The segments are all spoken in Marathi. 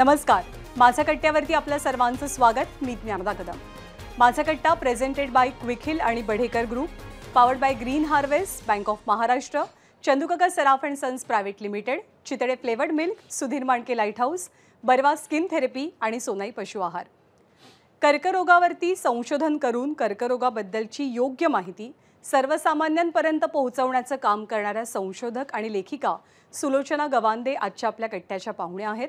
नमस्कार माझ्या कट्ट्यावरती आपल्या सर्वांचं स्वागत मी ज्ञानदा कदम माझा कट्टा प्रेझेंटेड बाय क्विखिल आणि Badhekar group powered by green harvest bank of Maharashtra Chandukaka Saraf and sons private limited Chitale flavoured milk Sudhir Manke light house बरवा स्किन थेरपी आणि सोनाई पशु आहार कर्करोगावरती संशोधन करून कर्करोगाबद्दलची योग्य माहिती सर्वसामान्यांपर्यंत पोहोचवण्याचं काम करणाऱ्या संशोधक आणि लेखिका सुलोचना गवांदे आजच्या आपल्या कट्ट्याच्या पाहुण्या आहेत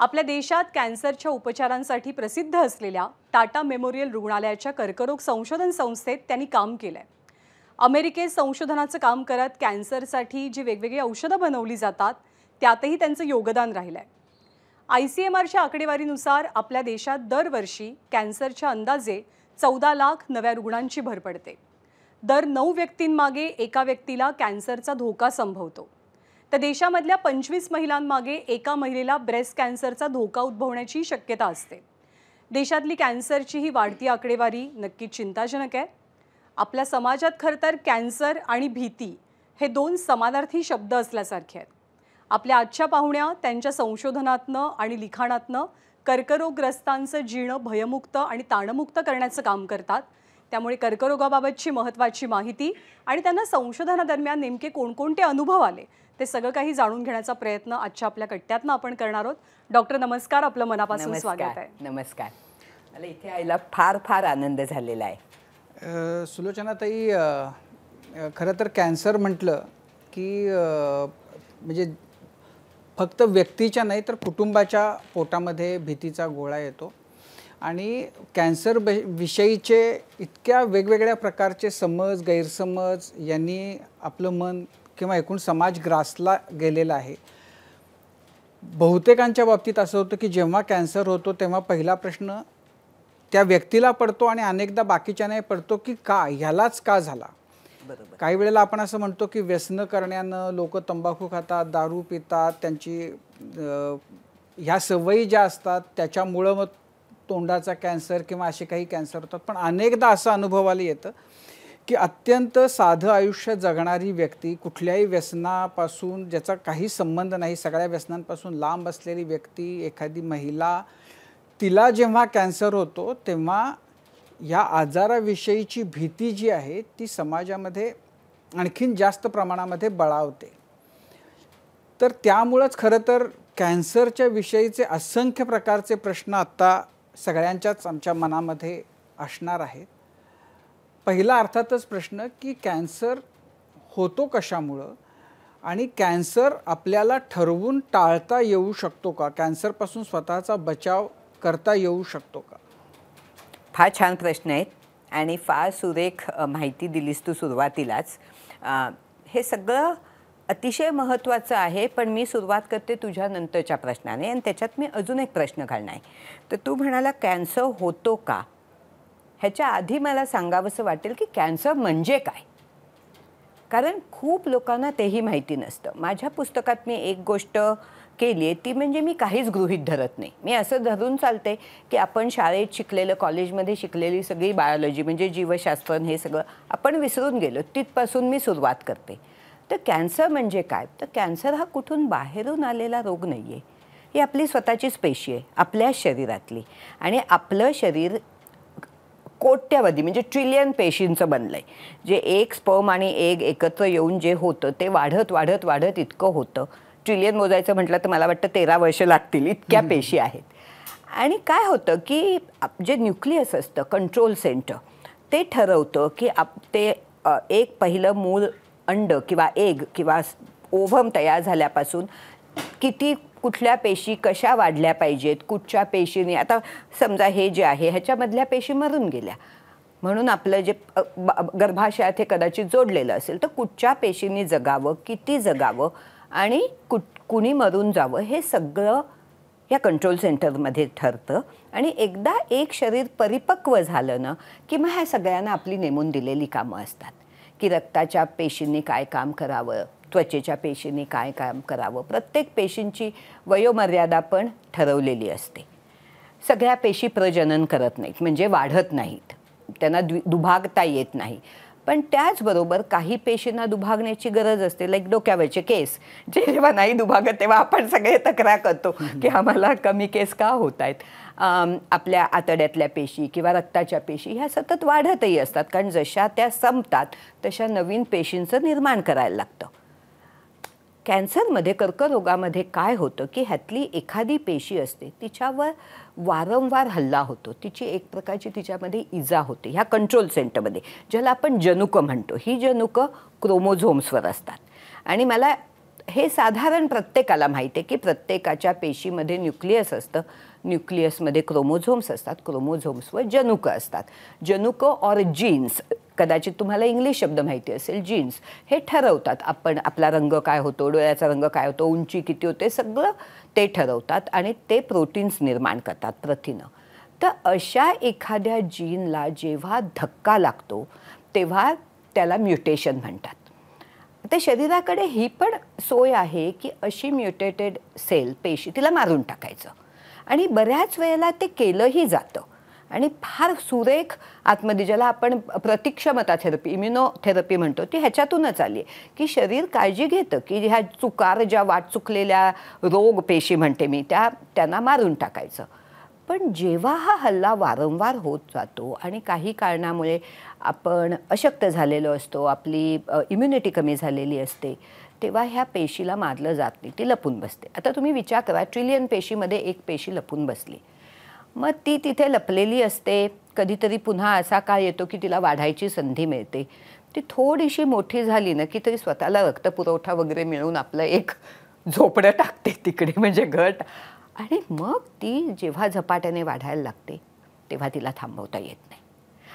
आपल्या देशात कॅन्सरच्या उपचारांसाठी प्रसिद्ध असलेल्या टाटा मेमोरियल रुग्णालयाच्या कर्करोग संशोधन संस्थेत त्यांनी काम केलं आहे अमेरिकेत संशोधनाचं काम करत कॅन्सरसाठी जी वेगवेगळी औषधं बनवली जातात त्यातही त्यांचं योगदान राहिलं आहे आय सी एम आरच्या आकडेवारीनुसार आपल्या देशात दरवर्षी कॅन्सरच्या अंदाजे चौदा लाख नव्या रुग्णांची भर पडते दर नऊ व्यक्तींमागे एका व्यक्तीला कॅन्सरचा धोका संभवतो तर देशामधल्या पंचवीस महिलांमागे एका महिलेला ब्रेस्ट कॅन्सरचा धोका उद्भवण्याची शक्यता असते देशातली कॅन्सरची ही वाढती आकडेवारी नक्कीच चिंताजनक आहे आपल्या समाजात खरं तर कॅन्सर आणि भीती हे दोन समानार्थी शब्द असल्यासारखे आहेत आपल्या आजच्या पाहुण्या त्यांच्या संशोधनातनं आणि लिखाणातनं कर्करोगग्रस्तांचं जीणं भयमुक्त आणि ताणमुक्त करण्याचं काम करतात त्यामुळे कर्करोगाबाबतची महत्त्वाची माहिती आणि त्यांना संशोधनादरम्यान नेमके कोणकोणते अनुभव आले ते सगळं काही जाणून घेण्याचा प्रयत्न आजच्या आपल्या कट्ट्यातनं आपण करणार आहोत डॉक्टर नमस्कार आपलं मनापासून स्वागत आहे नमस्कार मला इथे यायला फार फार आनंद झालेला आहे सुलोचना ताई खरं तर कॅन्सर म्हटलं की म्हणजे फक्त व्यक्तीच्या नाही तर कुटुंबाच्या पोटामध्ये भीतीचा गोळा येतो आणि कॅन्सर विषयीचे इतक्या वेगवेगळ्या प्रकारचे समज गैरसमज यांनी आपलं मन किंवा एकूण समाज ग्रासला गेलेला आहे बहुतेकांच्या बाबतीत असं होतं की जेव्हा कॅन्सर होतो तेव्हा पहिला प्रश्न त्या व्यक्तीला पडतो आणि अनेकदा बाकीच्यांनाही पडतो की का ह्यालाच का झाला काही वेळेला आपण असं म्हणतो की व्यसन करण्यानं लोक तंबाखू खातात दारू पितात त्यांची ह्या सवयी ज्या असतात त्याच्यामुळं मग तोंडाचा कॅन्सर किंवा असे काही कॅन्सर होतात पण अनेकदा असा अनुभवाला येतं की अत्यंत साधं आयुष्य जगणारी व्यक्ती कुठल्याही व्यसनापासून ज्याचा काही संबंध नाही सगळ्या व्यसनांपासून लांब असलेली व्यक्ती एखादी महिला तिला जेव्हा कॅन्सर होतो तेव्हा या आजाराविषयीची भीती जी आहे ती समाजामध्ये आणखीन जास्त प्रमाणामध्ये बळावते तर त्यामुळंच खरं तर कॅन्सरच्या विषयीचे असंख्य प्रकारचे प्रश्न आत्ता सगळ्यांच्याच आमच्या मनामध्ये असणार आहेत पहिला अर्थातच प्रश्न की कॅन्सर होतो कशामुळं आणि कॅन्सर आपल्याला ठरवून टाळता येऊ शकतो का कॅन्सरपासून स्वतःचा बचाव करता येऊ शकतो का फार छान प्रश्न आहेत आणि फार सुरेख माहिती दिलीस तू सुरुवातीलाच हे सगळं अतिशय महत्त्वाचं आहे पण मी सुरुवात करते तुझ्या नंतरच्या प्रश्नाने आणि त्याच्यात मी अजून एक प्रश्न घालणार आहे तर तू म्हणाला कॅन्सर होतो का ह्याच्या आधी मला सांगावंसं वाटेल की कॅन्सर म्हणजे काय कारण खूप लोकांना तेही माहिती नसतं माझ्या पुस्तकात मी एक गोष्ट केली आहे ती म्हणजे मी काहीच गृहित धरत नाही मी असं धरून चालते की आपण शाळेत शिकलेलं कॉलेजमध्ये शिकलेली सगळी बायोलॉजी म्हणजे जीवशास्त्रन हे सगळं आपण विसरून गेलो तिथपासून मी सुरुवात करते तर कॅन्सर म्हणजे काय तर कॅन्सर हा कुठून बाहेरून आलेला रोग नाही आहे ही आपली स्वतःचीच पेशी आहे आपल्या शरीरातली आणि आपलं शरीर कोट्यावधी म्हणजे ट्रिलियन पेशींचं बनलं आहे जे एक स्पम आणि एग एकत्र येऊन जे होतं ते वाढत वाढत वाढत इतकं होतं ट्रिलियन मोजायचं म्हटलं तर मला वाटतं तेरा वर्ष लागतील इतक्या पेशी आहेत आणि काय होतं की जे न्यूक्लियस असतं कंट्रोल सेंटर ते ठरवतं की आप ते एक पहिलं मूल अंड किंवा एग किंवा ओव्हम तयार झाल्यापासून किती कुठल्या पेशी कशा वाढल्या पाहिजेत कुठच्या पेशीने आता समजा हे जे आहे ह्याच्यामधल्या पेशी मरून गेल्या म्हणून आपलं जे गर्भाशयात हे कदाचित जोडलेलं असेल तर कुठच्या पेशींनी जगावं किती जगावं आणि कुठ कुणी मरून जावं हे सगळं या कंट्रोल सेंटरमध्ये ठरतं आणि एकदा एक शरीर परिपक्व झालं ना की मग ह्या सगळ्यांना आपली नेमून दिलेली कामं असतात की रक्ताच्या पेशींनी काय काम करावं त्वचेच्या पेशींनी काय काम करावं प्रत्येक पेशींची वयोमर्यादा पण ठरवलेली असते सगळ्या पेशी प्रजनन करत नाहीत म्हणजे वाढत नाहीत त्यांना द्वि दुभागता येत नाही पण त्याचबरोबर काही पेशींना दुभागण्याची गरज असते लाईक डोक्यावरचे केस जे जेव्हा नाही दुभागत तेव्हा आपण सगळे तक्रार करतो की आम्हाला कमी केस का होत आहेत आपल्या आतड्यातल्या पेशी किंवा रक्ताच्या पेशी ह्या सतत वाढतही असतात कारण जशा त्या संपतात तशा नवीन पेशींचं निर्माण करायला लागतं कॅन्सरमध्ये कर्करोगामध्ये काय होतं की ह्यातली एखादी पेशी असते तिच्यावर वारंवार हल्ला होतो तिची एक प्रकारची तिच्यामध्ये इजा होते ह्या कंट्रोल सेंटरमध्ये ज्याला आपण जनुकं म्हणतो ही जनुकं क्रोमोझोम्सवर असतात आणि मला हे साधारण प्रत्येकाला माहिती आहे की प्रत्येकाच्या पेशीमध्ये न्यूक्लियस असतं न्यूक्लियसमध्ये क्रोमोझोम्स असतात क्रोमोझोम्सवर जनुकं असतात जनुकं ऑर जीन्स कदाचित तुम्हाला इंग्लिश शब्द माहिती असेल जीन्स हे ठरवतात आपण आपला रंग काय होतो डोळ्याचा रंग काय होतो उंची किती होते सगळं ते ठरवतात आणि ते प्रोटीन्स निर्माण करतात प्रथिनं तर अशा एखाद्या जीनला जेव्हा धक्का लागतो तेव्हा त्याला म्युटेशन म्हणतात ते शरीराकडे ही पण सोय आहे की अशी म्युटेटेड सेल पेशी तिला मारून टाकायचं आणि बऱ्याच वेळेला ते केलंही जातं आणि फार सुरेख आतमध्ये ज्याला आपण प्रतिक्षमता थेरपी इम्युनो थेरपी म्हणतो ती ह्याच्यातूनच आली की शरीर काळजी घेतं की ह्या चुकार ज्या वाट चुकलेल्या रोग पेशी म्हणते मी त्या त्यांना मारून टाकायचं पण जेव्हा हा हल्ला वारंवार होत जातो आणि काही कारणामुळे आपण अशक्त झालेलो असतो आपली इम्युनिटी कमी झालेली असते तेव्हा ह्या पेशीला मारलं जात नाही ती लपून बसते आता तुम्ही विचार करा ट्रिलियन पेशीमध्ये एक पेशी लपून बसली मग ती तिथे लपलेली असते कधीतरी पुन्हा असा काळ येतो की तिला वाढायची संधी मिळते ती थोडीशी मोठी झाली ना की तरी स्वतःला रक्तपुरवठा वगैरे मिळून आपलं एक झोपडं टाकते तिकडे म्हणजे घट आणि मग ती जेव्हा झपाट्याने वाढायला लागते तेव्हा तिला थांबवता येत नाही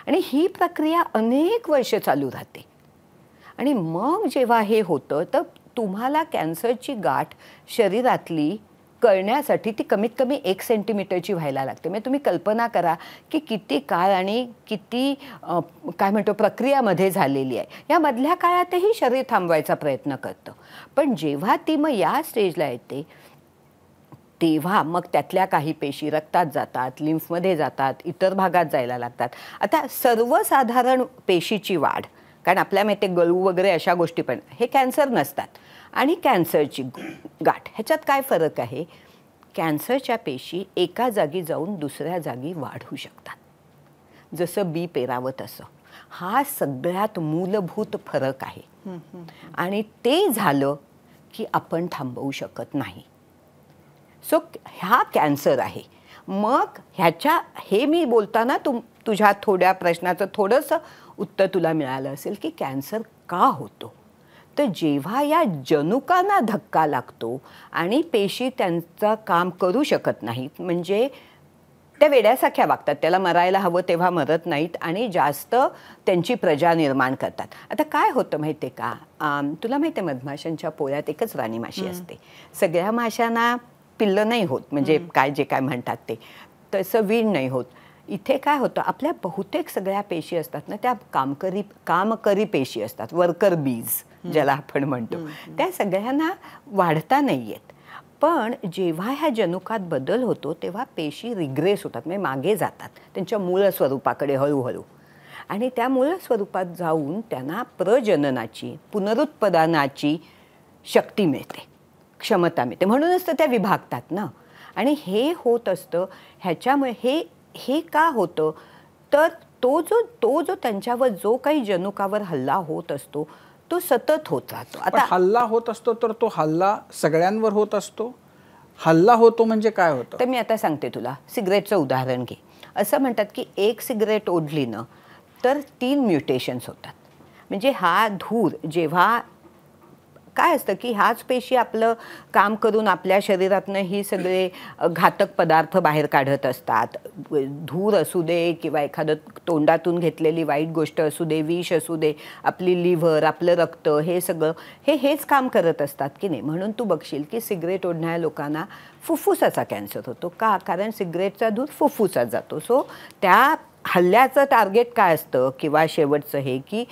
आणि ही प्रक्रिया अनेक वर्ष चालू राहते आणि मग जेव्हा हे होतं तर तुम्हाला कॅन्सरची गाठ शरीरातली कळण्यासाठी ती कमीत कमी एक सेंटीमीटरची व्हायला लागते म्हणजे तुम्ही कल्पना करा की किती काळ आणि किती काय म्हणतो प्रक्रियामध्ये झालेली आहे या मधल्या काळातही शरीर थांबवायचा प्रयत्न करतं पण जेव्हा ती मग या स्टेजला येते तेव्हा मग त्यातल्या काही पेशी रक्तात जातात लिम्फमध्ये जातात इतर भागात जायला लागतात आता सर्वसाधारण पेशीची वाढ कारण आपल्या माहिती गळू वगैरे अशा गोष्टी पण हे कॅन्सर नसतात आणि कॅन्सरची गाठ ह्याच्यात काय फरक आहे कॅन्सरच्या पेशी एका जागी जाऊन दुसऱ्या जागी वाढू शकतात जसं बी पेरावत असं हा सगळ्यात मूलभूत फरक आहे आणि ते झालं की आपण थांबवू शकत नाही सो हा कॅन्सर आहे मग ह्याच्या हे मी बोलताना तुम तुझ्या थोड्या प्रश्नाचं थोडंसं उत्तर तुला मिळालं असेल की कॅन्सर का होतो तर जेव्हा या जनुकांना धक्का लागतो आणि पेशी त्यांचं काम करू शकत नाहीत म्हणजे त्या वेड्यासारख्या वागतात त्याला मरायला हवं तेव्हा मरत नाहीत आणि जास्त त्यांची प्रजा निर्माण करतात आता काय होतं माहिती आहे का तुला माहिती आहे मधमाशांच्या पोळ्यात एकच राणी माशी असते सगळ्या माशांना पिल्लं नाही होत म्हणजे काय जे काय म्हणतात ते तसं वीण नाही होत इथे काय होतं आपल्या बहुतेक सगळ्या पेशी असतात ना त्या कामकरी कामकरी पेशी असतात वर्कर बीज ज्याला आपण म्हणतो त्या सगळ्यांना वाढता नाही आहेत पण जेव्हा ह्या जनुकात बदल होतो तेव्हा पेशी रिग्रेस होतात म्हणजे मागे जातात त्यांच्या मूळ स्वरूपाकडे हळूहळू आणि त्या मूळ स्वरूपात जाऊन त्यांना प्रजननाची पुनरुत्पादनाची शक्ती मिळते क्षमता मिळते म्हणूनच तर त्या विभागतात ना आणि हे होत असतं ह्याच्यामुळे हे हे का होतं तर तो जो तो जो त्यांच्यावर जो काही जनुकावर हल्ला होत असतो तो सतत होत राहतो आता हल्ला होत असतो तर तो हल्ला सगळ्यांवर होत असतो हल्ला होतो म्हणजे काय होतं तर मी आता सांगते तुला सिगरेटचं उदाहरण घे असं म्हणतात की एक सिगरेट ओढली ना तर तीन म्युटेशन्स होतात म्हणजे हा धूर जेव्हा काय असतं की ह्याच पेशी आपलं काम करून आपल्या शरीरातनं ही सगळे घातक पदार्थ बाहेर काढत असतात धूर असू दे किंवा एखादं तोंडातून घेतलेली वाईट गोष्ट असू दे विष असू दे आपली लिव्हर आपलं रक्त हे सगळं हे हेच काम करत असतात की नाही म्हणून तू बघशील की सिगरेट ओढणाऱ्या लोकांना फुफ्फुसाचा कॅन्सर होतो का कारण सिगरेटचा दूध फुफ्फुसात जातो सो त्या हल्ल्याचं टार्गेट काय असतं किंवा शेवटचं हे की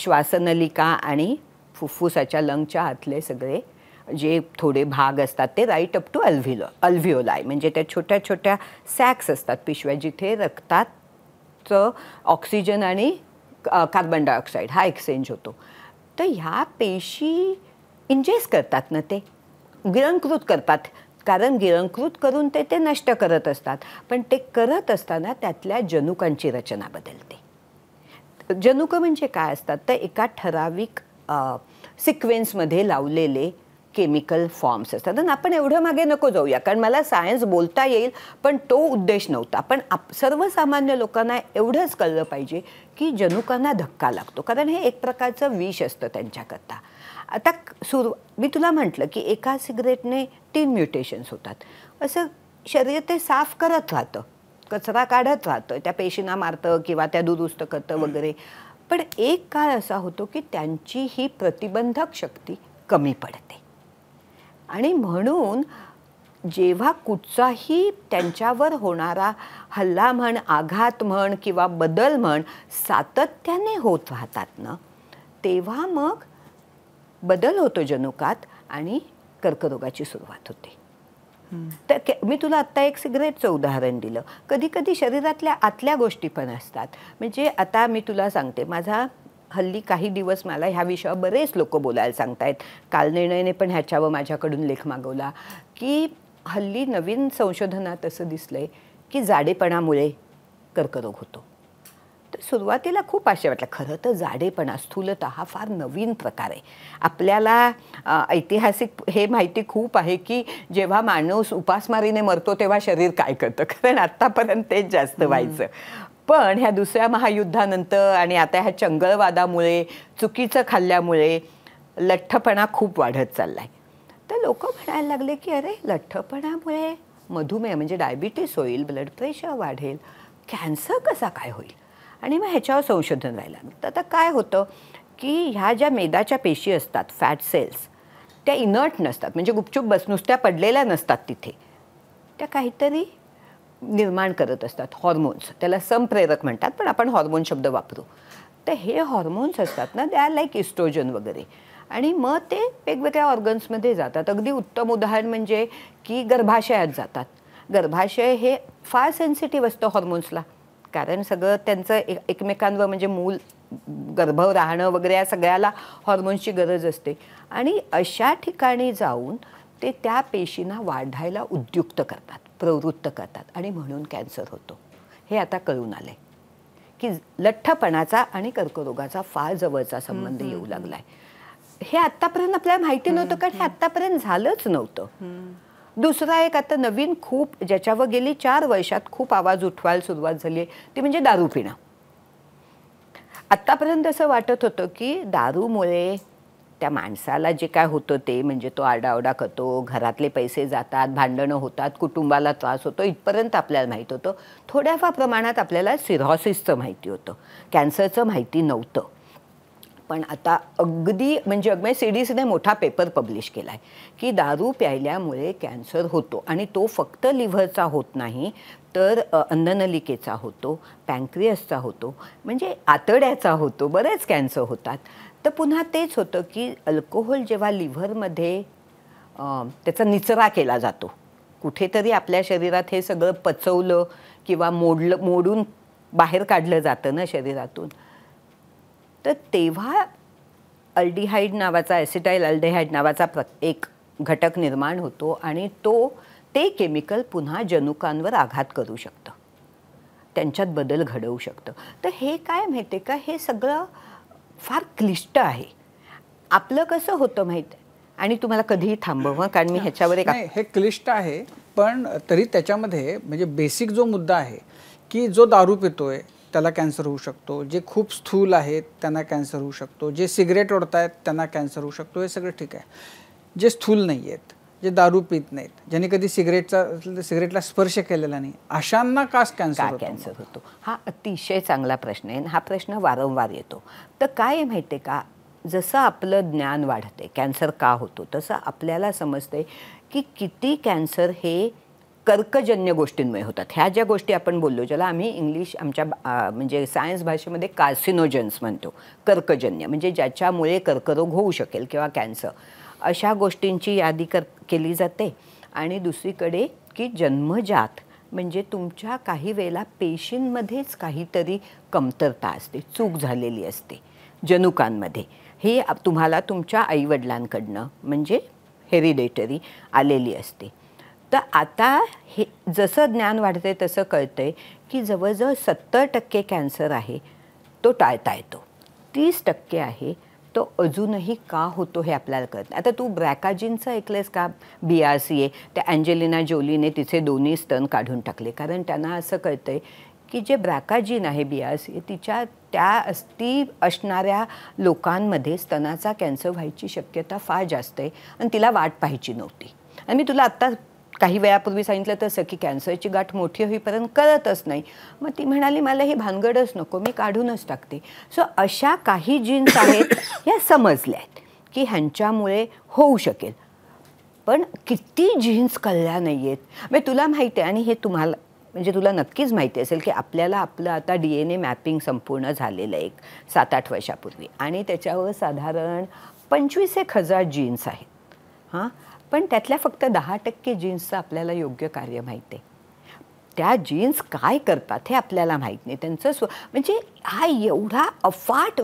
श्वासनलिका आणि फुफ्फुसाच्या लंगच्या आतले सगळे जे थोडे भाग असतात ते राईट अप टू अल्व्हिलो अल्व्हिओलाय म्हणजे त्या छोट्या छोट्या सॅक्स असतात पिशव्या जिथे रक्ताचं ऑक्सिजन आणि कार्बन डायऑक्साईड हा एक्सचेंज होतो तर ह्या पेशी इंजेस्ट करतात ना ते गिरंकृत करतात कारण गिरंकृत करून ते ते नष्ट करत असतात पण ते करत असताना त्यातल्या जनुकांची रचना बदलते जनुकं म्हणजे काय असतात तर एका ठराविक सिक्वेन्समध्ये लावलेले केमिकल फॉर्म्स असतात आणि आपण एवढं मागे नको जाऊया कारण मला सायन्स बोलता येईल पण तो उद्देश नव्हता पण आप सर्वसामान्य लोकांना एवढंच कळलं पाहिजे की जनुकांना धक्का लागतो कारण हे एक प्रकारचं विष असतं त्यांच्याकरता आता सुरु मी तुला म्हटलं की एका सिगरेटने तीन म्युटेशन्स होतात असं शरीर ते साफ करत राहतं कचरा काढत राहतं त्या पेशींना मारतं किंवा त्या दुरुस्त करतं वगैरे पण एक काळ असा होतो की त्यांची ही प्रतिबंधक शक्ती कमी पडते आणि म्हणून जेव्हा कुठचाही त्यांच्यावर होणारा हल्ला म्हण आघात म्हण किंवा बदल म्हण सातत्याने होत राहतात ना तेव्हा मग बदल होतो जनुकात आणि कर्करोगाची सुरुवात होते तर मी तुला आत्ता एक सिगरेटचं उदाहरण दिलं कधी कधी शरीरातल्या आतल्या गोष्टी पण असतात म्हणजे आता मी तुला सांगते माझा हल्ली काही दिवस मला ह्या विषयावर बरेच लोक बोलायला सांगतायत काल निर्णयने पण ह्याच्यावर माझ्याकडून लेख मागवला की हल्ली नवीन संशोधनात असं दिसलंय की जाडेपणामुळे कर्करोग होतो तर सुरुवातीला खूप आशय वाटलं खरं तर जाडेपणा स्थूलता हा फार नवीन प्रकार आहे आपल्याला ऐतिहासिक हे माहिती खूप आहे की जेव्हा माणूस उपासमारीने मरतो तेव्हा शरीर काय करतं कारण आत्तापर्यंत तेच जास्त व्हायचं पण ह्या दुसऱ्या महायुद्धानंतर आणि आता ह्या चंगळवादामुळे चुकीचं खाल्ल्यामुळे लठ्ठपणा खूप वाढत चालला आहे तर लोक म्हणायला लागले की अरे लठ्ठपणामुळे मधुमेह म्हणजे डायबिटीस होईल ब्लड प्रेशर वाढेल कॅन्सर कसा काय होईल आणि मग ह्याच्यावर संशोधन व्हायला तर आता काय होतं की ह्या ज्या मेदाच्या पेशी असतात फॅट सेल्स त्या इनर्ट नसतात म्हणजे गुपचूप बस नुसत्या पडलेल्या नसतात तिथे त्या काहीतरी निर्माण करत असतात हॉर्मोन्स त्याला संप्रेरक म्हणतात पण आपण हॉर्मोन शब्द वापरू तर हे हॉर्मोन्स असतात ना दे आर लाईक इस्ट्रोजन वगैरे आणि मग ते वेगवेगळ्या ऑर्गन्समध्ये जातात अगदी उत्तम उदाहरण म्हणजे की गर्भाशयात जातात गर्भाशय हे फार सेन्सिटिव्ह असतं हॉर्मोन्सला कारण सगळं त्यांचं एक एकमेकांवर म्हणजे मूल गर्भव राहणं वगैरे या सगळ्याला हॉर्मोन्सची गरज असते आणि अशा ठिकाणी जाऊन ते त्या पेशींना वाढायला उद्युक्त करतात प्रवृत्त करतात आणि म्हणून कॅन्सर होतो हे आता कळून आलं आहे की लठ्ठपणाचा आणि कर्करोगाचा फार जवळचा संबंध येऊ लागला आहे हे आत्तापर्यंत आपल्याला माहिती नव्हतं कारण हे आत्तापर्यंत झालंच नव्हतं दुसरा एक आता नवीन खूप ज्याच्यावर गेली चार वर्षात खूप आवाज उठवायला सुरुवात झाली आहे ती म्हणजे दारू पिणं आत्तापर्यंत असं वाटत होतं की दारूमुळे त्या माणसाला जे काय होतं ते म्हणजे तो आडाओडा करतो घरातले पैसे जातात भांडणं होतात कुटुंबाला त्रास होतो इथपर्यंत आपल्याला माहीत होतं थोड्याफार प्रमाणात आपल्याला सिरॉसिसचं माहिती होतं कॅन्सरचं माहिती नव्हतं पण आता अगदी म्हणजे अगदी सी डी सीने मोठा पेपर पब्लिश केला आहे की दारू प्यायल्यामुळे कॅन्सर होतो आणि तो फक्त लिव्हरचा होत नाही तर अन्ननलिकेचा होतो पँक्रियसचा होतो म्हणजे आतड्याचा होतो बरेच कॅन्सर होतात तर पुन्हा तेच होतं की अल्कोहोल जेव्हा लिव्हरमध्ये त्याचा निचरा केला जातो कुठेतरी आपल्या शरीरात हे सगळं पचवलं किंवा मोडलं मोडून बाहेर काढलं जातं ना शरीरातून तर तेव्हा अल्डिहाईड नावाचा ॲसिटाईल अल्डिहाईड नावाचा एक घटक निर्माण होतो आणि तो ते केमिकल पुन्हा जनुकांवर आघात करू शकतं त्यांच्यात बदल घडवू शकतं तर हे काय माहिती का हे सगळं फार क्लिष्ट आहे आपलं कसं होतं माहीत आणि तुम्हाला कधीही थांबवं कारण मी ह्याच्यावर एक हे क्लिष्ट आहे पण तरी त्याच्यामध्ये म्हणजे बेसिक जो मुद्दा आहे की जो दारू पितोय त्याला कॅन्सर होऊ शकतो जे खूप स्थूल आहेत त्यांना कॅन्सर होऊ शकतो जे सिगरेट ओढत आहेत त्यांना कॅन्सर होऊ शकतो हे सगळं ठीक आहे जे स्थूल नाही आहेत जे दारू पित नाहीत ज्यांनी कधी सिगरेटचा सिगरेटला स्पर्श केलेला नाही अशांना कास कॅन्सर कॅन्सर होतो हा अतिशय चांगला प्रश्न आहे हा प्रश्न वारंवार येतो तर काय माहिती आहे का जसं आपलं ज्ञान वाढते कॅन्सर का होतो तसं आपल्याला समजते की किती कॅन्सर हे कर्कजन्य गोष्टींमुळे होतात ह्या ज्या गोष्टी आपण बोललो ज्याला आम्ही इंग्लिश आमच्या म्हणजे सायन्स भाषेमध्ये कार्सिनोजन्स म्हणतो कर्कजन्य म्हणजे ज्याच्यामुळे कर्करोग होऊ शकेल किंवा कॅन्सर अशा गोष्टींची यादी कर केली जाते आणि दुसरीकडे की जन्मजात म्हणजे तुमच्या काही वेळेला पेशींमध्येच काहीतरी कमतरता असते चूक झालेली असते जनुकांमध्ये हे तुम्हाला तुमच्या आईवडिलांकडनं म्हणजे हेरिडेटरी आलेली असते तर आता हे जसं ज्ञान वाढते तसं कळतंय की जवळजवळ सत्तर टक्के कॅन्सर आहे तो टाळता येतो तीस टक्के आहे तो अजूनही का होतो हे आपल्याला कळत आता तू ब्रॅकाजीनचं ऐकलंयस का बी आर सी ए त्या अँजेलिना जोलीने तिचे दोन्ही स्तन काढून टाकले कारण त्यांना असं कळतं आहे की जे ब्रॅकाजीन आहे बी आर सी ए तिच्या त्या ती असणाऱ्या लोकांमध्ये स्तनाचा कॅन्सर व्हायची शक्यता फार जास्त आहे आणि तिला वाट पाहायची नव्हती आणि मी तुला आत्ता काही वेळापूर्वी सांगितलं तसं की कॅन्सरची गाठ मोठी होईपर्यंत करतच नाही मग ती म्हणाली मला हे भानगडच नको मी काढूनच टाकते सो अशा काही जीन्स आहेत या समजल्या आहेत की ह्यांच्यामुळे होऊ शकेल पण किती जीन्स कळल्या नाही आहेत मग म्हणजे तुला माहिती आहे आणि हे तुम्हाला म्हणजे तुला नक्कीच माहिती असेल की आपल्याला आपलं आता डी एन ए मॅपिंग संपूर्ण झालेलं एक सात आठ वर्षापूर्वी आणि त्याच्यावर साधारण पंचवीस एक हजार जीन्स आहेत हां पण त्यातल्या फक्त दहा टक्के जीन्सचं आपल्याला योग्य कार्य माहीत आहे त्या जीन्स काय करतात हे आपल्याला माहीत नाही त्यांचं स्व म्हणजे हा एवढा अफाट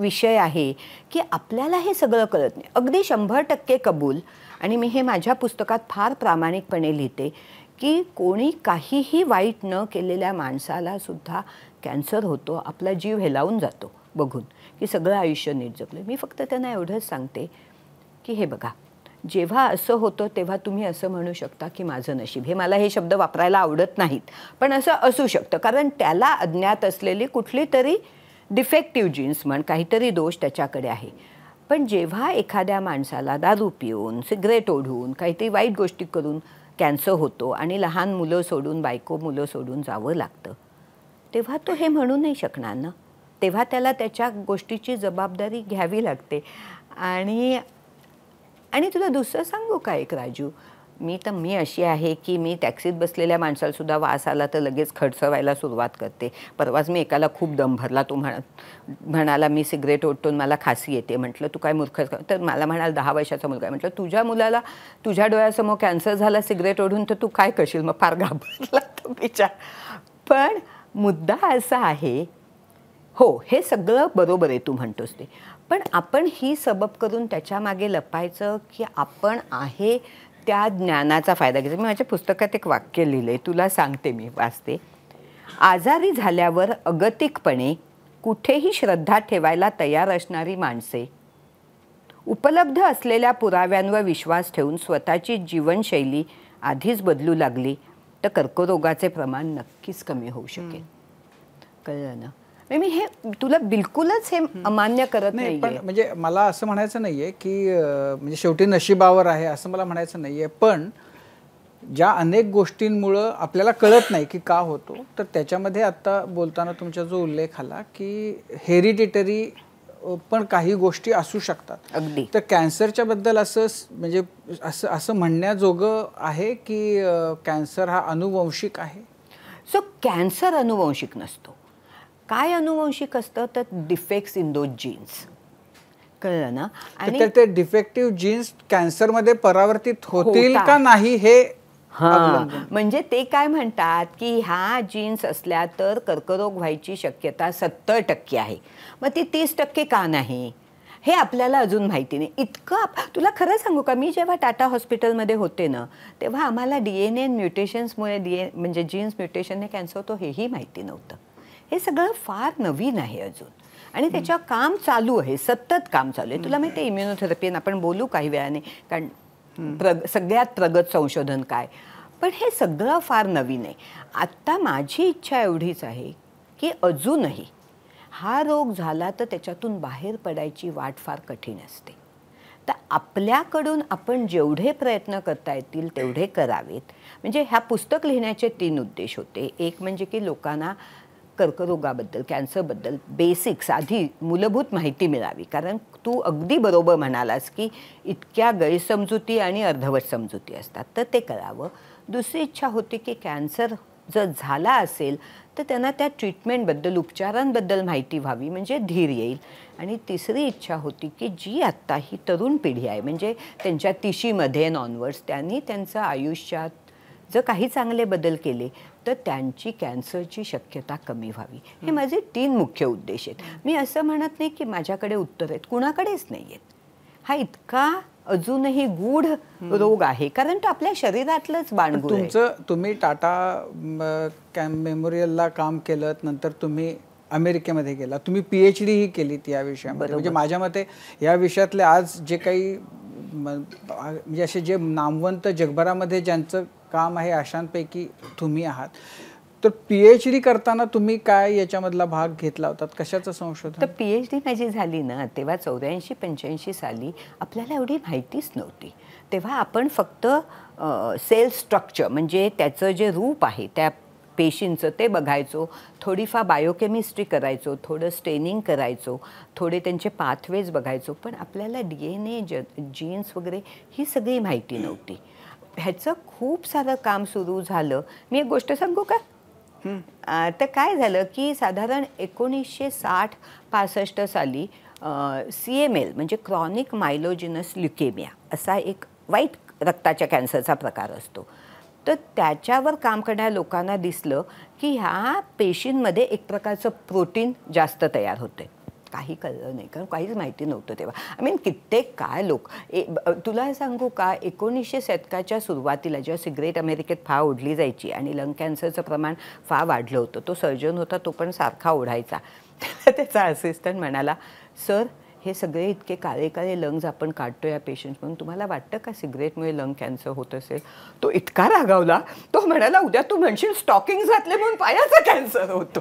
विषय आहे की आपल्याला हे सगळं कळत नाही अगदी शंभर टक्के कबूल आणि मी हे माझ्या पुस्तकात फार प्रामाणिकपणे लिहिते की कोणी काहीही वाईट न केलेल्या माणसाला सुद्धा कॅन्सर होतो आपला जीव हेलावून जातो बघून की सगळं आयुष्य नीट जगलं मी फक्त त्यांना एवढंच सांगते की हे बघा जेव्हा असं होतं तेव्हा तुम्ही असं म्हणू शकता की माझं नशीब हे मला हे शब्द वापरायला आवडत नाहीत पण असं असू शकतं कारण त्याला अज्ञात असलेली कुठली तरी डिफेक्टिव्ह जीन्स म्हण काहीतरी दोष त्याच्याकडे आहे पण जेव्हा एखाद्या माणसाला दारू पिऊन सिगरेट ओढून काहीतरी वाईट गोष्टी करून कॅन्सर होतो आणि लहान मुलं सोडून बायको मुलं सोडून जावं लागतं तेव्हा तो हे म्हणू नाही शकणार ना तेव्हा त्याला त्याच्या गोष्टीची जबाबदारी घ्यावी लागते आणि आणि तुला दुसरं सांगू का एक राजू मी तर मी अशी आहे की मी टॅक्सीत बसलेल्या माणसालासुद्धा वास आला तर लगेच खडसवायला सुरुवात करते परवाच मी एकाला खूप दम भरला तो म्हणा म्हणाला मी सिगरेट ओटून मला खासी येते म्हटलं तू काय मूर्ख तर मला म्हणाला दहा वर्षाचा मुलगा म्हटलं तुझ्या मुलाला तुझ्या डोळ्यासमोर कॅन्सर झाला सिगरेट ओढून तर तू काय करशील मग फार घाबरला तो विचार पण मुद्दा असा आहे हो हे सगळं बरोबर आहे तू म्हणतोस ते पण आपण ही सबब करून त्याच्यामागे लपायचं की आपण आहे त्या ज्ञानाचा फायदा घ्यायचा मी माझ्या पुस्तकात एक वाक्य लिहिलं आहे तुला सांगते मी वाचते आजारी झाल्यावर अगतिकपणे कुठेही श्रद्धा ठेवायला तयार असणारी माणसे उपलब्ध असलेल्या पुराव्यांवर विश्वास ठेवून स्वतःची जीवनशैली आधीच बदलू लागली तर कर्करोगाचे प्रमाण नक्कीच कमी होऊ शकेल कळलं ना मी हे तुला बिलकुलच हे अमान्य करत नाही पण म्हणजे मला असं म्हणायचं नाहीये की म्हणजे शेवटी नशिबावर आहे असं मला म्हणायचं नाहीये पण ज्या अनेक गोष्टींमुळं आपल्याला कळत नाही की का होतो तर त्याच्यामध्ये आता बोलताना तुमचा जो उल्लेख आला की हेरिडिटरी पण काही गोष्टी असू शकतात अगदी तर कॅन्सरच्या बद्दल असं म्हणजे असं असं म्हणण्याजोगं आहे की कॅन्सर हा अनुवंशिक आहे सो कॅन्सर अनुवंशिक नसतो काय अनुवंशिक असतं तर डिफेक्ट्स इन दोज जीन्स कळलं ना आणि ते डिफेक्टिव्ह जीन्स कॅन्सरमध्ये परावर्तित होतील का नाही हे हा म्हणजे ते काय म्हणतात की ह्या जीन्स असल्या तर कर्करोग व्हायची शक्यता सत्तर टक्के आहे मग ती तीस टक्के का नाही हे आपल्याला अजून माहिती नाही इतकं तुला खरं सांगू का मी जेव्हा टाटा हॉस्पिटलमध्ये होते ना तेव्हा आम्हाला डी एन ए म्युटेशन्समुळे डी म्हणजे जीन्स म्युटेशनने कॅन्सर होतो हेही माहिती नव्हतं हे सगळं फार नवीन आहे अजून आणि त्याच्या काम चालू आहे सतत काम चालू आहे तुला माहिती आहे इम्युनोथेरपी आपण बोलू काही वेळाने कारण प्रग सगळ्यात प्रगत संशोधन काय पण हे सगळं फार नवीन आहे आत्ता माझी इच्छा एवढीच आहे की अजूनही हा रोग झाला तर त्याच्यातून बाहेर पडायची वाट फार कठीण असते तर आपल्याकडून आपण जेवढे प्रयत्न करता येतील तेवढे करावेत म्हणजे ह्या पुस्तक लिहिण्याचे तीन उद्देश होते एक म्हणजे की लोकांना कर्करोगाबद्दल कॅन्सरबद्दल बेसिक्स आधी मूलभूत माहिती मिळावी कारण तू अगदी बरोबर म्हणालास की इतक्या गैरसमजुती आणि अर्धवट समजुती असतात तर ते करावं दुसरी इच्छा होती की कॅन्सर जर झाला असेल तर त्यांना त्या ट्रीटमेंटबद्दल उपचारांबद्दल माहिती व्हावी म्हणजे धीर येईल आणि तिसरी इच्छा होती की जी आत्ता ही तरुण पिढी आहे म्हणजे त्यांच्या तिशीमध्ये नॉनवर्ड्स त्यांनी त्यांचं आयुष्यात जर काही चांगले बदल केले तर त्यांची कॅन्सरची शक्यता कमी व्हावी हे माझे तीन मुख्य उद्देश आहेत मी असं म्हणत नाही की माझ्याकडे उत्तर आहेत कुणाकडेच नाही आहेत हा इतका अजूनही गूढ रोग आहे कारण तो आपल्या शरीरातलंच बाणगुळ तुमचं तुम्ही टाटा कॅम मेमोरियलला काम केलं नंतर तुम्ही अमेरिकेमध्ये गेला तुम्ही पी एच डी ही केलीत या विषयामध्ये म्हणजे माझ्या मते या विषयातले आज जे काही म्हणजे असे जे नामवंत जगभरामध्ये ज्यांचं काम आहे अशांपैकी तुम्ही आहात तर एच डी करताना तुम्ही काय याच्यामधला भाग घेतला होता कशाचं संशोधन तर एच डी माझी झाली ना तेव्हा चौऱ्याऐंशी पंच्याऐंशी साली आपल्याला एवढी माहितीच नव्हती तेव्हा आपण फक्त सेल स्ट्रक्चर म्हणजे त्याचं जे रूप आहे त्या पेशींचं ते बघायचो थोडीफार बायोकेमिस्ट्री करायचो थोडं स्टेनिंग करायचो थोडे त्यांचे पाथवेज बघायचो पण आपल्याला डी एन ए ज जीन्स वगैरे ही सगळी माहिती नव्हती ह्याचं खूप सारं काम सुरू झालं मी एक गोष्ट सांगू का तर काय झालं की साधारण एकोणीसशे साठ पासष्ट साली सी एम एल म्हणजे क्रॉनिक मायलोजिनस ल्युकेमिया असा एक वाईट रक्ताच्या कॅन्सरचा प्रकार असतो तर त्याच्यावर काम करणाऱ्या लोकांना दिसलं की ह्या पेशींमध्ये एक प्रकारचं प्रोटीन जास्त तयार होते काही कळलं नाही कारण काहीच माहिती नव्हतं तेव्हा आय मीन कित्येक काय लोक ए तुला सांगू का एकोणीसशे शतकाच्या सुरुवातीला जेव्हा सिगरेट अमेरिकेत फार ओढली जायची आणि लंग कॅन्सरचं प्रमाण फार वाढलं होतं तो सर्जन होता तो पण सारखा ओढायचा त्याचा असिस्टंट म्हणाला सर हे सगळे इतके काळे काळे लंग्स आपण काढतो या पेशंट म्हणून तुम्हाला वाटतं का सिगरेटमुळे लंग कॅन्सर होत असेल तो इतका रागावला तो म्हणाला उद्या तू म्हणशील स्टॉकिंग घातले म्हणून पायाचा कॅन्सर होतो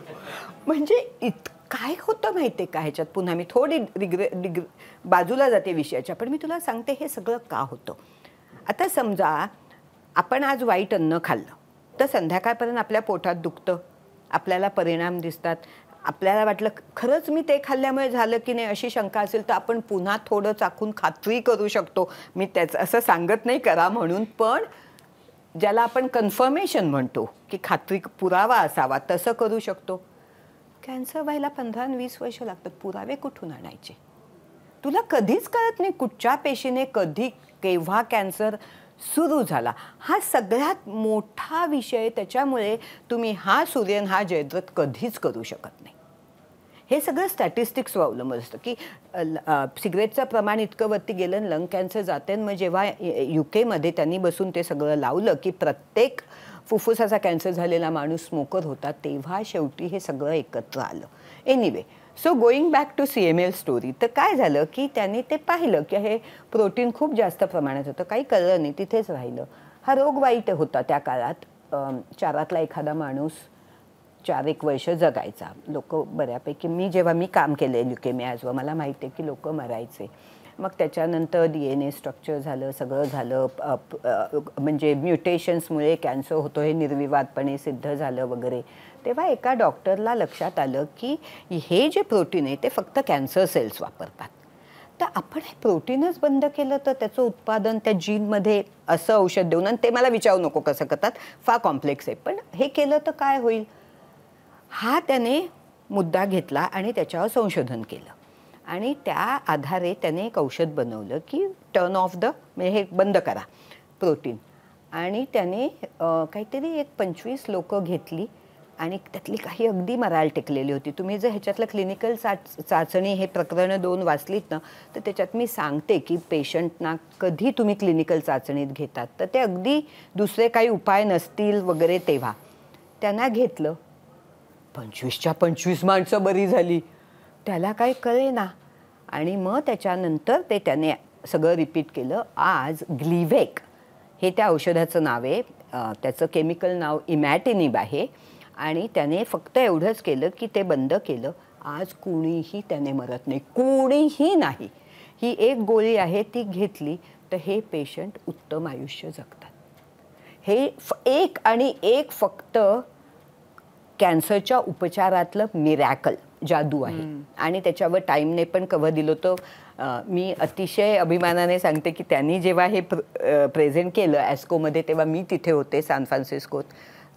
म्हणजे इतकं काय होतं माहिती आहे का ह्याच्यात पुन्हा मी थोडी डिग्रे डिग्र बाजूला जाते विषयाच्या पण मी तुला सांगते हे सगळं का होतं आता समजा आपण आज वाईट अन्न खाल्लं तर संध्याकाळपर्यंत आपल्या पोटात दुखतं आपल्याला परिणाम दिसतात आपल्याला वाटलं खरंच मी ते खाल्ल्यामुळे झालं की नाही अशी शंका असेल तर आपण पुन्हा थोडं चाकून खात्री करू शकतो मी त्याचं असं सांगत नाही करा म्हणून पण ज्याला आपण कन्फर्मेशन म्हणतो की खात्री पुरावा असावा तसं करू शकतो कॅन्सर व्हायला पंधरा वीस वर्ष लागतात पुरावे कुठून आणायचे तुला कधीच कळत नाही कुठच्या पेशीने कधी केव्हा कॅन्सर सुरू झाला हा सगळ्यात मोठा विषय त्याच्यामुळे तुम्ही हा सूर्यन हा जयद्रत कधीच करू शकत नाही हे सगळं स्टॅटिस्टिक्सवर अवलंबून असतं की सिगरेटचं प्रमाण इतकं वरती गेलं लंग कॅन्सर जाते मग जेव्हा यू केमध्ये त्यांनी बसून ते सगळं लावलं की प्रत्येक फुफ्फुसाचा कॅन्सर झालेला माणूस स्मोकर होता तेव्हा शेवटी हे सगळं एकत्र आलं anyway so going back to C M L story तर काय झालं की त्यांनी ते पाहिलं की हे प्रोटीन खूप जास्त प्रमाणात होतं काही कळलं नाही तिथेच राहिलं हा रोग वाईट होता त्या काळात चारातला एखादा माणूस चार एक वर्ष जगायचा लोक बऱ्यापैकी मी जेव्हा मी काम केलं ल्युकेमियाजवर मला माहिती आहे की लोक मरायचे मग त्याच्यानंतर डी एन ए स्ट्रक्चर झालं सगळं झालं म्हणजे म्युटेशन्समुळे कॅन्सर होतो हे निर्विवादपणे सिद्ध झालं वगैरे तेव्हा एका डॉक्टरला लक्षात आलं की हे जे प्रोटीन आहे ते फक्त कॅन्सर सेल्स वापरतात तर आपण हे प्रोटीनच बंद केलं तर त्याचं उत्पादन त्या जीनमध्ये असं औषध देऊन आणि ते मला विचारू नको कसं करतात फार कॉम्प्लेक्स आहे पण हे केलं तर काय होईल हा त्याने मुद्दा घेतला आणि त्याच्यावर संशोधन केलं आणि त्या आधारे त्याने एक औषध बनवलं की टर्न ऑफ द म्हणजे हे बंद करा प्रोटीन आणि त्याने काहीतरी एक पंचवीस लोकं घेतली आणि त्यातली काही अगदी मराल टेकलेली होती तुम्ही जर ह्याच्यातलं क्लिनिकल चाच चाचणी हे प्रकरणं दोन वाचलीत ना तर त्याच्यात मी सांगते की पेशंटना कधी तुम्ही क्लिनिकल चाचणीत घेतात तर ते अगदी दुसरे काही उपाय नसतील वगैरे तेव्हा त्यांना घेतलं पंचवीसच्या पंचवीस माणसं बरी झाली त्याला काय ना आणि मग त्याच्यानंतर ते त्याने सगळं रिपीट केलं आज ग्लिव्हेक हे त्या औषधाचं नाव आहे त्याचं केमिकल नाव इमॅटिनिब आहे आणि त्याने फक्त एवढंच केलं की ते बंद केलं आज कुणीही त्याने मरत नाही कोणीही नाही ही एक गोळी आहे ती घेतली तर हे पेशंट उत्तम आयुष्य जगतात हे फ एक आणि एक फक्त कॅन्सरच्या उपचारातलं मिरॅकल जादू आहे आणि त्याच्यावर टाईमने पण कव्हर दिलं होतं मी अतिशय अभिमानाने सांगते की त्यांनी जेव्हा हे प्रेझेंट केलं ॲस्कोमध्ये तेव्हा मी तिथे होते सॅन फ्रान्सिस्कोत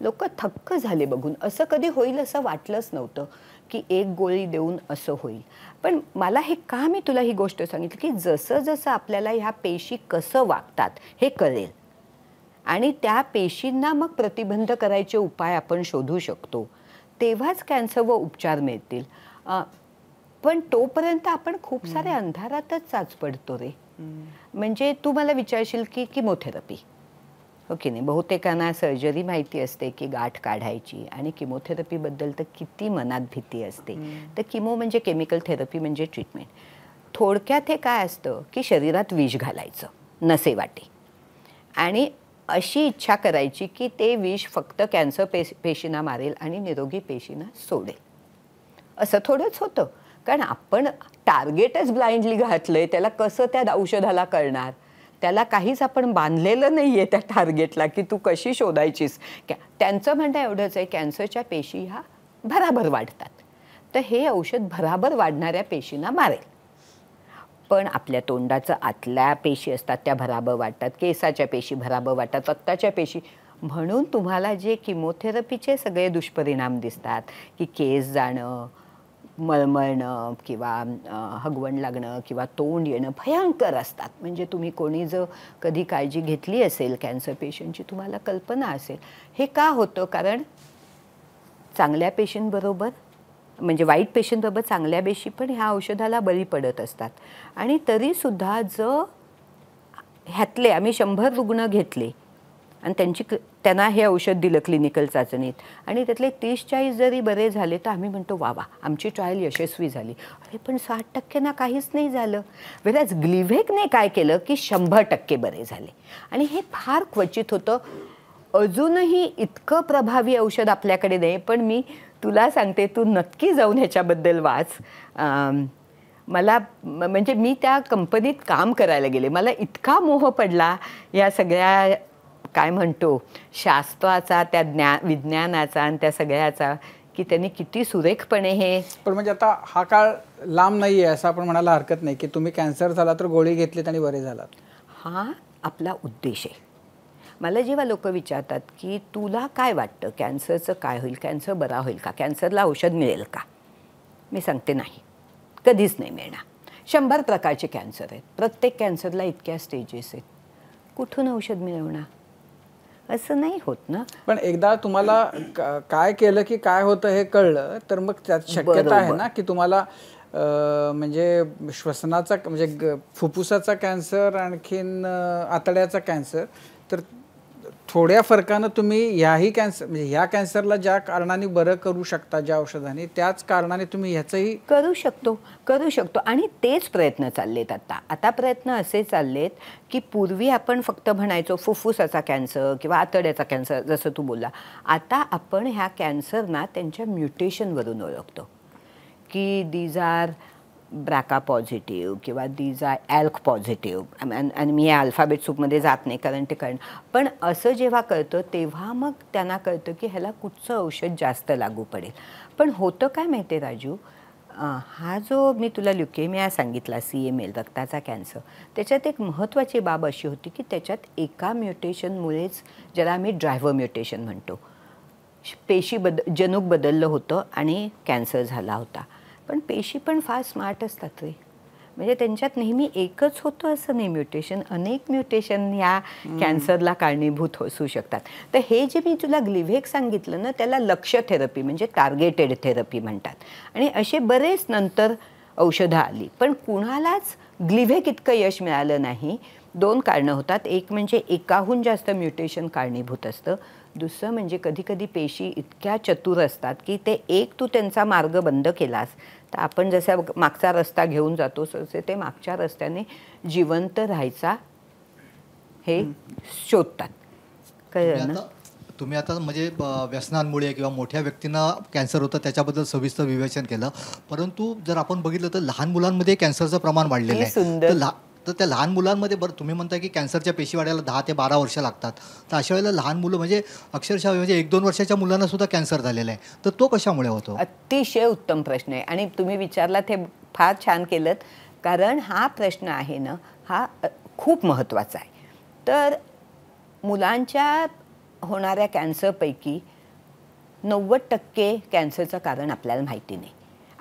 लोक थक्क झाले बघून असं कधी होईल असं वाटलंच नव्हतं की एक गोळी देऊन असं होईल पण मला हे का मी तुला ही गोष्ट सांगितली की जसं जसं आपल्याला ह्या पेशी कसं वागतात हे कळेल आणि त्या पेशींना मग प्रतिबंध करायचे उपाय आपण शोधू शकतो तेव्हाच व उपचार मिळतील पण तोपर्यंत आपण खूप सारे अंधारातच चाच पडतो रे म्हणजे तू मला विचारशील की किमोथेरपी हो की नाही बहुतेकांना सर्जरी माहिती असते की गाठ काढायची आणि किमोथेरपीबद्दल तर किती मनात भीती असते तर किमो म्हणजे केमिकल थेरपी म्हणजे ट्रीटमेंट थोडक्यात हे काय असतं की शरीरात विष घालायचं नसे वाटे आणि अशी इच्छा करायची की ते विष फक्त कॅन्सर पेश पेशींना मारेल आणि निरोगी पेशींना सोडेल असं थोडंच होतं कारण आपण टार्गेटच ब्लाइंडली घातलं आहे त्याला कसं त्या औषधाला करणार त्याला काहीच आपण बांधलेलं नाही आहे त्या टार्गेटला की तू कशी शोधायचीस कॅ त्यांचं म्हणणं एवढंच आहे कॅन्सरच्या पेशी ह्या भराभर वाढतात तर हे औषध भराभर वाढणाऱ्या पेशींना मारेल पण आपल्या तोंडाचं आतल्या पेशी असतात त्या भराबं वाटतात केसाच्या पेशी भराबं वाटतात रक्ताच्या पेशी म्हणून तुम्हाला जे किमोथेरपीचे सगळे दुष्परिणाम दिसतात की केस जाणं मळमळणं किंवा हगवण लागणं किंवा तोंड येणं भयंकर असतात म्हणजे तुम्ही कोणी जर कधी काळजी घेतली असेल कॅन्सर पेशंटची तुम्हाला कल्पना असेल हे का होतं कारण चांगल्या पेशंटबरोबर म्हणजे वाईट पेशंटबाबत चांगल्या बेशी पण ह्या औषधाला बळी पडत असतात आणि तरीसुद्धा ज ह्यातले आम्ही शंभर रुग्ण घेतले आणि त्यांची त्यांना हे औषध दिलं क्लिनिकल चाचणीत आणि त्यातले तीस चाळीस जरी बरे झाले तर आम्ही म्हणतो वा वा आमची ट्रायल यशस्वी झाली अरे पण साठ टक्क्यांना काहीच नाही झालं वेगळ्याच ग्लिव्हेकने काय केलं की शंभर टक्के बरे झाले आणि हे फार क्वचित होतं अजूनही इतकं प्रभावी औषध आपल्याकडे नाही पण मी तुला सांगते तू नक्की जाऊन ह्याच्याबद्दल वाच मला म्हणजे मी त्या कंपनीत काम करायला गेले मला इतका मोह पडला या सगळ्या काय म्हणतो शास्त्राचा त्या ज्ञा विज्ञानाचा आणि त्या सगळ्याचा की त्यांनी किती सुरेखपणे हे पण म्हणजे आता हा काळ लांब नाही आहे असं आपण म्हणायला हरकत नाही की तुम्ही कॅन्सर झाला तर गोळी घेतलीत आणि बरे झालात हा आपला उद्देश आहे मला जेव्हा लोक विचारतात की तुला काय वाटतं कॅन्सरचं काय होईल कॅन्सर बरा होईल का कॅन्सरला औषध मिळेल का मी सांगते नाही कधीच नाही मिळणार शंभर प्रकारचे कॅन्सर आहेत प्रत्येक कॅन्सरला इतक्या स्टेजेस आहेत कुठून औषध मिळवणार असं नाही होत ना पण एकदा तुम्हाला काय केलं की काय होतं हे कळलं तर मग त्यात शक्यता आहे ना की तुम्हाला म्हणजे श्वसनाचा म्हणजे फुफ्फुसाचा कॅन्सर आणखीन आतड्याचा कॅन्सर तर थोड्या फरकानं तुम्ही ह्याही कॅन्सर म्हणजे ह्या कॅन्सरला ज्या कारणाने बरं करू शकता ज्या औषधाने त्याच कारणाने तुम्ही ह्याचंही करू शकतो करू शकतो आणि तेच प्रयत्न चाललेत आता आता प्रयत्न असे चाललेत की पूर्वी आपण फक्त म्हणायचो फुफ्फुसाचा कॅन्सर किंवा आतड्याचा कॅन्सर जसं तू बोलला आता आपण ह्या कॅन्सरना त्यांच्या म्युटेशनवरून ओळखतो की दीज आर ब्रॅका पॉझिटिव्ह किंवा दीज आय ॲल्क पॉझिटिव्ह आणि मी अल्फाबेट सूपमध्ये जात नाही कारण ते कारण पण असं जेव्हा कळतं तेव्हा मग त्यांना कळतं की ह्याला कुठचं औषध जास्त लागू पडेल पण होतं काय माहिती आहे राजू हा जो मी तुला ल्युकेमिया सांगितला सी एम एल रक्ताचा कॅन्सर त्याच्यात एक महत्त्वाची बाब अशी होती की त्याच्यात एका म्युटेशनमुळेच ज्याला आम्ही ड्रायव्हर म्युटेशन म्हणतो पेशी बद जनूक बदललं होतं आणि कॅन्सर झाला होता पण पेशी पण फार स्मार्ट असतात रे म्हणजे त्यांच्यात नेहमी एकच होतं असं नाही म्युटेशन अनेक म्युटेशन ह्या कॅन्सरला कारणीभूत असू हो-, शकतात तर हे जे मी तुला ग्लिव्हेक सांगितलं ना त्याला लक्ष थेरपी म्हणजे टार्गेटेड थेरपी म्हणतात आणि असे बरेच नंतर औषधं आली पण कुणालाच ग्लिव्हेक इतकं यश मिळालं नाही दोन कारणं होतात एक म्हणजे एकाहून जास्त म्युटेशन कारणीभूत असतं दुसरं म्हणजे कधीकधी पेशी इतक्या चतुर असतात की ते एक तू त्यांचा मार्ग बंद केलास तर आपण जसा मागचा रस्ता घेऊन जातो तसे ते मागच्या रस्त्याने जिवंत राहायचा हे शोधतात कळलं ना तुम्ही आता म्हणजे व्यसनांमुळे किंवा मोठ्या व्यक्तींना कॅन्सर होतं त्याच्याबद्दल सविस्तर विवेचन केलं परंतु जर आपण बघितलं तर लहान मुलांमध्ये कॅन्सरचं प्रमाण वाढलेलं आहे तर त्या लहान मुलांमध्ये बरं तुम्ही म्हणता की कॅन्सरच्या पेशी वाढायला दहा ते बारा वर्ष लागतात तर अशा वेळेला लहान मुलं म्हणजे अक्षरशः म्हणजे एक दोन वर्षाच्या मुलांना सुद्धा कॅन्सर झालेला आहे तर तो कशामुळे होतो अतिशय उत्तम प्रश्न आहे आणि तुम्ही विचारलात ते फार छान केलं कारण हा प्रश्न आहे ना हा खूप महत्त्वाचा आहे तर मुलांच्या होणाऱ्या कॅन्सरपैकी नव्वद टक्के कॅन्सरचं कारण आपल्याला माहिती नाही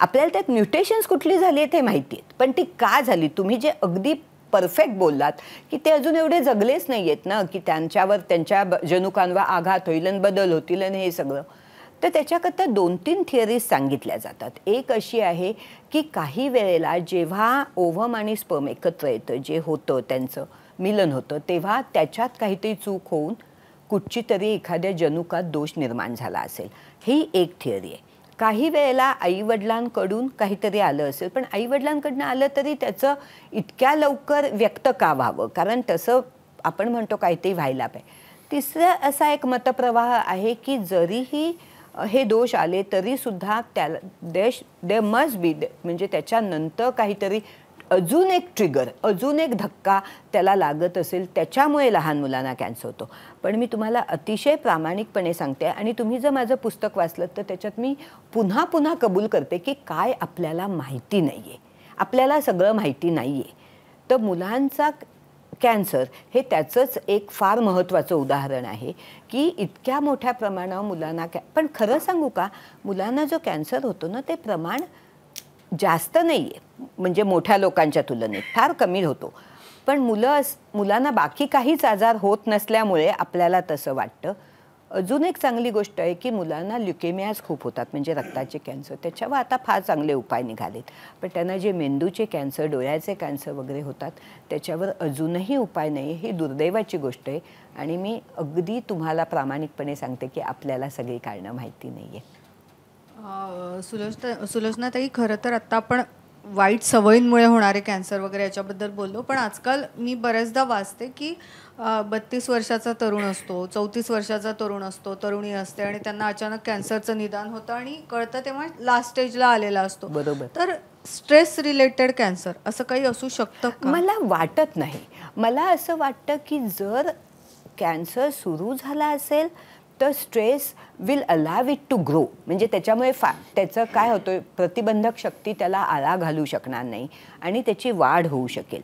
आपल्याला त्यात म्युटेशन्स कुठली झाली आहेत हे माहिती आहेत पण ती का झाली तुम्ही जे अगदी परफेक्ट बोललात की ते अजून एवढे जगलेच नाही आहेत ना की त्यांच्यावर त्यांच्या जनुकांवर आघात होईल आणि बदल होतील आणि हे सगळं तर त्याच्याकरता दोन तीन थिअरीज सांगितल्या जातात एक अशी आहे की काही वेळेला जेव्हा ओव्हम आणि स्पर्म एकत्र येतं जे होतं त्यांचं मिलन होतं तेव्हा त्याच्यात काहीतरी चूक होऊन कुठची तरी एखाद्या जनुकात दोष निर्माण झाला असेल ही एक थिअरी आहे काही वेळेला आईवडिलांकडून काहीतरी आलं असेल पण आईवडिलांकडून आलं तरी त्याचं इतक्या लवकर व्यक्त का व्हावं कारण तसं आपण म्हणतो काहीतरी व्हायला पाहिजे तिसरं असा एक मतप्रवाह आहे की जरीही हे दोष आले तरीसुद्धा त्याला देश दे मस्ट बी म्हणजे त्याच्यानंतर काहीतरी अजून एक ट्रिगर अजून एक धक्का त्याला लागत असेल त्याच्यामुळे लहान मुलांना कॅन्सर होतो पण मी तुम्हाला अतिशय प्रामाणिकपणे सांगते आणि तुम्ही जर माझं पुस्तक वाचलं तर त्याच्यात मी पुन्हा पुन्हा कबूल करते की काय आपल्याला माहिती नाही आहे आपल्याला सगळं माहिती नाही आहे तर मुलांचा कॅन्सर हे त्याचंच एक फार महत्त्वाचं उदाहरण आहे की इतक्या मोठ्या प्रमाणावर मुलांना कॅ पण खरं सांगू का मुलांना जो कॅन्सर होतो ना ते प्रमाण जास्त नाही आहे म्हणजे मोठ्या लोकांच्या तुलनेत फार कमी होतो पण मुलं अस मुलांना बाकी काहीच आजार होत नसल्यामुळे आपल्याला तसं वाटतं अजून एक चांगली गोष्ट आहे की मुलांना ल्युकेमियाज खूप होतात म्हणजे रक्ताचे कॅन्सर त्याच्यावर आता फार चांगले उपाय निघालेत पण त्यांना जे मेंदूचे कॅन्सर डोळ्याचे कॅन्सर वगैरे होतात त्याच्यावर अजूनही उपाय नाही ही दुर्दैवाची गोष्ट आहे आणि मी अगदी तुम्हाला प्रामाणिकपणे सांगते की आपल्याला सगळी कारणं माहिती नाही आहे सुलोचना ताई खरं तर आत्ता आपण वाईट सवयींमुळे होणारे कॅन्सर वगैरे याच्याबद्दल बोललो पण आजकाल मी बऱ्याचदा वाचते की बत्तीस वर्षाचा तरुण असतो चौतीस वर्षाचा तरुण असतो तरुणी असते आणि त्यांना अचानक कॅन्सरचं निदान होतं आणि कळतं तेव्हा लास्ट स्टेजला आलेला असतो बरोबर तर स्ट्रेस रिलेटेड कॅन्सर असं काही असू शकतं मला वाटत नाही मला असं वाटतं की जर कॅन्सर सुरू झाला असेल the stress will allow it to grow म्हणजे त्याच्यामुळे फा त्याचं काय होतं प्रतिबंधक शक्ती त्याला आळा घालू शकणार नाही आणि त्याची वाढ होऊ शकेल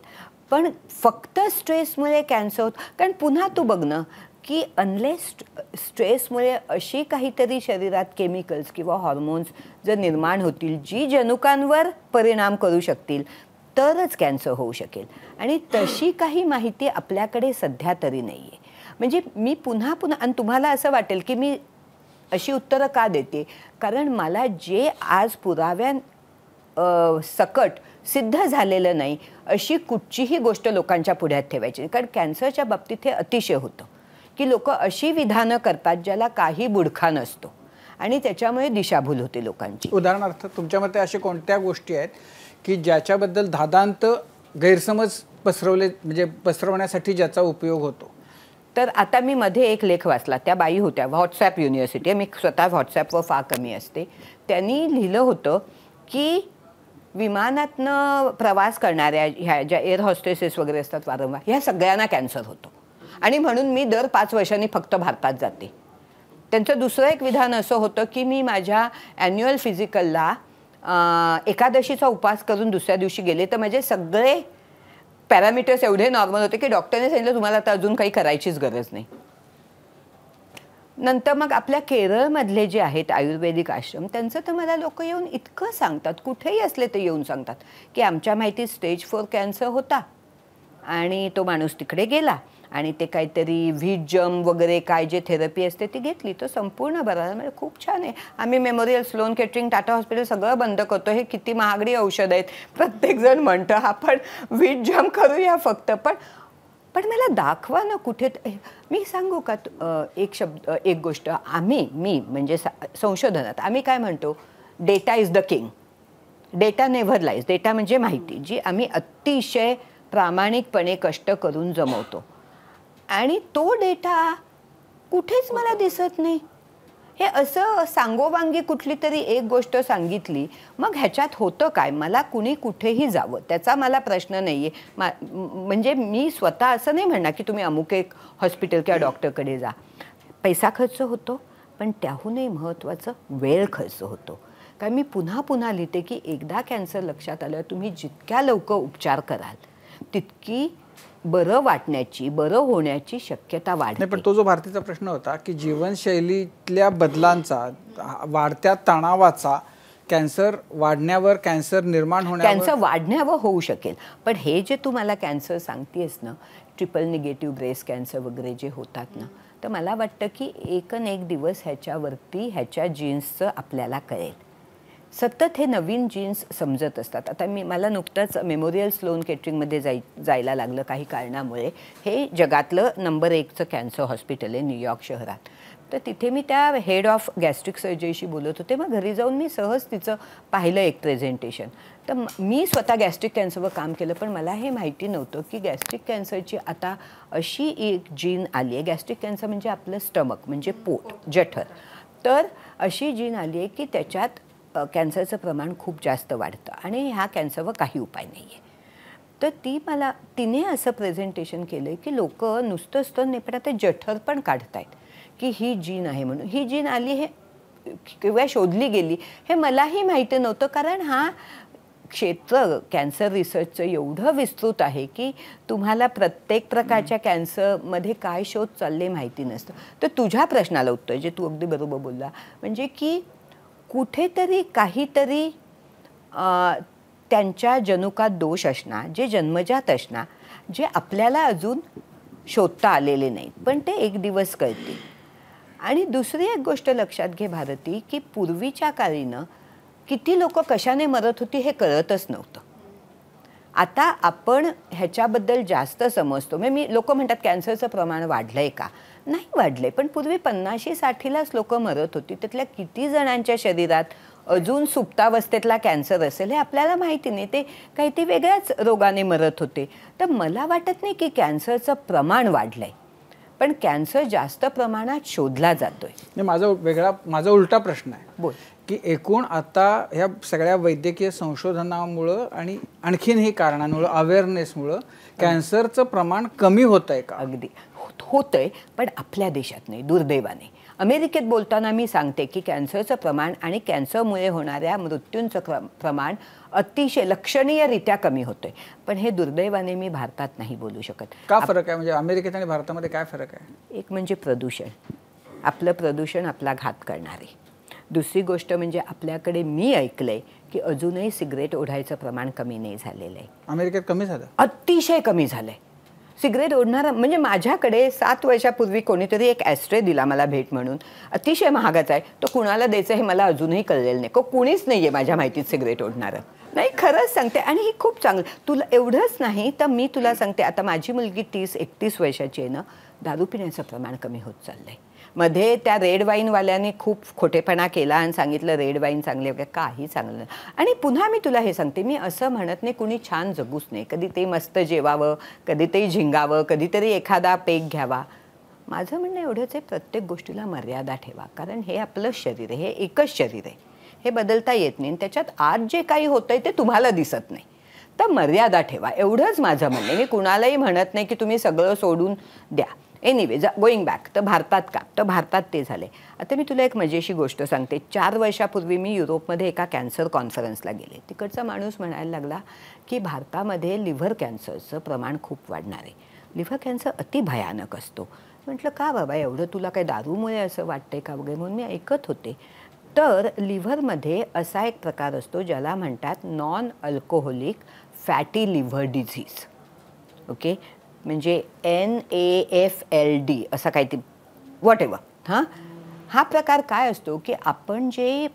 पण फक्त स्ट्रेसमुळे कॅन्सर होत कारण पुन्हा तू बघणं की अनलेस स्ट्रेसमुळे अशी काहीतरी शरीरात केमिकल्स किंवा हॉर्मोन्स जर निर्माण होतील जी जनुकांवर परिणाम करू शकतील तरच कॅन्सर होऊ शकेल आणि तशी काही माहिती आपल्याकडे सध्या तरी नाही आहे म्हणजे मी पुन्हा पुन्हा आणि तुम्हाला असं वाटेल की मी अशी उत्तरं का देते कारण मला जे आज पुराव्या सकट सिद्ध झालेलं नाही अशी कुठचीही गोष्ट लोकांच्या पुढ्यात ठेवायची कारण कॅन्सरच्या बाबतीत हे अतिशय होतं की लोक अशी विधानं करतात ज्याला काही बुडखा नसतो आणि त्याच्यामुळे दिशाभूल होते लोकांची उदाहरणार्थ तुमच्या मते अशा कोणत्या गोष्टी आहेत की ज्याच्याबद्दल धादांत गैरसमज पसरवले म्हणजे पसरवण्यासाठी ज्याचा उपयोग होतो तर आता मी मध्ये एक लेख वाचला त्या बाई होत्या व्हॉट्सॲप युनिव्हर्सिटी मी स्वतः व्हॉट्सॲपवर फार कमी असते त्यांनी लिहिलं होतं की विमानातनं प्रवास करणाऱ्या ह्या ज्या एअर हॉस्टेसेस वगैरे असतात वारंवार ह्या सगळ्यांना कॅन्सर होतो आणि म्हणून मी दर पाच वर्षांनी फक्त भारतात जाते त्यांचं दुसरं एक विधान असं होतं की मी माझ्या ॲन्युअल फिजिकलला एकादशीचा उपास करून दुसऱ्या दिवशी गेले तर माझे सगळे पॅरामीटर्स एवढे नॉर्मल होते की डॉक्टरने सांगितलं तुम्हाला आता अजून काही करायचीच गरज नाही नंतर मग आपल्या केरळमधले जे आहेत आयुर्वेदिक आश्रम त्यांचं तर मला लोक येऊन इतकं सांगतात कुठेही असले ते येऊन सांगतात की आमच्या माहिती स्टेज फोर कॅन्सर होता आणि तो माणूस तिकडे गेला आणि ते काहीतरी व्हीट जम वगैरे काय जे थेरपी असते ती घेतली तर संपूर्ण बरा म्हणजे खूप छान आहे आम्ही Memorial Sloan Kettering Tata hospital सगळं बंद करतो हे किती महागडी औषध आहेत प्रत्येकजण म्हणतं आपण व्हीट जम करूया फक्त पण पण मला दाखवा ना कुठे मी सांगू का एक शब्द एक गोष्ट आम्ही मी म्हणजे संशोधनात आम्ही काय म्हणतो data is the king data never lies data म्हणजे माहिती जी आम्ही अतिशय प्रामाणिकपणे कष्ट करून जमवतो आणि तो डेटा कुठेच मला दिसत नाही हे असं सांगोबांगी कुठली तरी एक गोष्ट सांगितली मग ह्याच्यात होतं काय मला कुणी कुठेही जावं त्याचा मला प्रश्न नाही आहे म्हणजे मी स्वतः असं नाही म्हणणार की तुम्ही अमुक एक हॉस्पिटल किंवा डॉक्टरकडे जा पैसा खर्च होतो पण त्याहूनही महत्त्वाचं वेळ खर्च होतो काय मी पुन्हा पुन्हा लिहिते की एकदा कॅन्सर लक्षात आलं तुम्ही जितक्या लवकर उपचार कराल तितकी बरं वाटण्याची बरं होण्याची शक्यता वाढते पण तो जो भारतीचा प्रश्न होता की जीवनशैलीतल्या बदलांचा वाढत्या तणावाचा कॅन्सर वाढण्यावर कॅन्सर निर्माण होण्या कॅन्सर वाढण्यावर होऊ शकेल पण हे जे तू मला कॅन्सर सांगतेस ना ट्रिपल निगेटिव्ह ब्रेस्ट कॅन्सर वगैरे जे होतात ना तर मला वाटतं की एक एक दिवस ह्याच्यावरती ह्याच्या जीन्सचं आपल्याला कळेल सतत हे नवीन जीन्स समजत असतात आता मी मला नुकतंच मेमोरियल स्लोन केटरिंगमध्ये जाय जायला लागलं काही कारणामुळे हे जगातलं नंबर एकचं कॅन्सर हॉस्पिटल आहे न्यूयॉर्क शहरात तर तिथे मी त्या हेड ऑफ गॅस्ट्रिक सर्जरीशी बोलत होते मग घरी जाऊन मी सहज तिचं पाहिलं एक प्रेझेंटेशन तर मी स्वतः गॅस्ट्रिक कॅन्सरवर काम केलं पण मला हे माहिती नव्हतं की गॅस्ट्रिक कॅन्सरची आता अशी एक जीन आली आहे गॅस्ट्रिक कॅन्सर म्हणजे आपलं स्टमक म्हणजे पोट जठर तर अशी जीन आली आहे की त्याच्यात कॅन्सरचं प्रमाण खूप जास्त वाढतं आणि ह्या कॅन्सरवर काही उपाय नाही आहे तर ती मला तिने असं प्रेझेंटेशन केलं की लोक नुसतं तर पण ते जठर पण आहेत की ही जीन आहे म्हणून ही जीन आली हे किंवा शोधली गेली हे मलाही माहिती नव्हतं कारण हा क्षेत्र कॅन्सर रिसर्चचं एवढं विस्तृत आहे की तुम्हाला प्रत्येक प्रकारच्या कॅन्सरमध्ये काय शोध चालले माहिती नसतं तर तुझ्या प्रश्नाला उत्तर जे तू अगदी बरोबर बोलला म्हणजे की कुठेतरी काहीतरी त्यांच्या जनुकात दोष असणार जे जन्मजात असणार जे आपल्याला अजून शोधता आलेले नाहीत पण ते एक दिवस कळतील आणि दुसरी एक गोष्ट लक्षात घे भारती की पूर्वीच्या काळीनं किती लोक कशाने मरत होती हे कळतच नव्हतं आता आपण ह्याच्याबद्दल जास्त समजतो म्हणजे मी लोक म्हणतात कॅन्सरचं प्रमाण वाढलं आहे का नाही वाढले पण पूर्वी पन्नाशी साठीलाच लोक मरत होती त्यातल्या किती जणांच्या शरीरात अजून सुप्तावस्थेतला कॅन्सर असेल हे आपल्याला माहिती नाही ते काही ते वेगळ्याच रोगाने मरत होते तर मला वाटत नाही की कॅन्सरचं प्रमाण वाढलं आहे पण कॅन्सर जास्त प्रमाणात शोधला जातोय माझा वेगळा माझा उलटा प्रश्न आहे बोल की एकूण आता ह्या सगळ्या वैद्यकीय संशोधनामुळं आणि आणखीन हे कारणांमुळं अवेअरनेसमुळं कॅन्सरचं प्रमाण कमी होत आहे का अगदी देशात होतं आहे पण आपल्या देशात नाही दुर्दैवाने अमेरिकेत बोलताना मी सांगते की कॅन्सरचं प्रमाण आणि कॅन्सरमुळे होणाऱ्या मृत्यूंचं क्र प्रमाण अतिशय लक्षणीयरित्या कमी होतंय पण हे दुर्दैवाने मी भारतात नाही बोलू शकत का फरक आहे म्हणजे अमेरिकेत आणि भारतामध्ये काय फरक आहे एक म्हणजे प्रदूषण आपलं प्रदूषण आपला घात करणारे दुसरी गोष्ट म्हणजे आपल्याकडे मी ऐकलंय की अजूनही सिगरेट ओढायचं प्रमाण कमी नाही झालेलं आहे अमेरिकेत कमी झालं अतिशय कमी झालंय सिगरेट ओढणारा म्हणजे माझ्याकडे सात वर्षापूर्वी कोणीतरी एक ॲस्ट्रे दिला मला भेट म्हणून अतिशय महागाचा आहे तो कुणाला द्यायचा हे मला अजूनही कळलेलं नाही को कुणीच नाही आहे माझ्या माहितीत सिगरेट ओढणारं नाही खरंच सांगते आणि ही खूप चांगलं तुला एवढंच नाही तर मी तुला सांगते आता माझी मुलगी तीस एकतीस वर्षाची आहे ना दारू पिण्याचं प्रमाण कमी होत चाललं आहे मध्ये त्या रेड वाईनवाल्याने खूप खोटेपणा केला आणि सांगितलं रेड वाईन चांगले वगैरे काही चांगलं आणि पुन्हा मी तुला हे सांगते मी असं म्हणत नाही कुणी छान जगूच नाही कधी ते मस्त जेवावं कधी ते झिंगावं कधीतरी एखादा पेक घ्यावा माझं म्हणणं एवढंच आहे प्रत्येक गोष्टीला मर्यादा ठेवा कारण हे आपलं शरीर आहे हे एकच शरीर आहे हे बदलता येत नाही आणि त्याच्यात आज जे काही होतं आहे ते तुम्हाला दिसत नाही तर मर्यादा ठेवा एवढंच माझं म्हणणं मी कुणालाही म्हणत नाही की तुम्ही सगळं सोडून द्या एनिवे जा गोईंग बॅक तर भारतात का तर भारतात ते झाले आता मी तुला एक मजेशी गोष्ट सांगते चार वर्षापूर्वी मी युरोपमध्ये एका कॅन्सर कॉन्फरन्सला गेले तिकडचा माणूस म्हणायला लागला की भारतामध्ये लिव्हर कॅन्सरचं प्रमाण खूप वाढणार आहे लिव्हर कॅन्सर अतिभयानक असतो म्हटलं का बाबा एवढं तुला काही दारूमुळे असं वाटतंय का वगैरे म्हणून मी ऐकत होते तर लिव्हरमध्ये असा एक प्रकार असतो ज्याला म्हणतात non alcoholic fatty liver disease okay म्हणजे N A F L D असा काहीतरी ती वॉट एव्हर हां हा प्रकार काय असतो की आपण जे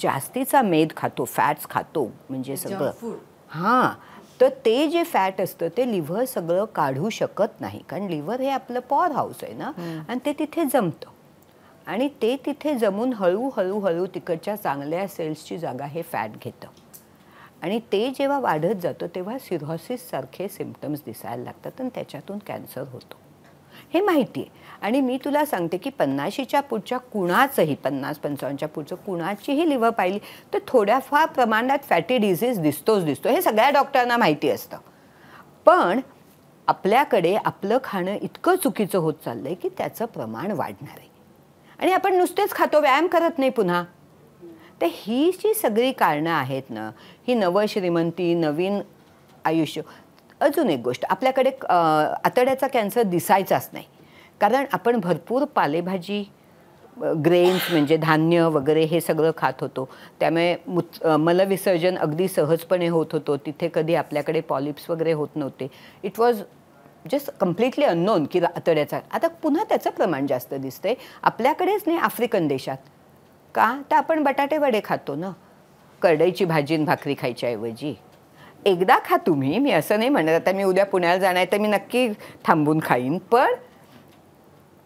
जास्तीचा मेद खातो फॅट्स खातो म्हणजे सगळं हां तर ते जे फॅट असतं ते लिव्हर सगळं काढू शकत नाही कारण लिव्हर हे आपलं पॉवर हाऊस आहे ना आणि ते तिथे जमतं आणि ते तिथे जमून हळूहळू हळू तिकडच्या चांगल्या सेल्सची जागा हे फॅट घेतं आणि ते जेव्हा वाढत जातं तेव्हा सारखे सिमटम्स दिसायला लागतात आणि त्याच्यातून कॅन्सर होतो हे माहिती आहे आणि मी तुला सांगते की पन्नाशीच्या पुढच्या कुणाचंही पन्नास पंचावन्नच्या पुढचं कुणाचीही लिव्हर पाहिली तर थोड्याफार प्रमाणात फॅटी डिझीज दिसतोच दिसतो हे सगळ्या डॉक्टरांना माहिती असतं पण आपल्याकडे आपलं खाणं इतकं चुकीचं होत चाललं आहे की त्याचं प्रमाण वाढणार आहे आणि आपण नुसतेच खातो व्यायाम करत नाही पुन्हा तर ही जी सगळी कारणं आहेत ना ही नवं श्रीमंती नवीन आयुष्य अजून एक गोष्ट आपल्याकडे आतड्याचा कॅन्सर दिसायचाच नाही कारण आपण भरपूर पालेभाजी ग्रेन्स म्हणजे धान्य वगैरे हे सगळं खात होतो त्यामुळे मुत मलविसर्जन अगदी सहजपणे होत होतो तिथे कधी आपल्याकडे पॉलिप्स वगैरे होत नव्हते it was just completely unknown की आतड्याचा आता पुन्हा त्याचं प्रमाण जास्त दिसतंय आपल्याकडेच नाही आफ्रिकन देशात का तर आपण बटाटे वडे खातो ना करडईची भाजी आणि भाकरी खायच्याऐवजी एकदा खा तुम्ही मी असं नाही म्हणत आता मी उद्या पुण्याला जाणार आहे तर मी नक्की थांबून खाईन पण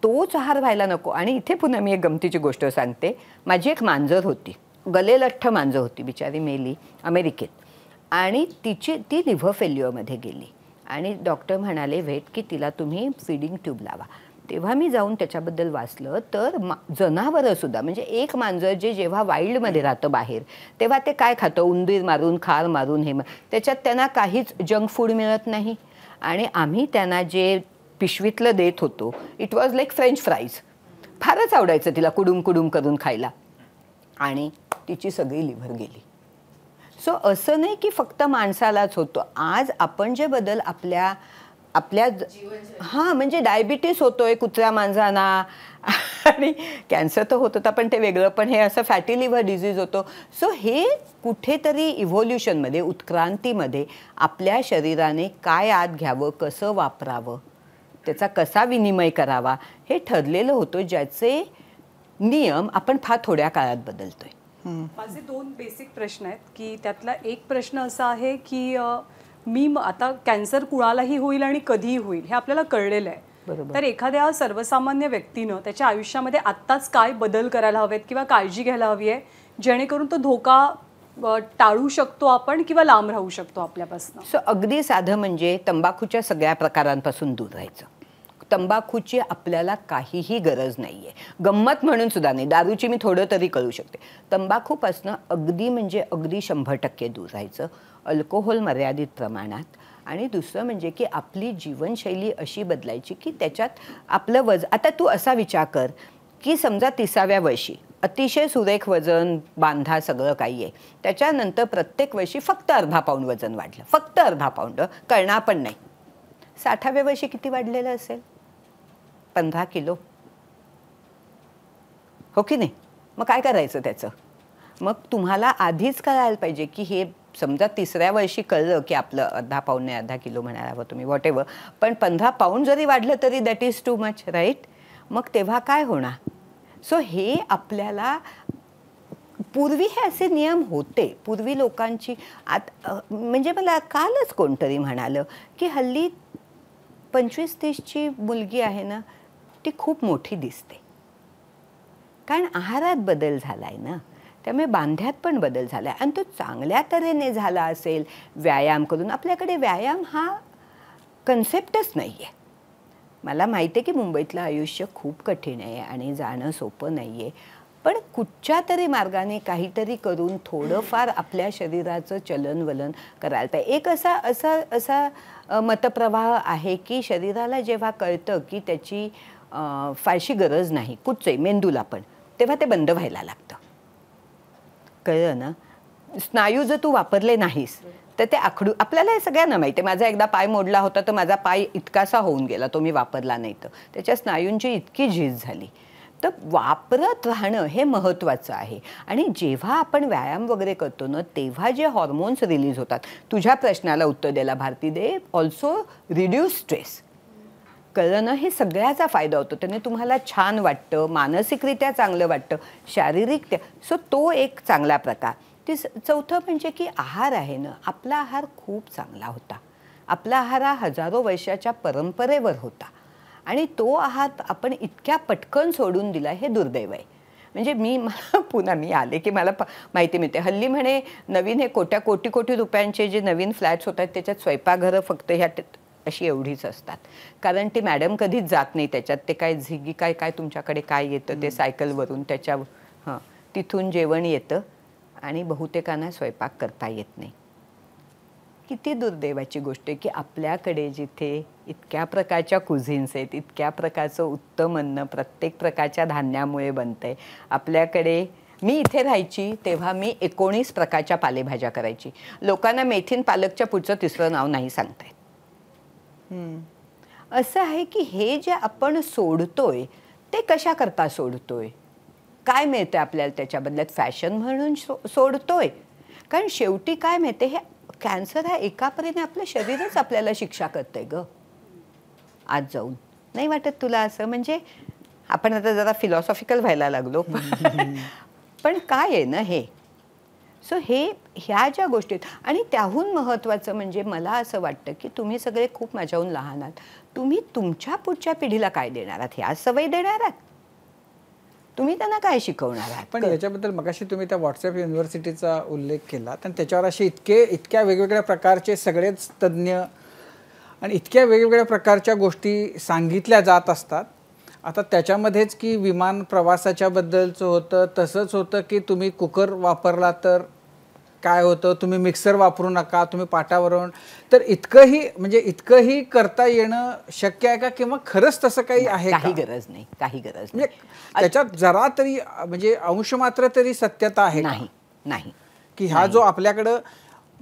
तोच आहार व्हायला नको आणि इथे पुन्हा मी एक गमतीची गोष्ट सांगते माझी एक मांजर होती गलेलठ्ठ मांजर होती बिचारी मेली अमेरिकेत आणि तिची ती लिव्हर फेल्युअरमध्ये गेली आणि डॉक्टर म्हणाले भेट की तिला तुम्ही फीडिंग ट्यूब लावा तेव्हा मी जाऊन त्याच्याबद्दल वाचलं तर मा जनावरंसुद्धा म्हणजे एक मांजर जे जेव्हा वाईल्डमध्ये राहतं बाहेर तेव्हा ते काय खातं उंदीर मारून खार मारून हे त्याच्यात त्यांना काहीच जंक फूड मिळत नाही आणि आम्ही त्यांना जे पिशवीतलं देत होतो it was like French fries फारच आवडायचं तिला कुडूम कुडूम करून खायला आणि तिची सगळी लिव्हर गेली सो असं नाही की फक्त माणसालाच होतो आज आपण जे बदल आपल्या आपल्या हां म्हणजे डायबिटीस होतो आहे कुत्र्या मांजांना आणि कॅन्सर तर होत होता पण ते वेगळं पण हे असं फॅटी लिव्हर डिझीज होतो सो हे कुठेतरी इव्होल्युशनमध्ये उत्क्रांतीमध्ये आपल्या शरीराने काय आत घ्यावं कसं वापरावं त्याचा कसा विनिमय करावा हे ठरलेलं होतं ज्याचे नियम आपण फार थोड्या काळात बदलतोय माझे दोन बेसिक प्रश्न आहेत की त्यातला एक प्रश्न असा आहे की मी आता कॅन्सर कुणालाही होईल आणि कधीही होईल हे आपल्याला कळलेलं आहे तर एखाद्या सर्वसामान्य व्यक्तीनं त्याच्या आयुष्यामध्ये आत्ताच काय बदल करायला हवेत किंवा काळजी घ्यायला हवी आहे जेणेकरून तो धोका टाळू शकतो आपण किंवा लांब राहू शकतो आपल्यापासून सो अगदी साधं म्हणजे तंबाखूच्या सगळ्या प्रकारांपासून दूर राहायचं तंबाखूची आपल्याला काहीही गरज नाही आहे गंमत म्हणून सुद्धा नाही दारूची मी थोडं तरी कळू शकते तंबाखूपासनं अगदी म्हणजे अगदी शंभर टक्के दूर राहायचं अल्कोहोल मर्यादित प्रमाणात आणि दुसरं म्हणजे की आपली जीवनशैली अशी बदलायची की त्याच्यात आपलं वज आता तू असा विचार कर की समजा तिसाव्या वर्षी अतिशय सुरेख वजन बांधा सगळं काही आहे त्याच्यानंतर प्रत्येक वर्षी फक्त अर्धा पाऊंड वजन वाढलं फक्त अर्धा पाऊंड करणार पण नाही साठाव्या वर्षी किती वाढलेलं असेल पंधरा किलो हो की नाही मग काय करायचं त्याचं मग तुम्हाला आधीच कळायला पाहिजे की हे समजा तिसऱ्या वर्षी कळलं की आपलं अर्धा नाही अर्धा किलो म्हणायला हवं तुम्ही वॉट एव्हर पण पंधरा पाऊण जरी वाढलं तरी that is too much right मग तेव्हा काय होणार सो हे आपल्याला पूर्वी हे असे नियम होते पूर्वी लोकांची आत म्हणजे मला कालच कोणतरी म्हणालं की हल्ली पंचवीस तीसची मुलगी आहे ना ती खूप मोठी दिसते कारण आहारात बदल झाला आहे ना त्यामुळे बांध्यात पण बदल झाला आहे आणि तो चांगल्या तऱ्हेने झाला असेल व्यायाम करून आपल्याकडे व्यायाम हा कन्सेप्टच नाही आहे मला माहिती आहे की मुंबईतलं आयुष्य खूप कठीण आहे आणि जाणं सोपं नाही आहे पण कुठच्या तरी मार्गाने काहीतरी करून थोडंफार आपल्या शरीराचं चलनवलन करायला पाहिजे एक असा असा असा मतप्रवाह आहे की शरीराला जेव्हा कळतं की त्याची फारशी गरज नाही आहे मेंदूला पण तेव्हा ते बंद व्हायला लागतं कळलं ना स्नायू जर तू वापरले नाहीस तर ते आखडू आपल्याला हे सगळ्यांना माहिती आहे माझा एकदा पाय मोडला होता तर माझा पाय इतकासा होऊन गेला तो मी वापरला नाही तर त्याच्या स्नायूंची इतकी झीज झाली तर वापरत राहणं हे महत्त्वाचं आहे आणि जेव्हा आपण व्यायाम वगैरे करतो ना तेव्हा जे हॉर्मोन्स रिलीज होतात तुझ्या प्रश्नाला उत्तर द्यायला भारती दे ऑल्सो रिड्यूस स्ट्रेस करणं हे सगळ्याचा फायदा होतो त्याने तुम्हाला छान वाटतं मानसिकरित्या चांगलं वाटतं त्या सो तो एक चांगला प्रकार ती चौथं म्हणजे की आहार आहे ना आपला आहार खूप चांगला होता आपला आहार हा हजारो वर्षाच्या परंपरेवर होता आणि तो आहार आपण इतक्या पटकन सोडून दिला हे दुर्दैव आहे म्हणजे मी मला पुन्हा मी आले की मला प माहिती मिळते हल्ली म्हणे नवीन हे कोट्या कोटी कोटी रुपयांचे जे नवीन फ्लॅट्स होत आहेत त्याच्यात स्वयंपाकघरं फक्त ह्या अशी एवढीच असतात कारण ती मॅडम कधीच जात नाही त्याच्यात ते काय झिगी काय काय तुमच्याकडे काय येतं ते सायकलवरून त्याच्या हां तिथून जेवण येतं आणि बहुतेकांना स्वयंपाक करता येत नाही किती दुर्दैवाची गोष्ट आहे की आपल्याकडे जिथे इतक्या प्रकारच्या कुझिन्स आहेत इतक्या प्रकारचं उत्तम अन्न प्रत्येक प्रकारच्या धान्यामुळे बनतं आहे आपल्याकडे मी इथे राहायची तेव्हा मी एकोणीस प्रकारच्या पालेभाज्या करायची लोकांना मेथीन पालकच्या पुढचं तिसरं नाव नाही सांगता असं आहे की हे जे आपण सोडतोय ते कशा करता सोडतोय काय मिळतं आपल्याला त्याच्याबद्दल फॅशन म्हणून सो सोडतोय कारण शेवटी काय मिळते हे कॅन्सर हा एका परीने आपलं शरीरच आपल्याला शिक्षा करतंय ग आज जाऊन नाही वाटत तुला असं म्हणजे आपण आता जरा फिलॉसॉफिकल व्हायला लागलो पण काय आहे ना हे सो हे ह्या ज्या गोष्टी आणि त्याहून महत्त्वाचं म्हणजे मला असं वाटतं की तुम्ही सगळे खूप माझ्याहून लहान आहात तुम्ही तुमच्या पुढच्या पिढीला काय देणार आहात ह्या सवय देणार आहात तुम्ही त्यांना काय शिकवणार आहात पण याच्याबद्दल मगाशी तुम्ही त्या व्हॉट्सअप युनिव्हर्सिटीचा उल्लेख केला तर त्याच्यावर असे इतके इतक्या वेगवेगळ्या प्रकारचे सगळेच तज्ज्ञ आणि इतक्या वेगवेगळ्या प्रकारच्या गोष्टी सांगितल्या जात असतात आता त्याच्यामध्येच की विमान प्रवासाच्या बद्दलचं होतं तसंच होतं की तुम्ही कुकर वापरला तर काय होतं तुम्ही मिक्सर वापरू नका तुम्ही पाटावरून तर इतकंही म्हणजे इतकंही करता येणं शक्य आहे का किंवा खरंच तसं काही आहे काही गरज नाही काही गरज नाही म्हणजे त्याच्यात जरा तरी म्हणजे अंश मात्र तरी सत्यता आहे नाही नाही की हा जो आपल्याकडं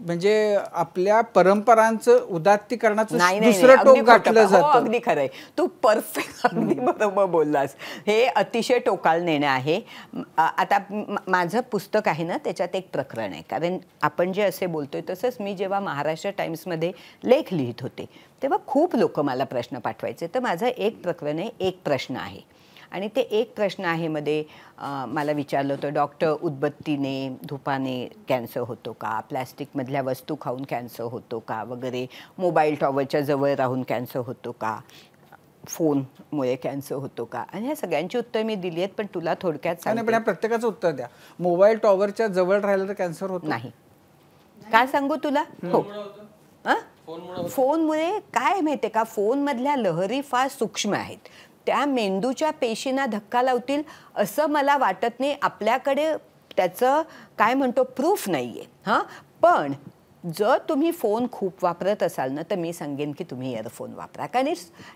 म्हणजे आपल्या परंपरांचं उदात्तीकरणाचं दुसरं टोक गाठलं हो, अगदी खरंय तू परफेक्ट अगदी बरोबर बोललास हे अतिशय टोकाल नेणं आहे आता माझं पुस्तक आहे ना त्याच्यात एक प्रकरण आहे कारण आपण जे असे बोलतोय तसंच मी जेव्हा महाराष्ट्र टाइम्समध्ये लेख लिहित होते तेव्हा खूप लोक मला प्रश्न पाठवायचे तर माझं एक प्रकरण आहे एक प्रश्न आहे आणि ते एक प्रश्न आहे मध्ये मला विचारलं होतं डॉक्टर उदबत्तीने धुपाने कॅन्सर होतो का प्लॅस्टिकमधल्या वस्तू खाऊन कॅन्सर होतो का वगैरे मोबाईल टॉवरच्या जवळ राहून कॅन्सर होतो का फोनमुळे कॅन्सर होतो का आणि ह्या सगळ्यांची उत्तर मी दिली आहेत पण तुला थोडक्यात सांग पण प्रत्येकाचं उत्तर द्या मोबाईल टॉवरच्या जवळ राहिलं तर कॅन्सर होत नाही काय सांगू तुला हो फोनमुळे काय माहितीये का फोनमधल्या लहरी फार सूक्ष्म आहेत त्या मेंदूच्या पेशींना धक्का लावतील असं मला वाटत नाही आपल्याकडे त्याचं काय म्हणतो प्रूफ नाही आहे हां पण जर तुम्ही फोन खूप वापरत असाल ना तर मी सांगेन की तुम्ही इयरफोन वापरा कारण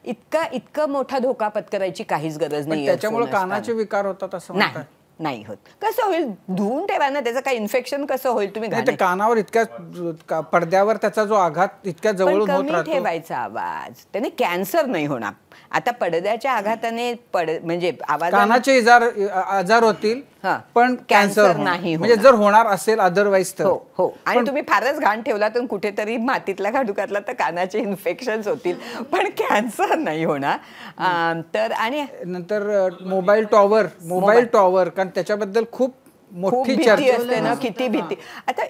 इतका इतका मोठा धोका पत्करायची काहीच गरज नाही त्याच्यामुळे कानाचे विकार होतात असं नाही नाही होत कसं होईल धुवून ठेवा ना त्याचं काय इन्फेक्शन कसं होईल तुम्ही कानावर इतक्या पडद्यावर त्याचा जो आघात इतक्या जवळ ठेवायचा आवाज त्याने कॅन्सर नाही होणार आता पडद्याच्या आघाताने पड म्हणजे आवाज कानाचे आजार होतील पण कॅन्सर नाही म्हणजे जर होणार असेल अदरवाईज तर हो हो आणि तुम्ही फारच घाण ठेवला तर कुठेतरी मातीतला घाडू घातला तर कानाचे इन्फेक्शन होतील पण कॅन्सर नाही होणार तर आणि नंतर मोबाईल टॉवर मोबाईल टॉवर कारण त्याच्याबद्दल खूप मोठी भीती असते ना किती भीती आता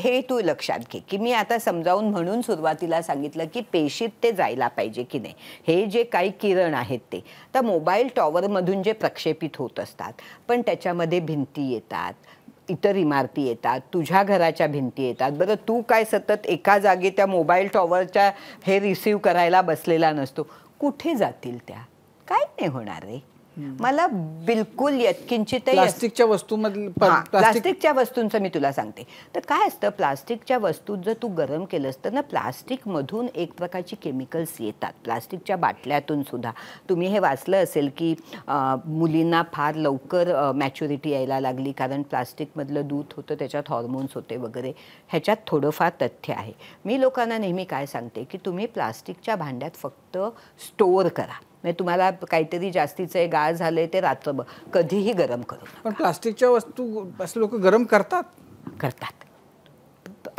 हे तू लक्षात घे की मी आता समजावून म्हणून सुरुवातीला सांगितलं की पेशीत ते जायला पाहिजे की नाही हे जे काही किरण आहेत ते तर मोबाईल टॉवरमधून जे प्रक्षेपित होत असतात पण त्याच्यामध्ये भिंती येतात इतर इमारती येतात तुझ्या घराच्या भिंती येतात बरं तू काय सतत एका जागी त्या मोबाईल टॉवरच्या हे रिसीव करायला बसलेला नसतो कुठे जातील त्या काय नाही होणार रे मला बिलकुल किंचित प्लास्टिकच्या वस्तू प्लास्टिकच्या वस्तूंचं मी तुला सांगते तर काय असतं प्लास्टिकच्या वस्तू जर तू गरम केलंस तर ना प्लास्टिकमधून एक प्रकारची केमिकल्स येतात प्लास्टिकच्या बाटल्यातून सुद्धा तुम्ही हे वाचलं असेल की मुलींना फार लवकर मॅच्युरिटी यायला लागली कारण प्लास्टिकमधलं दूध होतं त्याच्यात हॉर्मोन्स होते वगैरे ह्याच्यात थोडंफार तथ्य आहे मी लोकांना नेहमी काय सांगते की तुम्ही प्लास्टिकच्या भांड्यात फक्त स्टोअर करा म्हणजे तुम्हाला काहीतरी जास्तीचे गाळ झाले ते रात्रभर कधीही गरम करू पण प्लास्टिकच्या वस्तू लोक गरम करतात करतात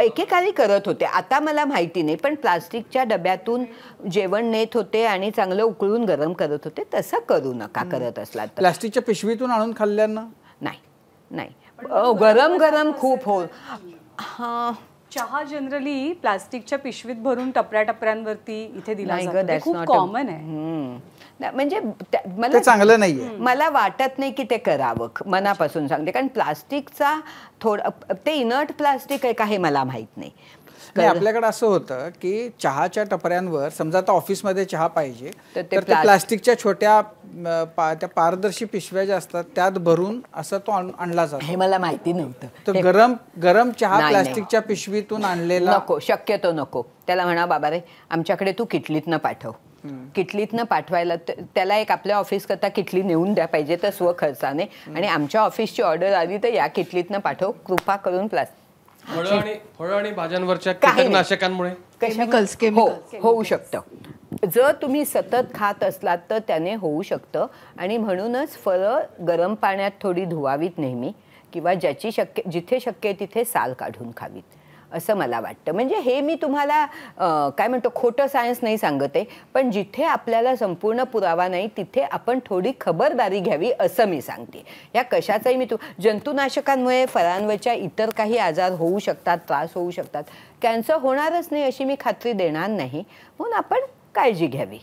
एकेकाळी करत होते आता मला माहिती नाही पण प्लास्टिकच्या डब्यातून जेवण नेत होते आणि चांगलं उकळून गरम करत होते तसं करू नका करत असला प्लास्टिकच्या पिशवीतून आणून खाल्ल्यांना नाही नाही गरम गरम खूप हो चहा जनरली प्लास्टिकच्या पिशवीत भरून टपऱ्या टपऱ्यांवरती इथे दिला खूप कॉमन आहे म्हणजे मला चांगलं नाही मला वाटत नाही की ते करावं मनापासून सांगते कारण प्लास्टिकचा थोडं ते इनर्ट प्लास्टिक आहे का हे मला माहीत नाही आपल्याकडे असं होतं की चहाच्या टपऱ्यांवर समजा आता ऑफिसमध्ये चहा पाहिजे तर ते प्लास्टिकच्या छोट्या त्या पारदर्शी पिशव्या ज्या असतात त्यात भरून असं तो आणला जातो हे मला माहिती नव्हतं गरम गरम चहा प्लास्टिकच्या पिशवीतून आणलेला नको शक्यतो नको त्याला म्हणा बाबा रे आमच्याकडे तू किटलीतनं पाठव किटलीतनं पाठवायला त्याला एक आपल्या ऑफिस करता किटली नेऊन द्या पाहिजे तर स्वखर्चाने आणि आमच्या ऑफिसची ऑर्डर आली तर या किटलीतनं पाठव कृपा करून प्लास्टिक आणि भाज्यांवरच्या कीटकनाशकांमुळे हो, हो, होऊ शकतं जर तुम्ही सतत खात असलात तर त्याने होऊ शकतं आणि म्हणूनच फळ गरम पाण्यात थोडी धुवावीत नेहमी किंवा ज्याची शक्य जिथे शक्य तिथे साल काढून खावीत असं मला वाटतं म्हणजे हे मी तुम्हाला काय म्हणतो खोटं सायन्स नाही सांगते पण जिथे आपल्याला संपूर्ण पुरावा नाही तिथे आपण थोडी खबरदारी घ्यावी असं मी सांगते या कशाचाही मी तू जंतुनाशकांमुळे फळांवरच्या इतर काही आजार होऊ शकतात त्रास होऊ शकतात कॅन्सर होणारच नाही अशी मी खात्री देणार नाही म्हणून आपण काळजी घ्यावी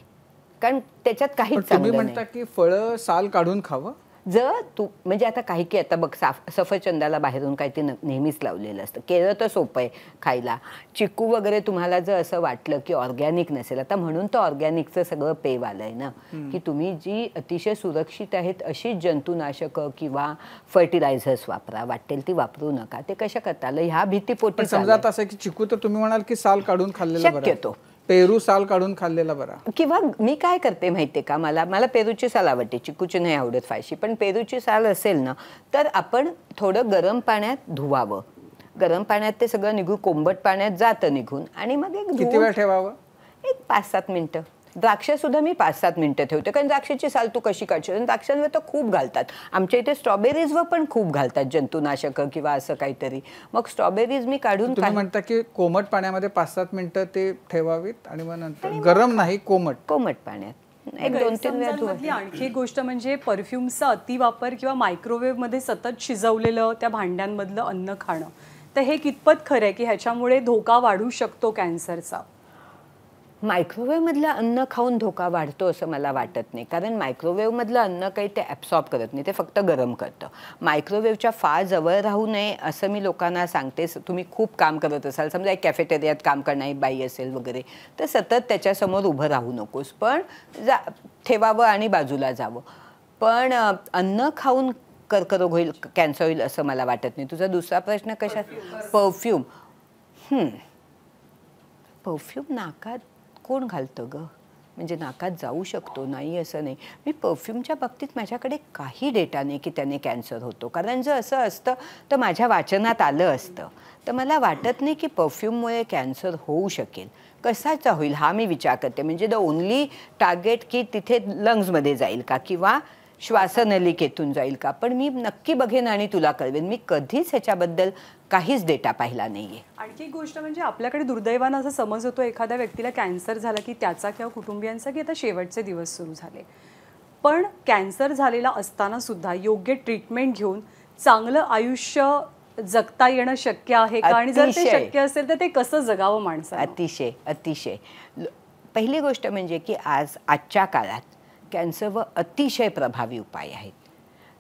कारण त्याच्यात काहीच म्हणता की फळं साल काढून खावं जर तू म्हणजे आता काही की आता बघ साफ सफरचंदाला बाहेरून काही ते नेहमीच लावलेलं असतं केळं तर सोपं आहे खायला चिकू वगैरे तुम्हाला जर असं वाटलं की ऑर्गॅनिक नसेल आता म्हणून तर ऑर्गॅनिकचं सगळं पेव आलं आहे ना की तुम्ही जी अतिशय सुरक्षित आहेत अशीच जंतुनाशकं किंवा फर्टिलायझर्स वापरा वाटेल ती वापरू नका ते कशा करता ह्या भीतीपोटी समजा असं की चिकू तर तुम्ही म्हणाल की साल काढून खाल्लेलं शक्यतो पेरू साल काढून खाल्लेला बरा किंवा मी काय करते माहितीये का मला मला पेरूची साल आवडते चिकूची नाही आवडत फारशी पण पेरूची साल असेल ना तर आपण थोडं गरम पाण्यात धुवावं गरम पाण्यात ते सगळं निघू कोंबट पाण्यात जातं निघून आणि मग एक किती वेळ ठेवावं एक पाच सात मिनिटं सुद्धा मी पाच सात मिनटं ठेवते कारण द्राक्षाची साल तू कशी काढशील आणि द्राक्षांवर तर खूप घालतात आमच्या इथे स्ट्रॉबेरीजवर पण खूप घालतात जंतुनाशक किंवा असं काहीतरी मग स्ट्रॉबेरीज मी काढून काय म्हणता की कोमट पाण्यामध्ये पाच सात मिनटं ते ठेवावीत आणि मग नंतर गरम नाही कोमट कोमट पाण्यात एक दोन तीन आणखी एक गोष्ट म्हणजे परफ्यूमचा अतिवापर किंवा मायक्रोवेव्ह मध्ये सतत शिजवलेलं त्या भांड्यांमधलं अन्न खाणं तर हे कितपत खरं आहे की ह्याच्यामुळे धोका वाढू शकतो कॅन्सरचा मायक्रोवेव्हमधलं अन्न खाऊन धोका वाढतो असं मला वाटत नाही कारण मायक्रोवेव्हमधलं अन्न काही ते ॲब्सॉर्ब करत नाही ते फक्त गरम करतं मायक्रोवेव्हच्या फार जवळ राहू नये असं मी लोकांना सांगते तुम्ही खूप काम करत असाल समजा एक कॅफेटेरियात काम करणारी बाई असेल वगैरे तर सतत त्याच्यासमोर उभं राहू नकोस पण जा ठेवावं आणि बाजूला जावं पण अन्न खाऊन कर्करोग होईल कॅन्सर होईल असं मला वाटत नाही तुझा दुसरा प्रश्न कशा परफ्यूम परफ्यूम नाकात कोण घालतं ग म्हणजे नाकात जाऊ शकतो नाही असं नाही मी परफ्यूमच्या बाबतीत माझ्याकडे काही डेटा नाही की त्याने कॅन्सर होतो कारण जर असं असतं तर माझ्या वाचनात आलं असतं तर मला वाटत नाही की परफ्यूममुळे कॅन्सर होऊ शकेल कसाचा होईल हा मी विचार करते म्हणजे द ओन्ली टार्गेट की तिथे लंग्समध्ये जाईल का किंवा श्वासनलिकेतून जाईल का पण मी नक्की बघेन आणि तुला कळवेन मी कधीच ह्याच्याबद्दल काहीच डेटा पाहिला नाहीये आणखी एक गोष्ट म्हणजे आपल्याकडे दुर्दैवानं असं समज होतो एखाद्या व्यक्तीला कॅन्सर झाला की त्याचा किंवा कुटुंबियांचा की आता शेवटचे दिवस सुरू झाले पण कॅन्सर झालेला असताना सुद्धा योग्य ट्रीटमेंट घेऊन चांगलं आयुष्य जगता येणं शक्य आहे का आणि जर ते शक्य असेल तर ते कसं जगावं माणसं अतिशय अतिशय पहिली गोष्ट म्हणजे की आज आजच्या काळात कॅन्सर व अतिशय प्रभावी उपाय आहेत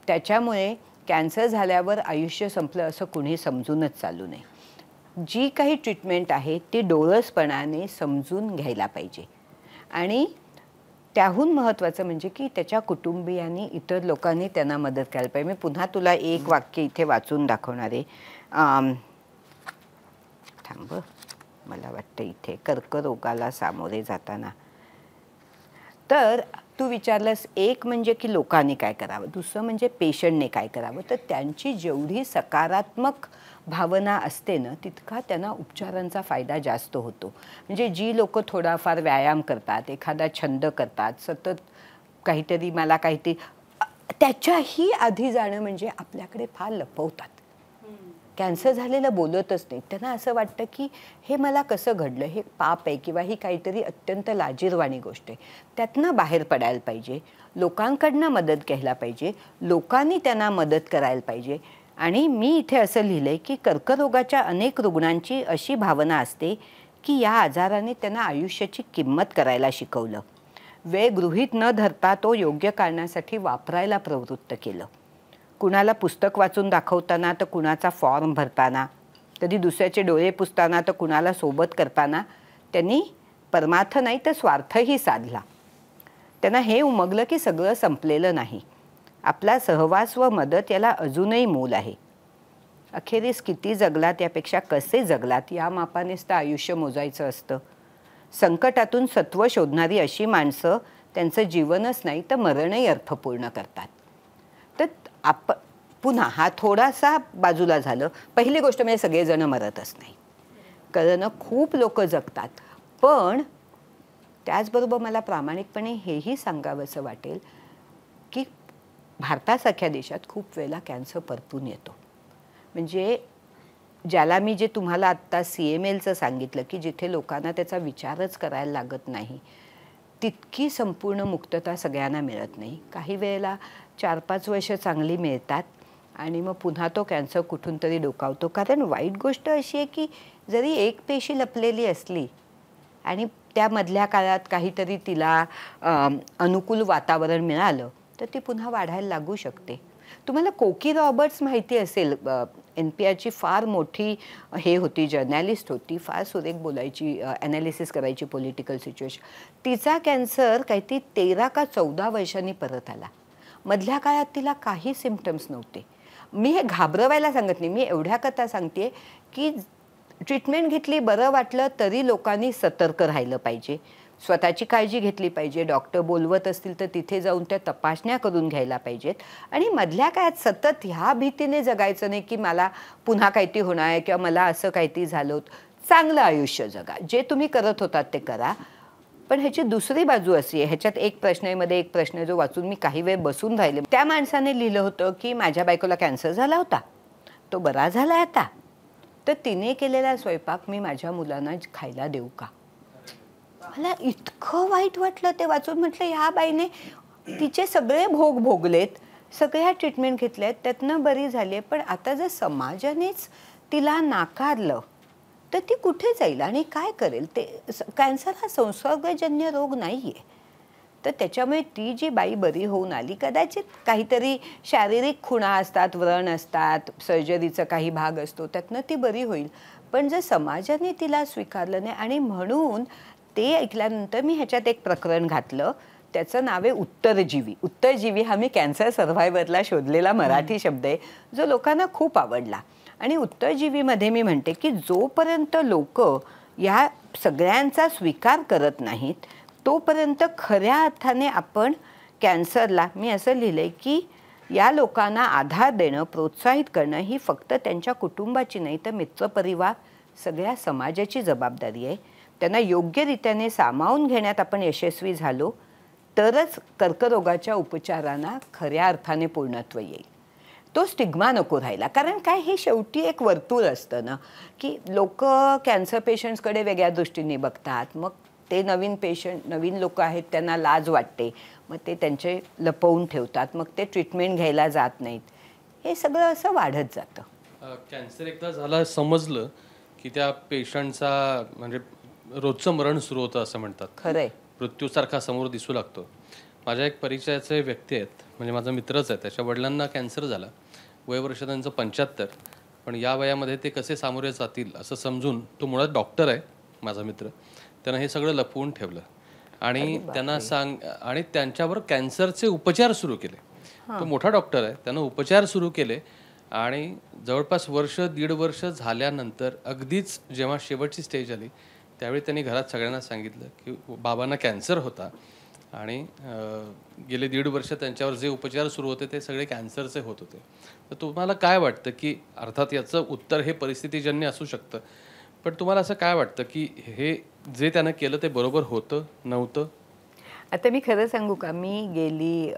त्याच्यामुळे कॅन्सर झाल्यावर आयुष्य संपलं असं कुणी समजूनच चालू नये जी काही ट्रीटमेंट आहे ती डोळसपणाने समजून घ्यायला पाहिजे आणि त्याहून महत्त्वाचं म्हणजे की त्याच्या कुटुंबियांनी इतर लोकांनी त्यांना मदत करायला पाहिजे मी पुन्हा तुला एक वाक्य इथे वाचून दाखवणार आहे थांब मला वाटतं इथे कर्करोगाला सामोरे जाताना तर तू विचारलंस एक म्हणजे की लोकांनी काय करावं दुसरं म्हणजे पेशंटने काय करावं तर त्यांची जेवढी सकारात्मक भावना असते ना तितका त्यांना उपचारांचा फायदा जास्त होतो म्हणजे जी लोक थोडाफार व्यायाम करतात एखादा छंद करतात सतत काहीतरी मला काहीतरी त्याच्याही आधी जाणं म्हणजे आपल्याकडे फार लपवतात कॅन्सर झालेलं बोलतच नाही त्यांना असं वाटतं की हे मला कसं घडलं हे पाप आहे किंवा ही काहीतरी अत्यंत लाजीरवाणी गोष्ट आहे त्यातनं बाहेर पडायला पाहिजे लोकांकडनं मदत घ्यायला पाहिजे लोकांनी त्यांना मदत करायला पाहिजे आणि मी इथे असं लिहिलं आहे की कर्करोगाच्या अनेक रुग्णांची अशी भावना असते की या आजाराने त्यांना आयुष्याची किंमत करायला शिकवलं वेळ गृहीत न धरता तो योग्य कारणासाठी वापरायला प्रवृत्त केलं कुणाला पुस्तक वाचून दाखवताना तर कुणाचा फॉर्म भरताना कधी दुसऱ्याचे डोळे पुसताना तर कुणाला सोबत करताना त्यांनी परमार्थ नाही तर स्वार्थही साधला त्यांना हे उमगलं की सगळं संपलेलं नाही आपला सहवास व मदत याला अजूनही मोल आहे अखेरीस किती जगलात यापेक्षा कसे जगलात या मापानेच तर आयुष्य मोजायचं असतं संकटातून सत्व शोधणारी अशी माणसं त्यांचं जीवनच नाही तर मरणही अर्थपूर्ण करतात आप पुन्हा हा थोडासा बाजूला झालं पहिली गोष्ट म्हणजे सगळेजणं मरतच नाही कारण खूप लोक जगतात पण त्याचबरोबर मला प्रामाणिकपणे हेही सांगावंसं वाटेल की भारतासारख्या देशात खूप वेळेला कॅन्सर परतून येतो म्हणजे ज्याला मी जे तुम्हाला आत्ता सी एम एलचं सांगितलं की जिथे लोकांना त्याचा विचारच करायला लागत नाही तितकी संपूर्ण मुक्तता सगळ्यांना मिळत नाही काही वेळेला चार पाच वर्ष चांगली मिळतात आणि मग पुन्हा तो कॅन्सर कुठून तरी डोकावतो कारण वाईट गोष्ट अशी आहे की जरी एक पेशी लपलेली असली आणि त्यामधल्या काळात काहीतरी तिला अनुकूल वातावरण मिळालं तर ती पुन्हा वाढायला लागू शकते तुम्हाला कोकी रॉबर्ट्स माहिती असेल एन पी आरची फार मोठी हे होती जर्नॅलिस्ट होती फार सुरेख बोलायची ॲनालिसिस करायची पॉलिटिकल सिच्युएशन तिचा कॅन्सर काहीतरी तेरा का चौदा वर्षांनी परत आला मधल्या काळात तिला काही सिमटम्स नव्हते मी हे घाबरवायला सांगत नाही मी एवढ्या कथा सांगते की ट्रीटमेंट घेतली बरं वाटलं तरी लोकांनी सतर्क राहिलं पाहिजे स्वतःची काळजी घेतली पाहिजे डॉक्टर बोलवत असतील तर तिथे जाऊन त्या तपासण्या करून घ्यायला पाहिजेत आणि मधल्या काळात सतत ह्या भीतीने जगायचं नाही की मला पुन्हा काहीतरी होणार आहे किंवा मला असं काहीतरी झालं चांगलं आयुष्य जगा जे तुम्ही करत होतात ते करा पण ह्याची दुसरी बाजू अशी आहे ह्याच्यात एक मध्ये एक प्रश्न जो वाचून मी काही वेळ बसून राहिले त्या माणसाने लिहिलं होतं की माझ्या बायकोला कॅन्सर झाला होता तो बरा झाला आता तर तिने केलेला स्वयंपाक मी माझ्या मुलांना खायला देऊ का मला इतकं वाईट वाटलं ते वाचून म्हटलं ह्या बाईने तिचे सगळे भोग भोगलेत सगळ्या ट्रीटमेंट घेतल्या आहेत त्यातनं बरी झाली आहे पण आता जर समाजानेच तिला नाकारलं तर ती कुठे जाईल आणि काय करेल ते कॅन्सर हा संसर्गजन्य रोग नाही आहे तर त्याच्यामुळे ती जी बाई बरी होऊन आली कदाचित काहीतरी शारीरिक खुणा असतात व्रण असतात सर्जरीचा काही भाग असतो त्यातनं ती बरी होईल पण जर समाजाने तिला स्वीकारलं नाही आणि म्हणून ते ऐकल्यानंतर मी ह्याच्यात एक प्रकरण घातलं त्याचं नाव आहे उत्तरजीवी उत्तरजीवी हा मी कॅन्सर सर्व्हायवरला शोधलेला मराठी शब्द आहे जो लोकांना खूप आवडला आणि उत्तरजीवीमध्ये मी म्हणते की जोपर्यंत लोक या सगळ्यांचा स्वीकार करत नाहीत तोपर्यंत खऱ्या अर्थाने आपण कॅन्सरला मी असं लिहिलं आहे की या लोकांना आधार देणं प्रोत्साहित करणं ही फक्त त्यांच्या कुटुंबाची नाही तर मित्रपरिवार सगळ्या समाजाची जबाबदारी आहे त्यांना योग्यरित्याने सामावून घेण्यात आपण यशस्वी झालो तरच कर्करोगाच्या उपचारांना खऱ्या अर्थाने पूर्णत्व येईल तो स्टिग्मा नको राहिला कारण काय हे शेवटी एक वर्तुळ असतं ना की लोक कॅन्सर पेशंट्सकडे वेगळ्या दृष्टीने बघतात मग ते नवीन पेशंट नवीन लोक आहेत त्यांना लाज वाटते मग ते त्यांचे लपवून ठेवतात मग ते ट्रीटमेंट घ्यायला जात नाहीत हे सगळं असं वाढत जातं कॅन्सर एकदा झाला समजलं की त्या पेशंटचा म्हणजे रोजचं मरण सुरू होतं असं म्हणतात खरंय मृत्यूसारखा समोर दिसू लागतो माझ्या एक परिचयाचे व्यक्ती आहेत म्हणजे माझा मित्रच आहे त्याच्या वडिलांना कॅन्सर झाला वयवर्ष त्यांचं पंच्याहत्तर पण या वयामध्ये ते कसे सामोरे जातील असं समजून तो मुळात डॉक्टर आहे माझा मित्र त्यांना हे सगळं लपवून ठेवलं आणि त्यांना सांग आणि त्यांच्यावर कॅन्सरचे उपचार सुरू केले तो मोठा डॉक्टर आहे त्यांना उपचार सुरू केले आणि जवळपास वर्ष दीड वर्ष झाल्यानंतर अगदीच जेव्हा शेवटची स्टेज आली त्यावेळी त्यांनी घरात सगळ्यांना सांगितलं की बाबांना कॅन्सर होता आणि गेले दीड वर्ष त्यांच्यावर जे उपचार सुरू होते ते सगळे कॅन्सरचे होत होते तर तुम्हाला काय वाटतं की अर्थात याचं उत्तर हे परिस्थितीजन्य असू शकतं पण तुम्हाला असं काय वाटतं की हे जे त्यानं केलं ते बरोबर होतं नव्हतं आता मी खरं सांगू का मी गेली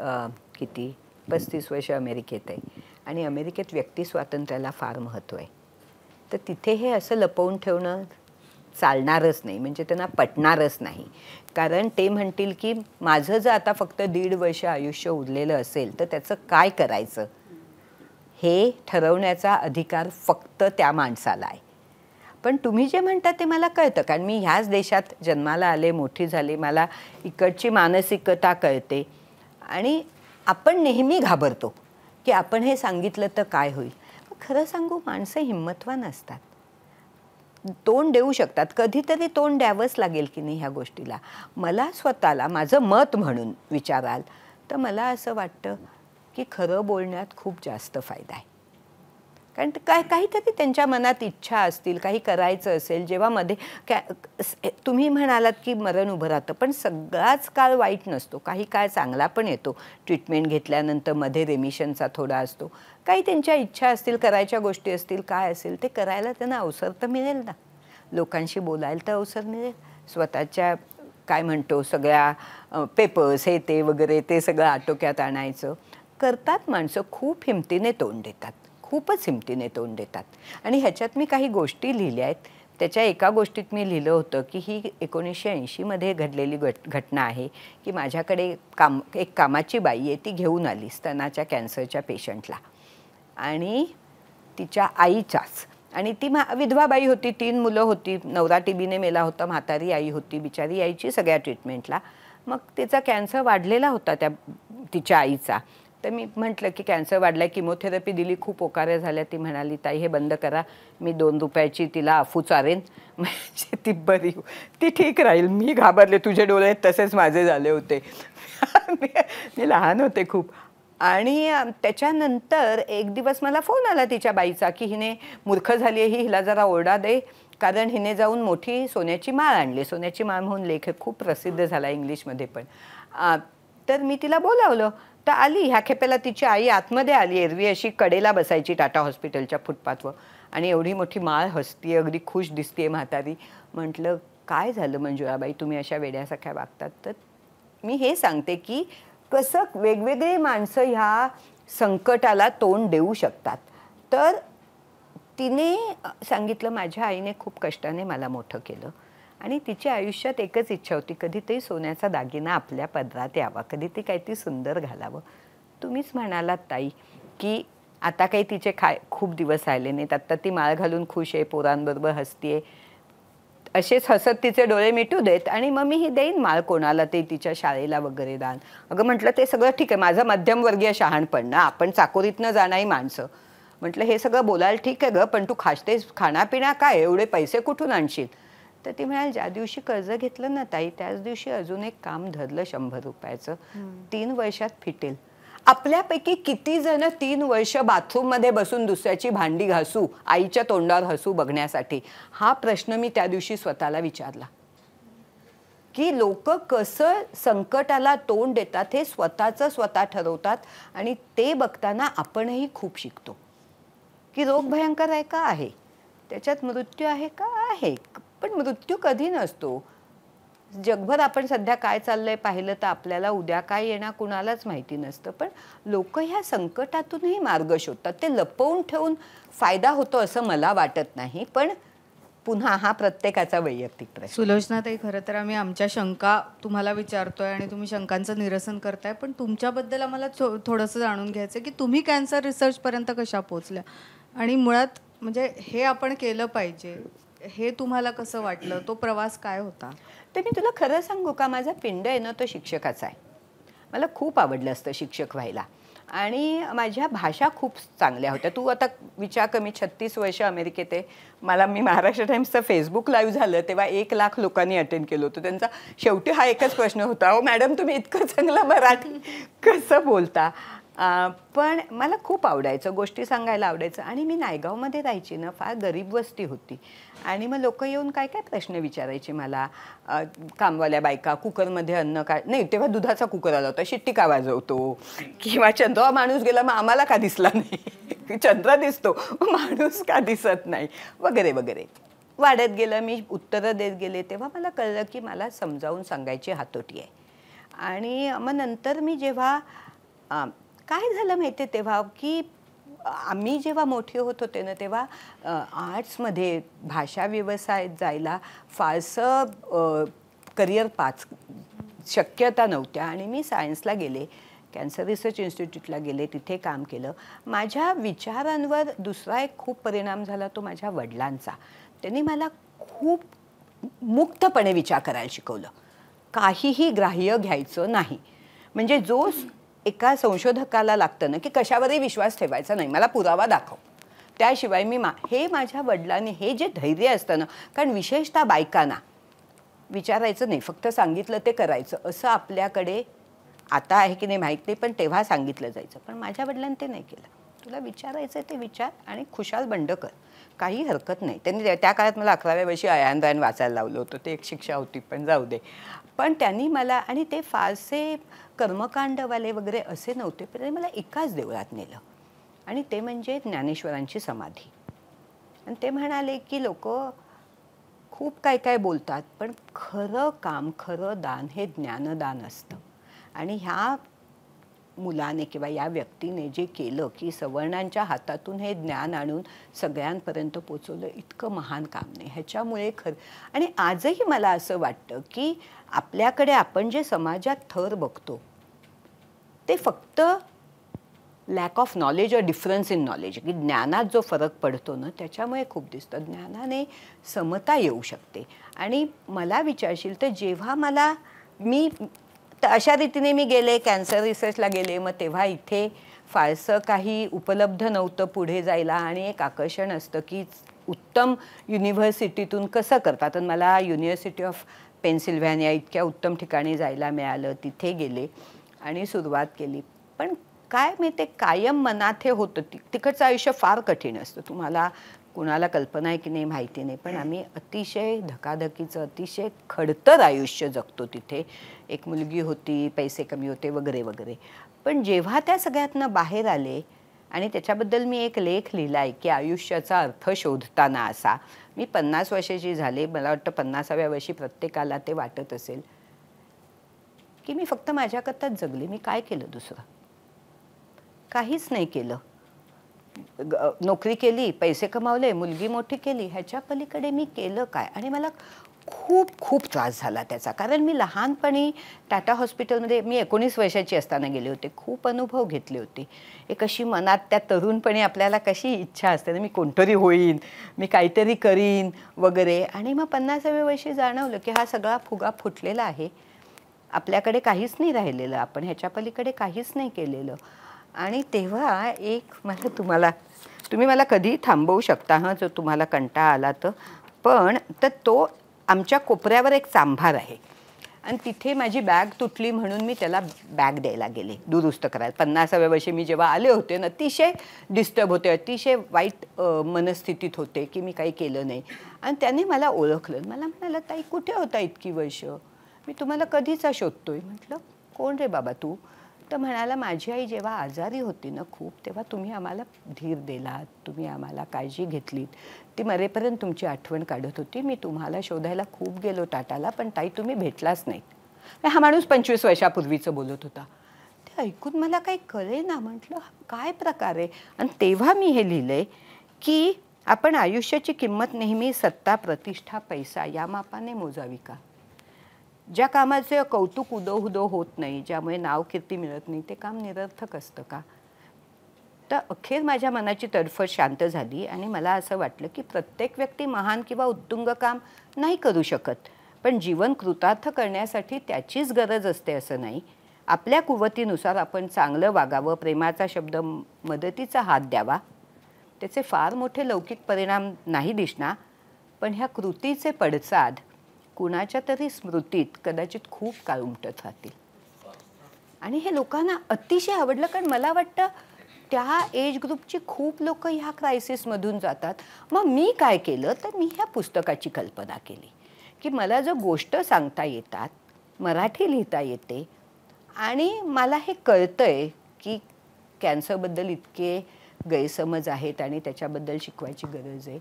किती पस्तीस वर्ष अमेरिकेत आहे आणि अमेरिकेत व्यक्ती स्वातंत्र्याला फार महत्त्व आहे तर तिथे हे असं लपवून ठेवणं चालणारच नाही म्हणजे त्यांना पटणारच नाही कारण ते म्हणतील की माझं जर आता फक्त दीड वर्ष आयुष्य उरलेलं असेल तर त्याचं काय करायचं हे ठरवण्याचा अधिकार फक्त त्या माणसाला आहे पण तुम्ही जे म्हणता ते मला कळतं कारण मी ह्याच देशात जन्माला आले मोठी झाली मला इकडची मानसिकता कळते आणि आपण नेहमी घाबरतो की आपण हे सांगितलं तर काय होईल खरं सांगू माणसं हिंमतवान असतात तोंड देऊ शकतात कधीतरी तोंड द्यावंच लागेल की नाही ह्या गोष्टीला मला स्वतःला माझं मत म्हणून विचाराल तर मला असं वाटतं की खरं बोलण्यात खूप जास्त फायदा आहे कारण काय काहीतरी त्यांच्या मनात इच्छा असतील काही करायचं असेल जेव्हा मध्ये कॅ तुम्ही म्हणालात की मरण उभं राहतं पण सगळाच काळ वाईट नसतो काही काळ चांगला पण येतो ट्रीटमेंट घेतल्यानंतर मध्ये रेमिशनचा थोडा असतो काही त्यांच्या इच्छा असतील करायच्या गोष्टी असतील काय असेल ते करायला त्यांना अवसर तर मिळेल ना लोकांशी बोलायला तर अवसर मिळेल स्वतःच्या काय म्हणतो सगळ्या पेपर्स हे ते वगैरे ते सगळं आटोक्यात आणायचं करतात माणसं खूप हिमतीने तोंड देतात खूपच हिमतीने तोंड देतात आणि ह्याच्यात मी काही गोष्टी लिहिल्या आहेत त्याच्या एका गोष्टीत मी लिहिलं होतं की ही एकोणीसशे ऐंशीमध्ये घडलेली घट घटना आहे की माझ्याकडे काम एक कामाची बाई आहे ती घेऊन आली स्तनाच्या कॅन्सरच्या पेशंटला आणि तिच्या आईच्याच आणि ती मा विधवा बाई होती तीन मुलं होती नवरा टीबीने मेला होता म्हातारी आई होती बिचारी आईची सगळ्या ट्रीटमेंटला मग तिचा कॅन्सर वाढलेला होता त्या तिच्या आईचा तर मी म्हटलं की कॅन्सर वाढला किमोथेरपी दिली खूप ओकार्या झाल्या ती म्हणाली ताई हे बंद करा मी दोन रुपयाची तिला आफू चारेन म्हणजे ती बरी ती ठीक राहील मी घाबरले तुझे डोळे तसेच माझे झाले होते मी लहान होते खूप आणि त्याच्यानंतर एक दिवस मला फोन आला तिच्या बाईचा की हिने मूर्ख झाली आहे ही हिला जरा ओरडा दे कारण हिने जाऊन मोठी सोन्याची माळ आणली सोन्याची माळ म्हणून लेख खूप प्रसिद्ध झाला इंग्लिशमध्ये पण तर मी तिला बोलावलं तर आली ह्या खेपेला तिची आई आतमध्ये आली एरवी अशी कडेला बसायची टाटा हॉस्पिटलच्या फुटपाथवर आणि एवढी मोठी माळ हसतीये अगदी खुश दिसतीये म्हातारी म्हटलं काय झालं मंजुळाबाई तुम्ही अशा वेड्यासारख्या वागतात तर मी हे सांगते की कसं वेगवेगळी माणसं ह्या संकटाला तोंड देऊ शकतात तर तिने सांगितलं माझ्या आईने खूप कष्टाने मला मोठं केलं आणि तिच्या आयुष्यात एकच इच्छा होती कधीतरी सोन्याचा दागिना आपल्या पदरात यावा कधी ती काहीतरी सुंदर घालावं तुम्हीच म्हणालात ताई की आता काही तिचे खाय खूप दिवस आले नाहीत आत्ता ती माळ घालून खुश आहे पोरांबरोबर हसतीये असेच हसत तिचे डोळे मिटू देत आणि मग मी ही देईन माळ कोणाला ते तिच्या शाळेला वगैरे दान अगं म्हटलं ते सगळं ठीक आहे माझं मध्यमवर्गीय शहाणपण ना आपण चाकोरीतनं जाणारी माणसं म्हटलं हे सगळं बोलायला ठीक आहे गं पण तू खासतेस खाणापिणा काय एवढे पैसे कुठून आणशील तर ती म्हणाल ज्या दिवशी कर्ज घेतलं ना ताई त्याच दिवशी अजून एक काम धरलं शंभर रुपयाचं तीन वर्षात फिटेल आपल्यापैकी किती जण तीन वर्ष बाथरूममध्ये बसून दुसऱ्याची भांडी घासू आईच्या तोंडावर हसू बघण्यासाठी हा प्रश्न मी त्या दिवशी स्वतःला विचारला की लोक कसं संकटाला तोंड देतात हे स्वतःचं स्वतः ठरवतात आणि ते बघताना आपणही खूप शिकतो की रोग भयंकर आहे का आहे त्याच्यात मृत्यू आहे का आहे पण मृत्यू कधी नसतो जगभर आपण सध्या काय चाललंय पाहिलं तर आपल्याला उद्या काय येणार कुणालाच माहिती नसतं पण लोक ह्या संकटातूनही मार्ग शोधतात ते लपवून ठेवून फायदा होतो असं मला वाटत नाही पण पुन्हा हा प्रत्येकाचा वैयक्तिक प्रश्न सुलोचना ताई खरं तर आम्ही आमच्या शंका तुम्हाला विचारतोय आणि तुम्ही शंकांचं निरसन करताय पण तुमच्याबद्दल आम्हाला थोडंसं जाणून घ्यायचं की तुम्ही कॅन्सर रिसर्चपर्यंत कशा पोचल्या आणि मुळात म्हणजे हे आपण केलं पाहिजे हे तुम्हाला कसं वाटलं तो प्रवास काय होता तर मी तुला खरं सांगू का माझा पिंड आहे ना तो शिक्षकाचा आहे मला खूप आवडलं असतं शिक्षक व्हायला आणि माझ्या भाषा खूप चांगल्या होत्या तू आता विचार कमी छत्तीस वर्ष अमेरिकेत आहे मला मी महाराष्ट्र टाईम्सचं फेसबुक लाईव्ह झालं तेव्हा एक लाख लोकांनी अटेंड केलं होतं त्यांचा शेवटी हा एकच प्रश्न होता हो मॅडम तुम्ही इतकं चांगलं मराठी कसं बोलता पण मला खूप आवडायचं गोष्टी सांगायला आवडायचं आणि मी नायगावमध्ये राहायची ना फार गरीब वस्ती होती आणि मग लोकं येऊन काय काय प्रश्न विचारायचे मला कामवाल्या बायका कुकरमध्ये अन्न काय नाही तेव्हा दुधाचा कुकर आला होता शिट्टी का वाजवतो किंवा चंद्रवा माणूस गेला मग आम्हाला का दिसला नाही चंद्र दिसतो माणूस का दिसत नाही वगैरे वगैरे वाढत गेलं मी उत्तरं देत गेले तेव्हा मला कळलं की मला समजावून सांगायची हातोटी आहे आणि मग नंतर मी जेव्हा काय झालं माहिती तेव्हा की आम्ही जेव्हा मोठे होत होते ना तेव्हा आर्ट्समध्ये भाषा व्यवसायात जायला फारसं करिअर पाच शक्यता नव्हत्या आणि मी सायन्सला गेले कॅन्सर रिसर्च इन्स्टिट्यूटला गेले तिथे काम केलं माझ्या विचारांवर दुसरा एक खूप परिणाम झाला तो माझ्या वडिलांचा त्यांनी मला खूप मुक्तपणे विचार करायला शिकवलं काहीही ग्राह्य घ्यायचं नाही म्हणजे जो एका संशोधकाला लागतं ना की कशावरही विश्वास ठेवायचा नाही मला पुरावा दाखव त्याशिवाय मी मा हे माझ्या वडिलांनी हे जे धैर्य असतं ना कारण विशेषतः बायकांना विचारायचं नाही फक्त सांगितलं ते करायचं असं आपल्याकडे आता आहे की नाही माहीत नाही पण तेव्हा सांगितलं जायचं पण माझ्या वडिलांनी ते नाही केलं तुला विचारायचं ते विचार आणि खुशाल बंड कर काही हरकत नाही त्यांनी त्या काळात मला अकराव्या वर्षी अयान वाचायला लावलं होतं ते एक शिक्षा होती पण जाऊ दे पण त्यांनी मला आणि ते फारसे कर्मकांडवाले वगैरे असे नव्हते पण त्यांनी मला एकाच देवळात नेलं आणि ते म्हणजे ज्ञानेश्वरांची समाधी आणि ते म्हणाले की लोक खूप काय काय बोलतात पण खरं काम खरं दान हे ज्ञानदान असतं आणि ह्या मुलाने किंवा या व्यक्तीने जे केलं की सवर्णांच्या हातातून हे ज्ञान आणून सगळ्यांपर्यंत पोचवलं इतकं महान काम नाही ह्याच्यामुळे खरं आणि आजही मला असं वाटतं की आपल्याकडे आपण जे समाजात थर बघतो ते फक्त lack of knowledge or difference in knowledge की ज्ञानात जो फरक पडतो ना त्याच्यामुळे खूप दिसतं ज्ञानाने समता येऊ शकते आणि मला विचारशील तर जेव्हा मला मी तर अशा रीतीने मी गेले कॅन्सर रिसर्चला गेले मग तेव्हा इथे फारसं काही उपलब्ध नव्हतं पुढे जायला आणि एक आकर्षण असतं की उत्तम युनिव्हर्सिटीतून कसं करतात आणि मला युनिव्हर्सिटी ऑफ पेन्सिल्व्हॅनिया इतक्या उत्तम ठिकाणी जायला मिळालं तिथे गेले आणि सुरुवात केली पण काय मी ते कायम मनात हे होतं ती तिकडचं आयुष्य फार कठीण असतं तुम्हाला कुणाला कल्पना आहे की नाही माहिती नाही पण आम्ही अतिशय धकाधकीचं अतिशय खडतर आयुष्य जगतो तिथे एक मुलगी होती पैसे कमी होते वगैरे वगैरे पण जेव्हा त्या सगळ्यातनं बाहेर आले आणि त्याच्याबद्दल मी एक लेख लिहिला आहे की आयुष्याचा अर्थ शोधताना असा मी पन्नास वर्षाची झाले मला वाटतं पन्नासाव्या वर्षी प्रत्येकाला ते वाटत असेल की मी फक्त माझ्याकरताच जगले मी काय केलं दुसरं काहीच नाही केलं नोकरी केली पैसे कमावले मुलगी मोठी केली ह्याच्या पलीकडे मी केलं काय आणि मला खूप खूप त्रास झाला त्याचा कारण मी लहानपणी टाटा हॉस्पिटलमध्ये मी एकोणीस वर्षाची असताना गेले होते खूप अनुभव घेतले होते एक अशी मनात त्या तरुणपणी आपल्याला कशी इच्छा असते ना मी कोणतरी होईन मी काहीतरी करीन वगैरे आणि मग पन्नासाव्या वर्षी जाणवलं की हा सगळा फुगा फुटलेला आहे आपल्याकडे काहीच नाही राहिलेलं आपण ह्याच्या पलीकडे काहीच नाही केलेलं आणि तेव्हा एक मला तुम्हाला तुम्ही मला कधी थांबवू शकता हां जो तुम्हाला कंटाळा आला तर पण तर तो आमच्या कोपऱ्यावर एक सांभार आहे आणि तिथे माझी बॅग तुटली म्हणून मी त्याला बॅग द्यायला गेले दुरुस्त करायला पन्नासाव्या वर्षी मी जेव्हा आले होते ना अतिशय डिस्टर्ब होते अतिशय वाईट मनस्थितीत होते की मी काही केलं नाही आणि त्याने मला ओळखलं मला म्हणाला ताई कुठे होता इतकी वर्ष मी तुम्हाला कधीचा शोधतोय म्हटलं कोण रे बाबा तू तर म्हणाला माझी आई जेव्हा आजारी होती ना खूप तेव्हा तुम्ही आम्हाला धीर दिला तुम्ही आम्हाला काळजी घेतलीत ती मरेपर्यंत तुमची आठवण काढत होती मी तुम्हाला शोधायला खूप गेलो टाटाला पण ताई तुम्ही भेटलाच नाहीत हा माणूस पंचवीस वर्षापूर्वीचं बोलत होता ते ऐकून मला काही कळे ना म्हटलं काय प्रकार आहे आणि तेव्हा मी हे लिहिलं की आपण आयुष्याची किंमत नेहमी सत्ता प्रतिष्ठा पैसा या मापाने मोजावी का ज्या कामाचे कौतुक उदो उदो होत नाही ज्यामुळे नाव कीर्ती मिळत नाही ते काम निरर्थक असतं का तर अखेर माझ्या मनाची तडफड शांत झाली आणि मला असं वाटलं की प्रत्येक व्यक्ती महान किंवा उत्तुंग काम नाही करू शकत पण जीवन कृतार्थ करण्यासाठी त्याचीच गरज असते असं नाही आपल्या कुवतीनुसार आपण चांगलं वागावं प्रेमाचा शब्द मदतीचा हात द्यावा त्याचे फार मोठे लौकिक परिणाम नाही दिसणार पण ह्या कृतीचे पडसाद कुणाच्या तरी स्मृतीत कदाचित खूप काळ उमटत राहतील आणि हे लोकांना अतिशय आवडलं कारण मला वाटतं त्या एज ग्रुपची खूप लोक ह्या क्रायसिसमधून जातात मग मी काय केलं तर मी ह्या पुस्तकाची कल्पना केली की मला जो गोष्ट सांगता येतात मराठी लिहिता येते आणि मला हे कळतं आहे की कॅन्सरबद्दल इतके गैरसमज आहेत आणि त्याच्याबद्दल शिकवायची गरज आहे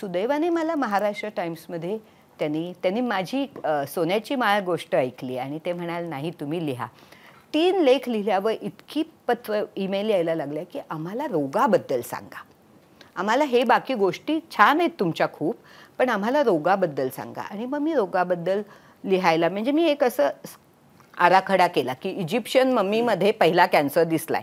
सुदैवाने मला महाराष्ट्र टाईम्समध्ये त्यांनी त्यांनी माझी सोन्याची माळ गोष्ट ऐकली आणि ते म्हणाल नाही तुम्ही लिहा तीन लेख लिहिल्यावर इतकी पत्र ईमेल यायला लागल्या की आम्हाला रोगाबद्दल सांगा आम्हाला हे बाकी गोष्टी छान आहेत तुमच्या खूप पण आम्हाला रोगाबद्दल सांगा आणि मग मी रोगाबद्दल लिहायला म्हणजे मी एक असं आराखडा केला की इजिप्शियन मम्मीमध्ये पहिला कॅन्सर दिसलाय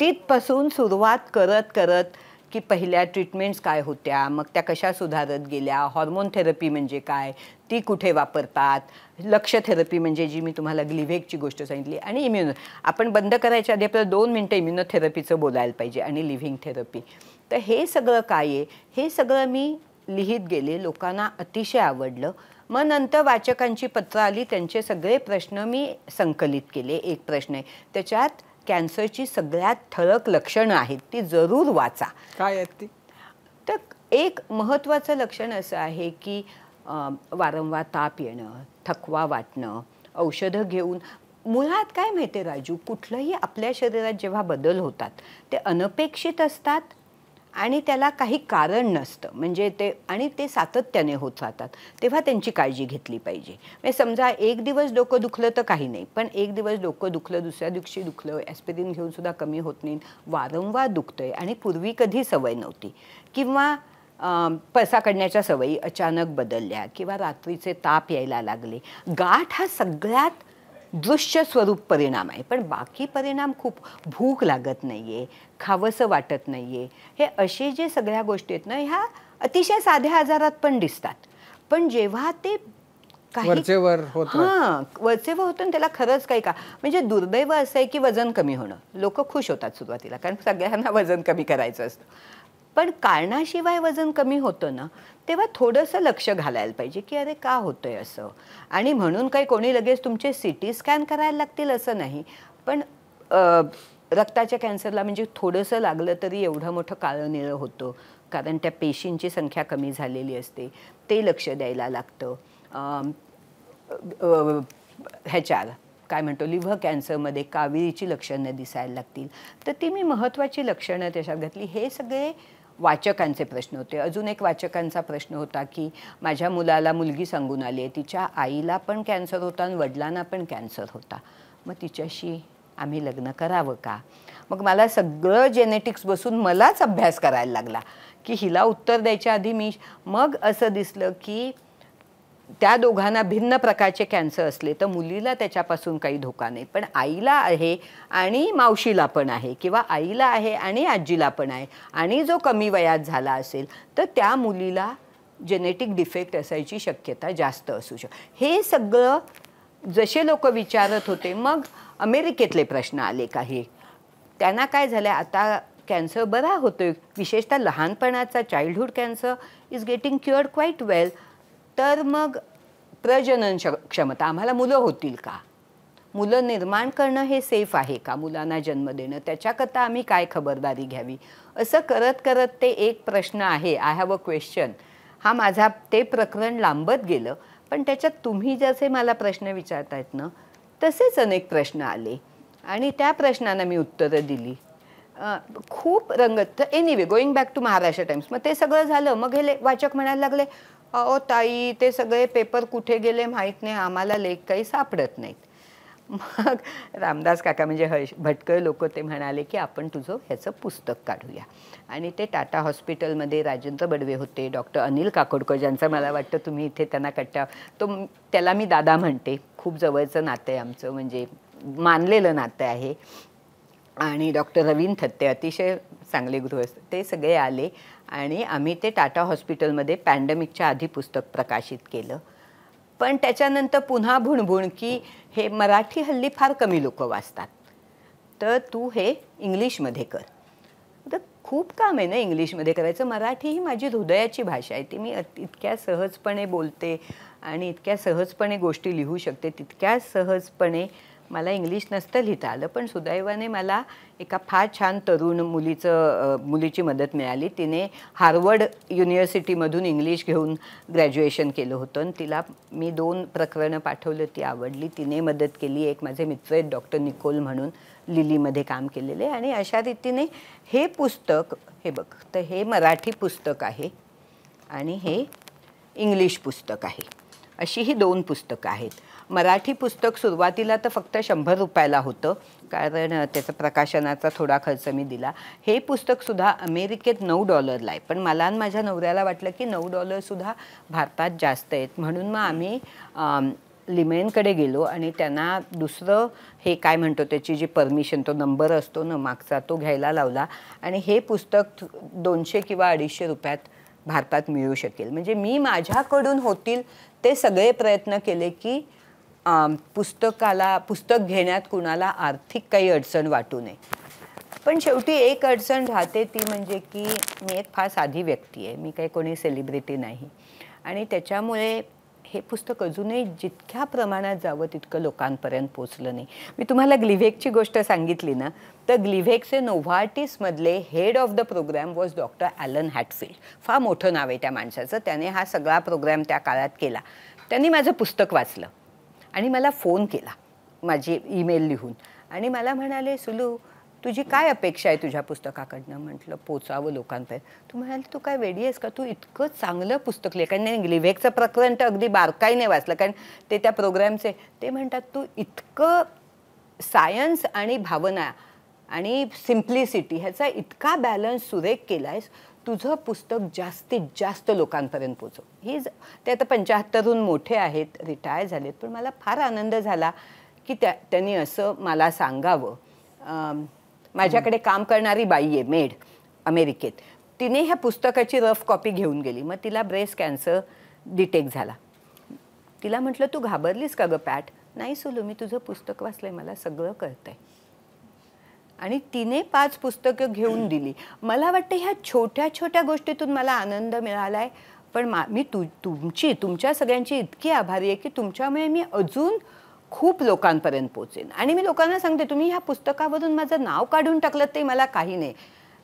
तिथपासून सुरुवात करत करत की पहिल्या ट्रीटमेंट्स काय होत्या मग त्या कशा सुधारत गेल्या हॉर्मोन थेरपी म्हणजे काय ती कुठे वापरतात लक्ष थेरपी म्हणजे जी मी तुम्हाला लिव्हेकची गोष्ट सांगितली आणि इम्युनो आपण बंद करायच्या आधी आपल्याला दोन मिनटं इम्युनोथेरपीचं बोलायला पाहिजे आणि लिव्हिंग थेरपी तर हे सगळं काय आहे हे सगळं मी लिहित गेले लोकांना अतिशय आवडलं मग नंतर वाचकांची पत्रं आली त्यांचे सगळे प्रश्न मी संकलित केले एक प्रश्न आहे त्याच्यात कॅन्सरची सगळ्यात ठळक लक्षणं आहेत ती जरूर वाचा काय आहेत ती तर एक महत्त्वाचं लक्षण असं आहे की वारंवार ताप येणं थकवा वाटणं औषधं घेऊन मुळात काय माहिती राजू कुठलंही आपल्या शरीरात जेव्हा बदल होतात ते अनपेक्षित असतात आणि त्याला काही कारण नसतं म्हणजे ते आणि ते सातत्याने होत जातात तेव्हा त्यांची काळजी घेतली पाहिजे म्हणजे समजा एक दिवस डोकं दुखलं तर काही नाही पण एक दिवस डोकं दुखलं दुसऱ्या दिवशी दुखलं ॲस्पिरिन घेऊनसुद्धा कमी होत नाही वारंवार दुखतं आहे आणि पूर्वी कधी सवय नव्हती किंवा पैसा काढण्याच्या सवयी अचानक बदलल्या किंवा रात्रीचे ताप यायला लागले गाठ हा सगळ्यात दृश्य स्वरूप परिणाम आहे पण बाकी परिणाम खूप भूक लागत नाही आहे खावंसं वाटत नाही हे असे जे सगळ्या गोष्टी आहेत ना ह्या अतिशय साध्या आजारात पण दिसतात पण जेव्हा ते काही होत हां वरचेवर होतं त्याला खरंच काही का म्हणजे दुर्दैव असं आहे की वजन कमी होणं लोक खुश होतात सुरुवातीला कारण सगळ्यांना वजन कमी करायचं असतं पण कारणाशिवाय वजन कमी होतं ना तेव्हा थोडंसं लक्ष घालायला पाहिजे की अरे का होतंय असं आणि म्हणून काही कोणी लगेच तुमचे सी टी स्कॅन करायला लागतील असं नाही पण रक्ताच्या कॅन्सरला म्हणजे थोडंसं लागलं तरी एवढं मोठं काळनिळं होतं कारण त्या पेशींची संख्या कमी झालेली असते ते लक्ष द्यायला लागतं ह्याच्या काय म्हणतो लिव्ह कॅन्सरमध्ये कावेरीची लक्षणं दिसायला लागतील तर ती मी महत्त्वाची लक्षणं त्याच्यात घातली हे सगळे वाचकांचे प्रश्न होते अजून एक वाचकांचा प्रश्न होता की माझ्या मुलाला मुलगी सांगून आली आहे तिच्या आईला पण कॅन्सर होता आणि वडिलांना पण कॅन्सर होता मग तिच्याशी आम्ही लग्न करावं का मग मला सगळं जेनेटिक्स बसून मलाच अभ्यास करायला लागला की हिला उत्तर द्यायच्या आधी मी मग असं दिसलं की त्या दोघांना भिन्न प्रकारचे कॅन्सर असले तर मुलीला त्याच्यापासून काही धोका नाही पण आईला आहे आणि मावशीला पण आहे किंवा आईला आहे आणि आजीला पण आहे आणि जो कमी वयात झाला असेल तर त्या मुलीला जेनेटिक डिफेक्ट असायची शक्यता जास्त असू शक हे सगळं जसे लोक विचारत होते मग अमेरिकेतले प्रश्न आले काही त्यांना काय झालं आता कॅन्सर बरा होतो विशेषतः लहानपणाचा childhood cancer is getting cure quite well तर मग प्रजनन क्षमता आम्हाला मुलं होतील का मुलं निर्माण करणं हे सेफ आहे का मुलांना जन्म देणं त्याच्याकरता आम्ही काय खबरदारी घ्यावी असं करत करत ते एक प्रश्न आहे आय हॅव अ क्वेश्चन हा माझा ते प्रकरण लांबत गेलं पण त्याच्यात तुम्ही जसे मला प्रश्न विचारतायत ना तसेच अनेक प्रश्न आले आणि त्या प्रश्नांना मी उत्तरं दिली खूप रंगत anyway going back to Maharashtra Times मग ते सगळं झालं मग हे वाचक म्हणायला लागले अहो ताई ते सगळे पेपर कुठे गेले माहीत नाही आम्हाला लेख काही सापडत नाहीत मग रामदास काका म्हणजे हर्ष भटकळ लोक ते म्हणाले की आपण तुझं ह्याचं पुस्तक काढूया आणि ते टाटा हॉस्पिटलमध्ये राजेंद्र बडवे होते डॉक्टर अनिल काकोडकर ज्यांचं मला वाटतं तुम्ही इथे त्यांना कट्टा तो त्याला मी दादा म्हणते खूप जवळचं नातं आहे आमचं म्हणजे मानलेलं नातं आहे आणि डॉक्टर रवीन थत्ते अतिशय चांगले गृहस्थ ते सगळे आले आणि आम्ही ते टाटा हॉस्पिटलमध्ये पॅन्डेमिकच्या आधी पुस्तक प्रकाशित केलं पण त्याच्यानंतर पुन्हा भुणभुण की हे मराठी हल्ली फार कमी लोक वाचतात तर तू हे इंग्लिशमध्ये कर तर खूप काम आहे ना इंग्लिशमध्ये करायचं मराठी ही माझी हृदयाची भाषा आहे ती मी इतक्या सहजपणे बोलते आणि इतक्या सहजपणे गोष्टी लिहू शकते तितक्या सहजपणे मला इंग्लिश नसतं लिहिता आलं पण सुदैवाने मला एका फार छान तरुण मुलीचं मुलीची मदत मिळाली तिने हार्वर्ड युनिव्हर्सिटीमधून इंग्लिश घेऊन ग्रॅज्युएशन केलं होतं आणि तिला मी दोन प्रकरणं पाठवलं ती आवडली तिने मदत केली एक माझे मित्र आहेत डॉक्टर निकोल म्हणून लिलीमध्ये काम केलेले आणि अशा रीतीने हे पुस्तक हे बघ तर हे मराठी पुस्तक आहे आणि हे इंग्लिश पुस्तक आहे अशी ही दोन पुस्तकं आहेत मराठी पुस्तक सुरुवातीला तर फक्त शंभर रुपयाला होतं कारण त्याचं प्रकाशनाचा थोडा खर्च मी दिला हे पुस्तकसुद्धा अमेरिकेत नऊ डॉलरला आहे पण मला आणि माझ्या नवऱ्याला वाटलं की नऊ डॉलरसुद्धा भारतात जास्त आहेत म्हणून मग आम्ही लिमेनकडे गेलो आणि त्यांना दुसरं हे काय म्हणतो त्याची जी परमिशन तो नंबर असतो ना मागचा तो घ्यायला लावला आणि हे पुस्तक दोनशे किंवा अडीचशे रुपयात भारतात मिळू शकेल म्हणजे मी माझ्याकडून होतील ते सगळे प्रयत्न केले की पुस्तकाला पुस्तक घेण्यात कुणाला आर्थिक काही अडचण वाटू नये पण शेवटी एक अडचण राहते ती म्हणजे की मी एक फार साधी व्यक्ती आहे मी काही कोणी सेलिब्रिटी नाही आणि त्याच्यामुळे हे पुस्तक अजूनही जितक्या प्रमाणात जावं तितकं लोकांपर्यंत पोचलं नाही मी तुम्हाला ग्लिव्हेकची गोष्ट सांगितली ना तर ग्लिव्हेकचे नोव्हार्टिसमधले head of the program was doctor Alan Hatfield फार मोठं नाव आहे त्या माणसाचं त्याने हा सगळा प्रोग्रॅम त्या काळात केला त्यांनी माझं पुस्तक वाचलं आणि मला फोन केला माझी ईमेल लिहून आणि मला म्हणाले सुलू तुझी काय अपेक्षा आहे तुझ्या पुस्तकाकडनं म्हटलं पोचावं लोकांपर्यंत तू म्हणाल तू काय वेडी आहेस का तू इतकं चांगलं पुस्तक लिहि कारण नाही लिव्हेकचं प्रकरण तर अगदी बारकाईने वाचलं कारण ते त्या प्रोग्रामचे ते म्हणतात तू इतकं सायन्स आणि भावना आणि सिम्प्लिसिटी ह्याचा इतका बॅलन्स सुरेख केला आहेस तुझं पुस्तक जास्तीत जास्त लोकांपर्यंत पोचव ही ते आता पंच्याहत्तरहून मोठे आहेत रिटायर झालेत पण मला फार आनंद झाला की त्या त्यांनी असं मला सांगावं माझ्याकडे काम करणारी बाई आहे मेड अमेरिकेत तिने ह्या पुस्तकाची रफ कॉपी घेऊन गेली मग तिला ब्रेस्ट कॅन्सर डिटेक्ट झाला तिला म्हटलं तू घाबरलीस का गं पॅट नाही सोलू मी तुझं पुस्तक वाचलं आहे मला सगळं कळतं आहे आणि तिने पाच पुस्तकं घेऊन दिली मला वाटतं ह्या छोट्या छोट्या गोष्टीतून मला आनंद मिळाला आहे पण मा मी तु तुमची तुमच्या सगळ्यांची इतकी आभारी आहे की तुमच्यामुळे मी अजून खूप लोकांपर्यंत पोचेन आणि मी लोकांना सांगते तुम्ही ह्या पुस्तकावरून माझं नाव काढून टाकलं ते मला काही नाही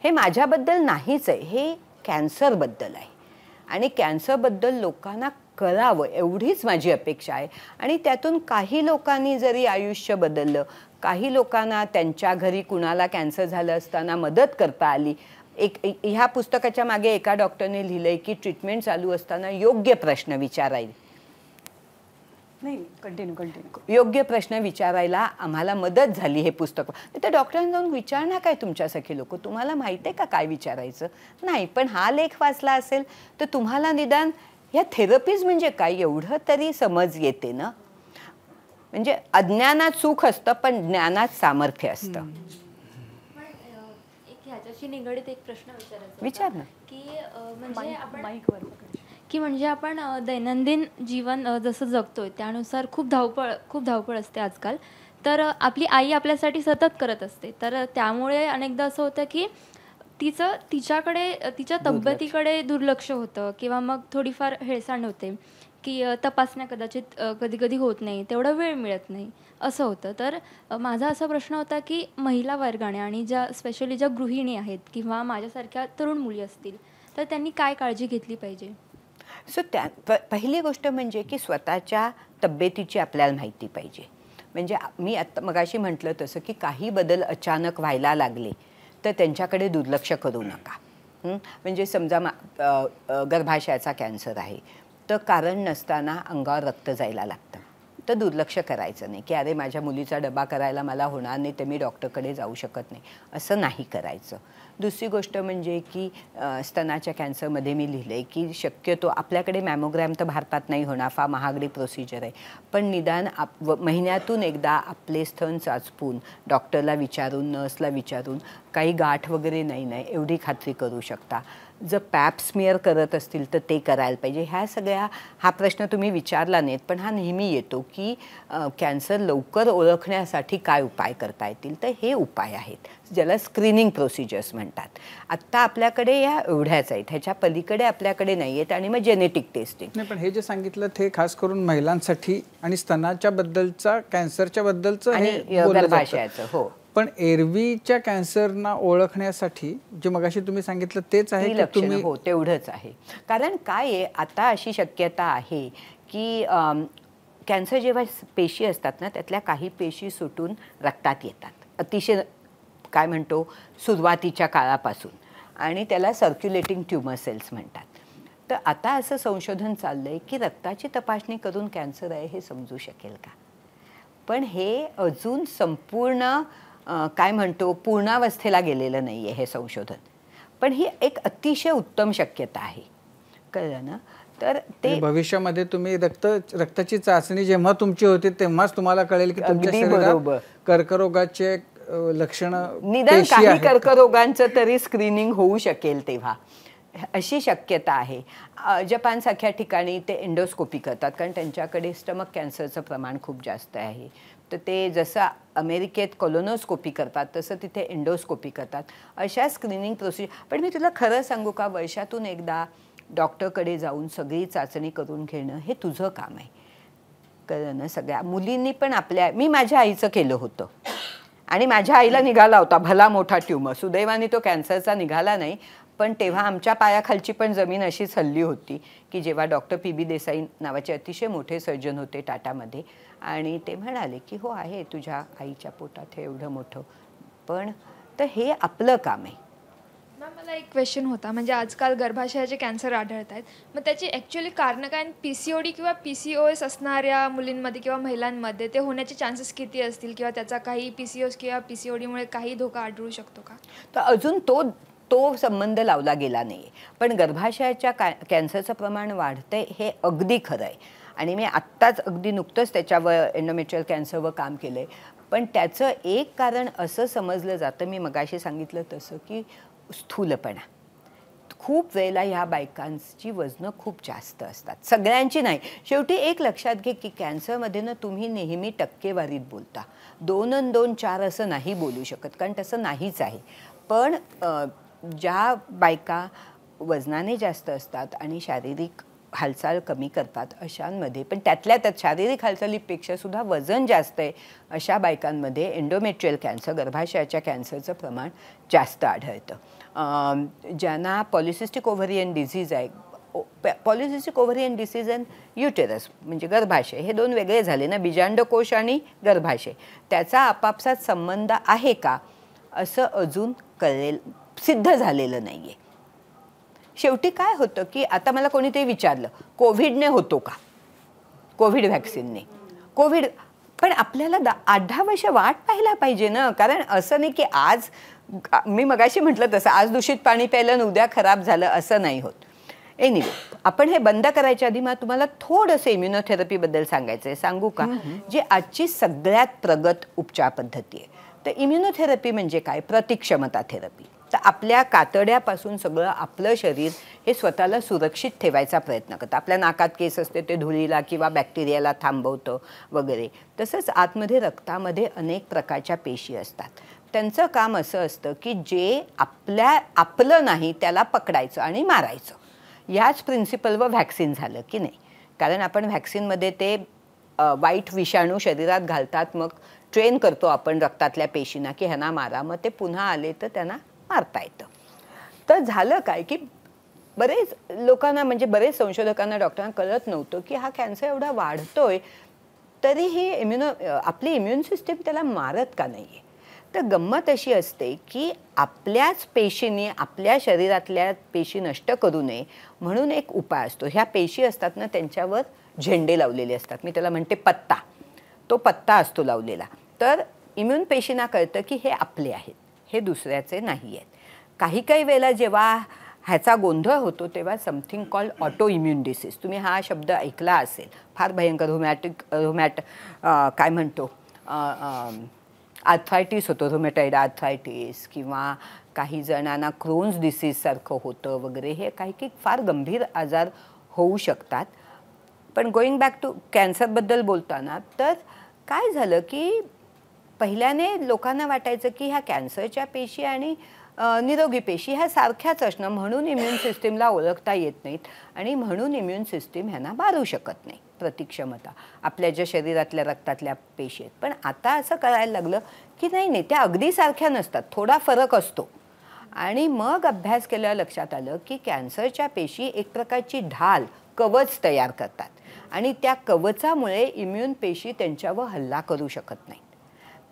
हे माझ्याबद्दल नाहीच आहे हे कॅन्सरबद्दल आहे आणि कॅन्सरबद्दल लोकांना कळावं एवढीच माझी अपेक्षा आहे आणि त्यातून काही लोकांनी जरी आयुष्य बदललं काही लोकांना त्यांच्या घरी कुणाला कॅन्सर झालं असताना मदत करता आली एक ह्या पुस्तकाच्या मागे एका डॉक्टरने लिहिलंय की ट्रीटमेंट चालू असताना योग्य प्रश्न विचारायला नाही कंटिन्यू कंटिन्यू योग्य प्रश्न विचारायला आम्हाला मदत झाली हे पुस्तक तर डॉक्टरांना जाऊन विचारणार काय तुमच्यासारखे लोक तुम्हाला माहिती आहे का काय विचारायचं नाही पण हा लेख वाचला असेल तर तुम्हाला निदान ह्या थेरपीज म्हणजे काय एवढं तरी समज येते ना म्हणजे अज्ञानात सुख असतं पण ज्ञानात सामर्थ्य असतं ह्याच्याशी निगडीत एक प्रश्न विचारायचा विचार ना की म्हणजे आपण की म्हणजे आपण दैनंदिन जीवन जसं जगतोय त्यानुसार खूप धावपळ खूप धावपळ असते आजकाल तर आपली आई आपल्यासाठी सतत करत असते तर त्यामुळे अनेकदा असं होतं की तिचं तिच्याकडे तिच्या तब्येतीकडे दुर्लक्ष होतं किंवा मग थोडीफार हेळसांड होते की तपासण्या कदाचित कधी कधी होत नाही तेवढा वेळ मिळत नाही असं होतं तर माझा असा प्रश्न होता की महिला वर्गाने आणि ज्या स्पेशली ज्या गृहिणी आहेत किंवा माझ्यासारख्या तरुण मुली असतील तर त्यांनी काय काळजी घेतली पाहिजे सो त्या पहिली गोष्ट म्हणजे की स्वतःच्या तब्येतीची आपल्याला माहिती पाहिजे म्हणजे मी आत्ता मगाशी म्हटलं तसं की काही बदल अचानक व्हायला लागले तर त्यांच्याकडे दुर्लक्ष करू नका म्हणजे समजा मा गर्भाशयाचा कॅन्सर आहे तर कारण नसताना अंगावर रक्त जायला लागतं तर दुर्लक्ष करायचं नाही की अरे माझ्या मुलीचा डबा करायला मला होणार नाही तर मी डॉक्टरकडे जाऊ शकत नाही असं नाही करायचं दुसरी गोष्ट म्हणजे की स्तनाच्या कॅन्सरमध्ये मी लिहिलं आहे की शक्यतो आपल्याकडे मॅमोग्रॅम तर भारतात नाही होणार फार महागडी प्रोसिजर आहे पण निदान आप महिन्यातून एकदा आपले स्तन चाचपून डॉक्टरला विचारून नर्सला विचारून काही गाठ वगैरे नाही नाही एवढी खात्री करू शकता जर स्मिअर करत असतील तर ते करायला पाहिजे ह्या सगळ्या हा प्रश्न तुम्ही विचारला नाहीत पण हा नेहमी येतो की कॅन्सर लवकर ओळखण्यासाठी काय उपाय करता येतील तर हे उपाय आहेत ज्याला स्क्रीनिंग प्रोसिजर्स म्हणतात आत्ता आपल्याकडे या एवढ्याच आहेत ह्याच्या पलीकडे आपल्याकडे नाही आहेत आणि मग जेनेटिक टेस्टिंग नाही पण हे जे सांगितलं ते खास करून महिलांसाठी आणि स्तनाच्या बद्दलचा कॅन्सरच्या बद्दलचं आणि गर्भाशयाचं हो पण एरवीच्या कॅन्सरना ओळखण्यासाठी जे मगाशी तुम्ही सांगितलं तेच आहे तुम्ही हो तेवढंच आहे कारण काय आहे आता अशी शक्यता आहे की कॅन्सर जेव्हा पेशी असतात ना त्यातल्या काही पेशी सुटून रक्तात येतात अतिशय काय म्हणतो सुरुवातीच्या काळापासून आणि त्याला सर्क्युलेटिंग ट्युमर सेल्स म्हणतात तर आता असं संशोधन चाललं आहे की रक्ताची तपासणी करून कॅन्सर आहे हे समजू शकेल का पण हे अजून संपूर्ण काय म्हणतो पूर्णावस्थेला गेलेलं नाही हे संशोधन पण ही एक अतिशय उत्तम शक्यता आहे कळलं ना तर ते म्हणजे भविष्यामध्ये तुम्ही रक्त रक्ताची चाचणी जेव्हा तुमची होती तेव्हाच तुम्हाला कळेल की तुमच्या कर्करोगाचे लक्षण निदान काही कर्करोगांचं तरी स्क्रीनिंग होऊ शकेल तेव्हा अशी शक्यता आहे जपानसारख्या ठिकाणी ते एंडोस्कोपी करतात कारण त्यांच्याकडे स्टमक कॅन्सरचं प्रमाण खूप जास्त आहे तर ते जसं अमेरिकेत कॉलोनोस्कोपी करतात तसं तिथे एंडोस्कोपी करतात अशा स्क्रीनिंग प्रोसिजर पण मी तुला खरं सांगू का वर्षातून एकदा डॉक्टरकडे जाऊन सगळी चाचणी करून घेणं हे तुझं काम आहे कारण सगळ्या मुलींनी पण आपल्या मी माझ्या आईचं केलं होतं आणि माझ्या आईला निघाला होता भला मोठा ट्युमर सुदैवाने तो कॅन्सरचा निघाला नाही पण तेव्हा आमच्या पायाखालची पण जमीन अशीच हल्ली होती की जेव्हा डॉक्टर पी बी देसाई नावाचे अतिशय मोठे सर्जन होते टाटामध्ये आणि ते म्हणाले की हो आहे तुझ्या आईच्या पोटात हे एवढं मोठं पण तर हे आपलं काम आहे मला एक क्वेश्चन होता म्हणजे आजकाल गर्भाशयाचे कॅन्सर आढळत आहेत मग त्याची ॲक्च्युली कारणं काय पी सी ओ डी किंवा पी सी ओ एस असणाऱ्या मुलींमध्ये किंवा महिलांमध्ये ते होण्याचे चान्सेस किती असतील किंवा त्याचा काही पी सी ओस किंवा पी सी ओ डीमुळे काही धोका आढळू शकतो का तर अजून तो तो संबंध लावला गेला नाही पण गर्भाशयाच्या का कॅन्सरचं प्रमाण वाढतंय हे अगदी खरं आहे आणि मी आत्ताच अगदी नुकतंच त्याच्यावर एंडोमेट्रियल कॅन्सरवर काम केलं आहे पण त्याचं एक कारण असं समजलं जातं मी मगाशी सांगितलं तसं की स्थूलपणा खूप वेळेला ह्या बायकांची वजनं खूप जास्त असतात सगळ्यांची नाही शेवटी एक लक्षात घे की कॅन्सरमध्ये ना तुम्ही नेहमी टक्केवारीत बोलता दोन दोन चार असं नाही बोलू शकत कारण तसं नाहीच आहे पण ज्या बायका वजनाने जास्त असतात आणि शारीरिक हालचाल कमी करतात अशांमध्ये पण त्यातल्या त्यात शारीरिक हालचालीपेक्षा सुद्धा वजन जास्त आहे अशा बायकांमध्ये एन्डोमेट्रियल कॅन्सर गर्भाशयाच्या कॅन्सरचं प्रमाण जास्त आढळतं ज्यांना पॉलिसिस्टिक ओव्हरियन डिझीज आहे polycystic ovarian disease and uterus म्हणजे गर्भाशय हे दोन वेगळे झाले ना बीजांडकोश आणि गर्भाशय त्याचा आपापसात संबंध आहे का असं अजून कळेल सिद्ध झालेलं नाही आहे शेवटी काय होतं की आता मला कोणीतरी विचारलं कोविडने होतो का कोविड व्हॅक्सिनने कोविड पण आपल्याला दा आठ वर्ष वाट पाहायला पाहिजे ना कारण असं नाही की आज मी मगाशी म्हटलं तसं आज दूषित पाणी प्यायलं आणि उद्या खराब झालं असं नाही होत एनी आपण हे बंद करायच्या आधी मग तुम्हाला थोडंसं इम्युनोथेरपीबद्दल सांगायचं आहे सांगू का जी आजची सगळ्यात प्रगत उपचार पद्धती आहे तर इम्युनोथेरपी म्हणजे काय प्रतिक्षमता थेरपी तर आपल्या कातड्यापासून सगळं आपलं शरीर हे स्वतःला सुरक्षित ठेवायचा प्रयत्न करतं आपल्या नाकात केस असते ते धुळीला किंवा बॅक्टेरियाला थांबवतं वगैरे तसंच आतमध्ये रक्तामध्ये अनेक प्रकारच्या पेशी असतात त्यांचं काम असं असतं की जे आपल्या आपलं नाही त्याला पकडायचं आणि मारायचं ह्याच प्रिन्सिपलवर व्हॅक्सिन झालं की नाही कारण आपण व्हॅक्सिनमध्ये ते वाईट विषाणू शरीरात घालतात मग ट्रेन करतो आपण रक्तातल्या पेशींना की ह्यांना मारा मग ते पुन्हा आले तर त्यांना मारता येतं तर झालं काय की बरेच लोकांना म्हणजे बरेच संशोधकांना डॉक्टरांना कळत नव्हतं की हा कॅन्सर एवढा वाढतोय तरीही इम्युन आपली इम्युन सिस्टीम त्याला मारत का नाही आहे तर गंमत अशी असते की आपल्याच पेशीने आपल्या शरीरातल्या पेशी नष्ट करू नये म्हणून एक उपाय असतो ह्या पेशी असतात ना त्यांच्यावर झेंडे लावलेले असतात मी त्याला म्हणते पत्ता तो पत्ता असतो लावलेला तर इम्युन पेशींना कळतं की हे आपले आहेत हे दुसऱ्याचे नाही आहेत काही काही वेळेला जेव्हा ह्याचा गोंधळ होतो तेव्हा something call autoimmune disease तुम्ही हा शब्द ऐकला असेल फार भयंकर रोमॅटिक रोमॅट काय म्हणतो आर्थ्रायटीस होतो रोमॅटाईड आर्थ्रायटीस किंवा काही जणांना क्रोन्स डिसीजसारखं होतं वगैरे हे काही काही फार गंभीर आजार होऊ शकतात पण गोईंग बॅक टू कॅन्सरबद्दल बोलताना तर काय झालं की पहिल्याने लोकांना वाटायचं की ह्या कॅन्सरच्या पेशी आणि निरोगी पेशी ह्या सारख्याच असणं म्हणून इम्युन सिस्टीमला ओळखता येत नाहीत आणि म्हणून इम्युन सिस्टीम ह्यांना मारू शकत नाही प्रतिक्षमता आपल्या ज्या शरीरातल्या रक्तातल्या पेशी आहेत पण आता असं करायला लागलं की नाही नाही त्या अगदी सारख्या नसतात थोडा फरक असतो आणि मग अभ्यास केल्यावर लक्षात आलं की कॅन्सरच्या पेशी एक प्रकारची ढाल कवच तयार करतात आणि त्या कवचामुळे इम्युन पेशी त्यांच्यावर हल्ला करू शकत नाही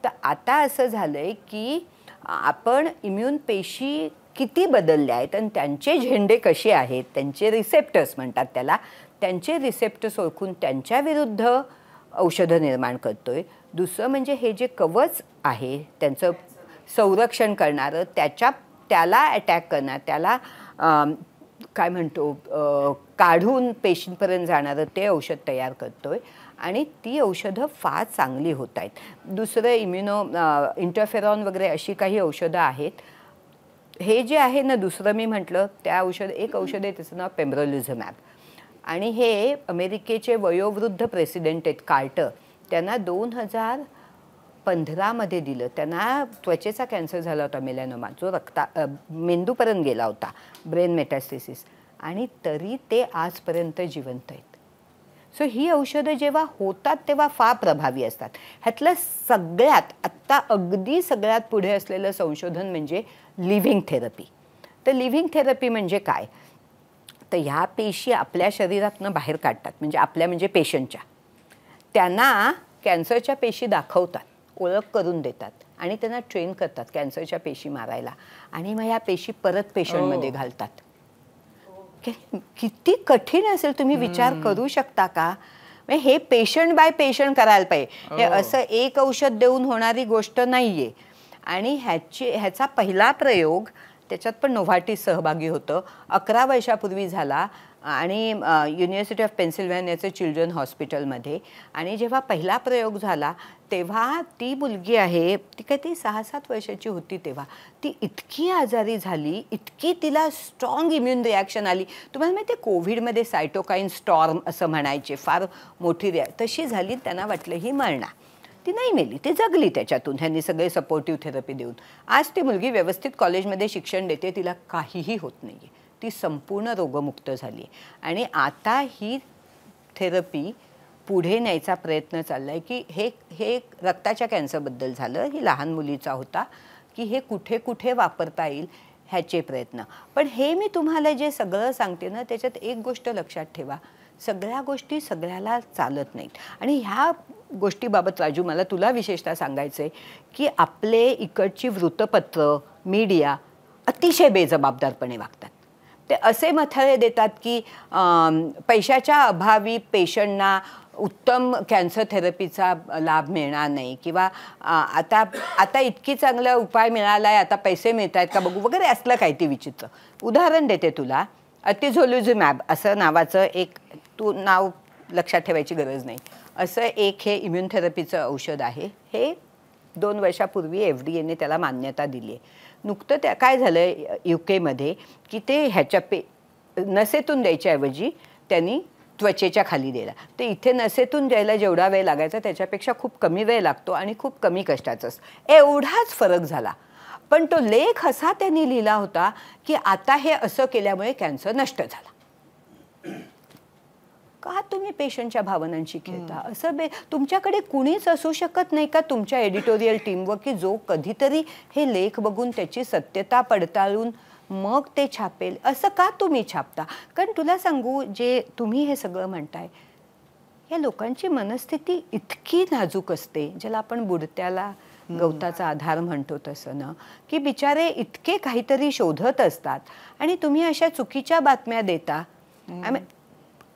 तर आता असं झालं आहे की आपण इम्युन पेशी किती बदलल्या आहेत आणि त्यांचे झेंडे कसे आहेत त्यांचे रिसेप्टर्स म्हणतात त्याला त्यांचे रिसेप्टर्स ओळखून त्यांच्याविरुद्ध औषधं निर्माण करतो आहे दुसरं म्हणजे हे जे कवच आहे त्यांचं संरक्षण करणारं त्याच्या त्याला अटॅक करणार त्याला काय म्हणतो काढून पेशींपर्यंत जाणारं ते औषध तयार करतो आहे आणि ती औषधं फार चांगली होत आहेत दुसरं इम्युनो इंटरफेरॉन वगैरे अशी काही औषधं आहेत हे जे आहे ना दुसरं मी म्हटलं त्या औषध एक औषध आहे त्याचं नाव पेम्ब्रोलिझमॅप आणि हे अमेरिकेचे वयोवृद्ध प्रेसिडेंट आहेत कार्टर त्यांना दोन हजार पंधरामध्ये दिलं त्यांना त्वचेचा कॅन्सर झाला होता मेलॅनोमा जो रक्ता मेंदूपर्यंत गेला होता ब्रेन मेटॅस्टिसिस आणि तरी ते आजपर्यंत जिवंत आहेत सो ही औषधं जेव्हा होतात तेव्हा फार प्रभावी असतात ह्यातलं सगळ्यात आत्ता अगदी सगळ्यात पुढे असलेलं संशोधन म्हणजे लिव्हिंग थेरपी तर लिव्हिंग थेरपी म्हणजे काय तर ह्या पेशी आपल्या शरीरातनं बाहेर काढतात म्हणजे आपल्या म्हणजे पेशंटच्या त्यांना कॅन्सरच्या पेशी दाखवतात ओळख करून देतात आणि त्यांना ट्रेन करतात कॅन्सरच्या पेशी मारायला आणि मग ह्या पेशी परत पेशंटमध्ये घालतात किती कठीण असेल तुम्ही विचार करू शकता का म्हणजे हे पेशंट बाय पेशंट करायला पाहिजे हे हो. असं एक औषध देऊन होणारी गोष्ट नाहीये आणि ह्याची ह्याचा पहिला प्रयोग त्याच्यात पण नोव्हाटी सहभागी होतं अकरा वर्षापूर्वी झाला आणि युनिव्हर्सिटी ऑफ पेन्सिल्व्हेनियाचं चिल्ड्रन हॉस्पिटलमध्ये आणि जेव्हा पहिला प्रयोग झाला तेव्हा ती मुलगी आहे ती काय ती सहा सात वर्षाची होती तेव्हा ती इतकी आजारी झाली इतकी तिला स्ट्रॉंग इम्युन रिॲक्शन आली तुम्हाला माहिती आहे कोविडमध्ये सायटोकाईन स्टॉर्म असं म्हणायचे फार मोठी रिॲ तशी झाली त्यांना वाटलं ही मरणार ती नाही मेली ती जगली त्याच्यातून ह्यांनी सगळे सपोर्टिव्ह थेरपी देऊन आज ती मुलगी व्यवस्थित कॉलेजमध्ये शिक्षण देते तिला काहीही होत नाही आहे ती संपूर्ण रोगमुक्त झाली आणि आता ही थेरपी पुढे न्यायचा प्रयत्न चालला आहे की हे हे रक्ताच्या कॅन्सरबद्दल झालं ही लहान मुलीचा होता की हे कुठे कुठे वापरता येईल ह्याचे प्रयत्न पण हे मी तुम्हाला जे सगळं सांगते ना त्याच्यात एक गोष्ट लक्षात ठेवा सगळ्या गोष्टी सगळ्याला चालत नाहीत आणि ह्या गोष्टीबाबत राजू मला तुला विशेषतः सांगायचं आहे की आपले इकडची वृत्तपत्र मीडिया अतिशय बेजबाबदारपणे वागतात ते असे मथळे देतात की पैशाच्या अभावी पेशंटना उत्तम कॅन्सर थेरपीचा लाभ मिळणार नाही किंवा आता आता इतकी चांगला उपाय मिळाला आहे आता पैसे मिळत आहेत का बघू वगैरे असलं काय ते विचित्र उदाहरण देते तुला मॅब असं नावाचं एक तू नाव लक्षात ठेवायची गरज नाही असं एक हे इम्युन थेरपीचं औषध आहे हे दोन वर्षापूर्वी एफ डी एने त्याला मान्यता दिली आहे नुकतं त्या काय झालं यू केमध्ये की ते ह्याच्या पे नसेतून द्यायच्याऐवजी त्यांनी त्वचेच्या खाली द्यायला तर इथे नसेतून द्यायला जेवढा वेळ लागायचा त्याच्यापेक्षा खूप कमी वेळ लागतो आणि खूप कमी कष्टाचा असतो एवढाच फरक झाला पण तो लेख असा त्यांनी लिहिला होता की आता हे असं केल्यामुळे कॅन्सर नष्ट झाला का तुम्ही पेशंटच्या भावनांशी खेळता असं बे तुमच्याकडे कुणीच असू शकत नाही का तुमच्या एडिटोरियल टीमवर की जो कधीतरी हे लेख बघून त्याची सत्यता पडताळून मग ते छापेल असं का तुम्ही छापता कारण तुला सांगू जे तुम्ही हे सगळं म्हणताय या लोकांची मनस्थिती इतकी नाजूक असते ज्याला आपण बुडत्याला गवताचा आधार म्हणतो तसं ना की बिचारे इतके काहीतरी शोधत असतात आणि तुम्ही अशा चुकीच्या बातम्या देता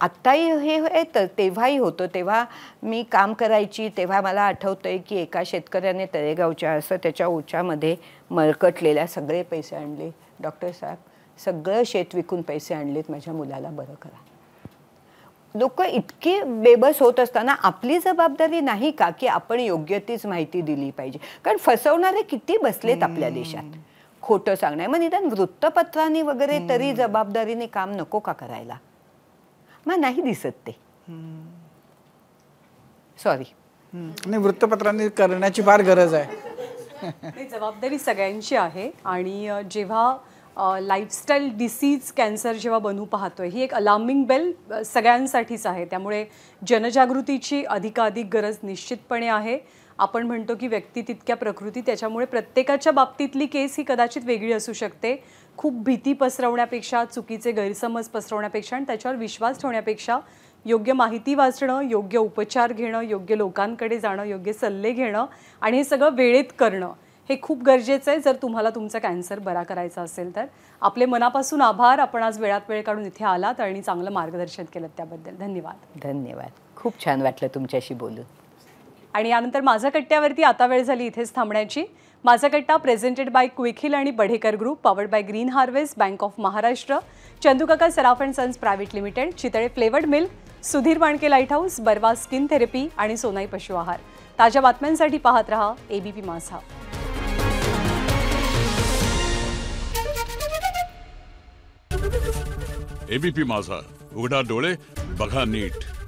आत्ताही हे तर तेव्हाही होतं तेव्हा मी काम करायची तेव्हा मला आठवतं आहे की एका शेतकऱ्याने तळेगावच्या असं त्याच्या ओच्यामध्ये मळकटलेल्या सगळे पैसे आणले डॉक्टर साहेब सगळं शेत विकून पैसे आणलेत माझ्या मुलाला बरं करा लोक इतकी बेबस होत असताना आपली जबाबदारी नाही का की आपण योग्य तीच माहिती दिली पाहिजे कारण फसवणारे किती बसलेत आपल्या देशात खोटं सांगणार मग निदान वृत्तपत्रांनी वगैरे तरी जबाबदारीने काम नको का करायला मग नाही दिसत ते सॉरी आणि वृत्तपत्रांनी करण्याची फार गरज आहे जबाबदारी सगळ्यांची आहे आणि जेव्हा लाईफस्टाईल डिसीज कॅन्सर जेव्हा बनू पाहतोय ही एक अलार्मिंग बेल सगळ्यांसाठीच आहे त्यामुळे जनजागृतीची अधिकाधिक गरज निश्चितपणे आहे आपण म्हणतो की व्यक्ती तितक्या प्रकृती त्याच्यामुळे प्रत्येकाच्या बाबतीतली केस ही कदाचित वेगळी असू शकते खूप भीती पसरवण्यापेक्षा चुकीचे गैरसमज पसरवण्यापेक्षा आणि त्याच्यावर विश्वास ठेवण्यापेक्षा योग्य माहिती वाचणं योग्य उपचार घेणं योग्य लोकांकडे जाणं योग्य सल्ले घेणं आणि हे सगळं वेळेत करणं हे खूप गरजेचं आहे जर तुम्हाला तुमचा कॅन्सर बरा करायचा असेल तर आपले मनापासून आभार आपण आज वेळात वेळ काढून इथे आलात आणि चांगलं मार्गदर्शन केलं त्याबद्दल धन्यवाद धन्यवाद खूप छान वाटलं तुमच्याशी बोलून आणि यानंतर माझ्या कट्ट्यावरती आता वेळ झाली इथेच थांबण्याची माझा कट्टा प्रेझेंटेड बाय क्विखिल आणि Badhekar group powered by green harvest bank of Maharashtra Chandukaka Saraf and sons private limited Chitale flavoured milk Sudhir Vanke light house Barwa skin therapy आणि सोनाई पशु आहार ताज्या बातम्यांसाठी पाहत रहा एबीपी माझा एबीपी माझा उघडा डोळे बघा नीट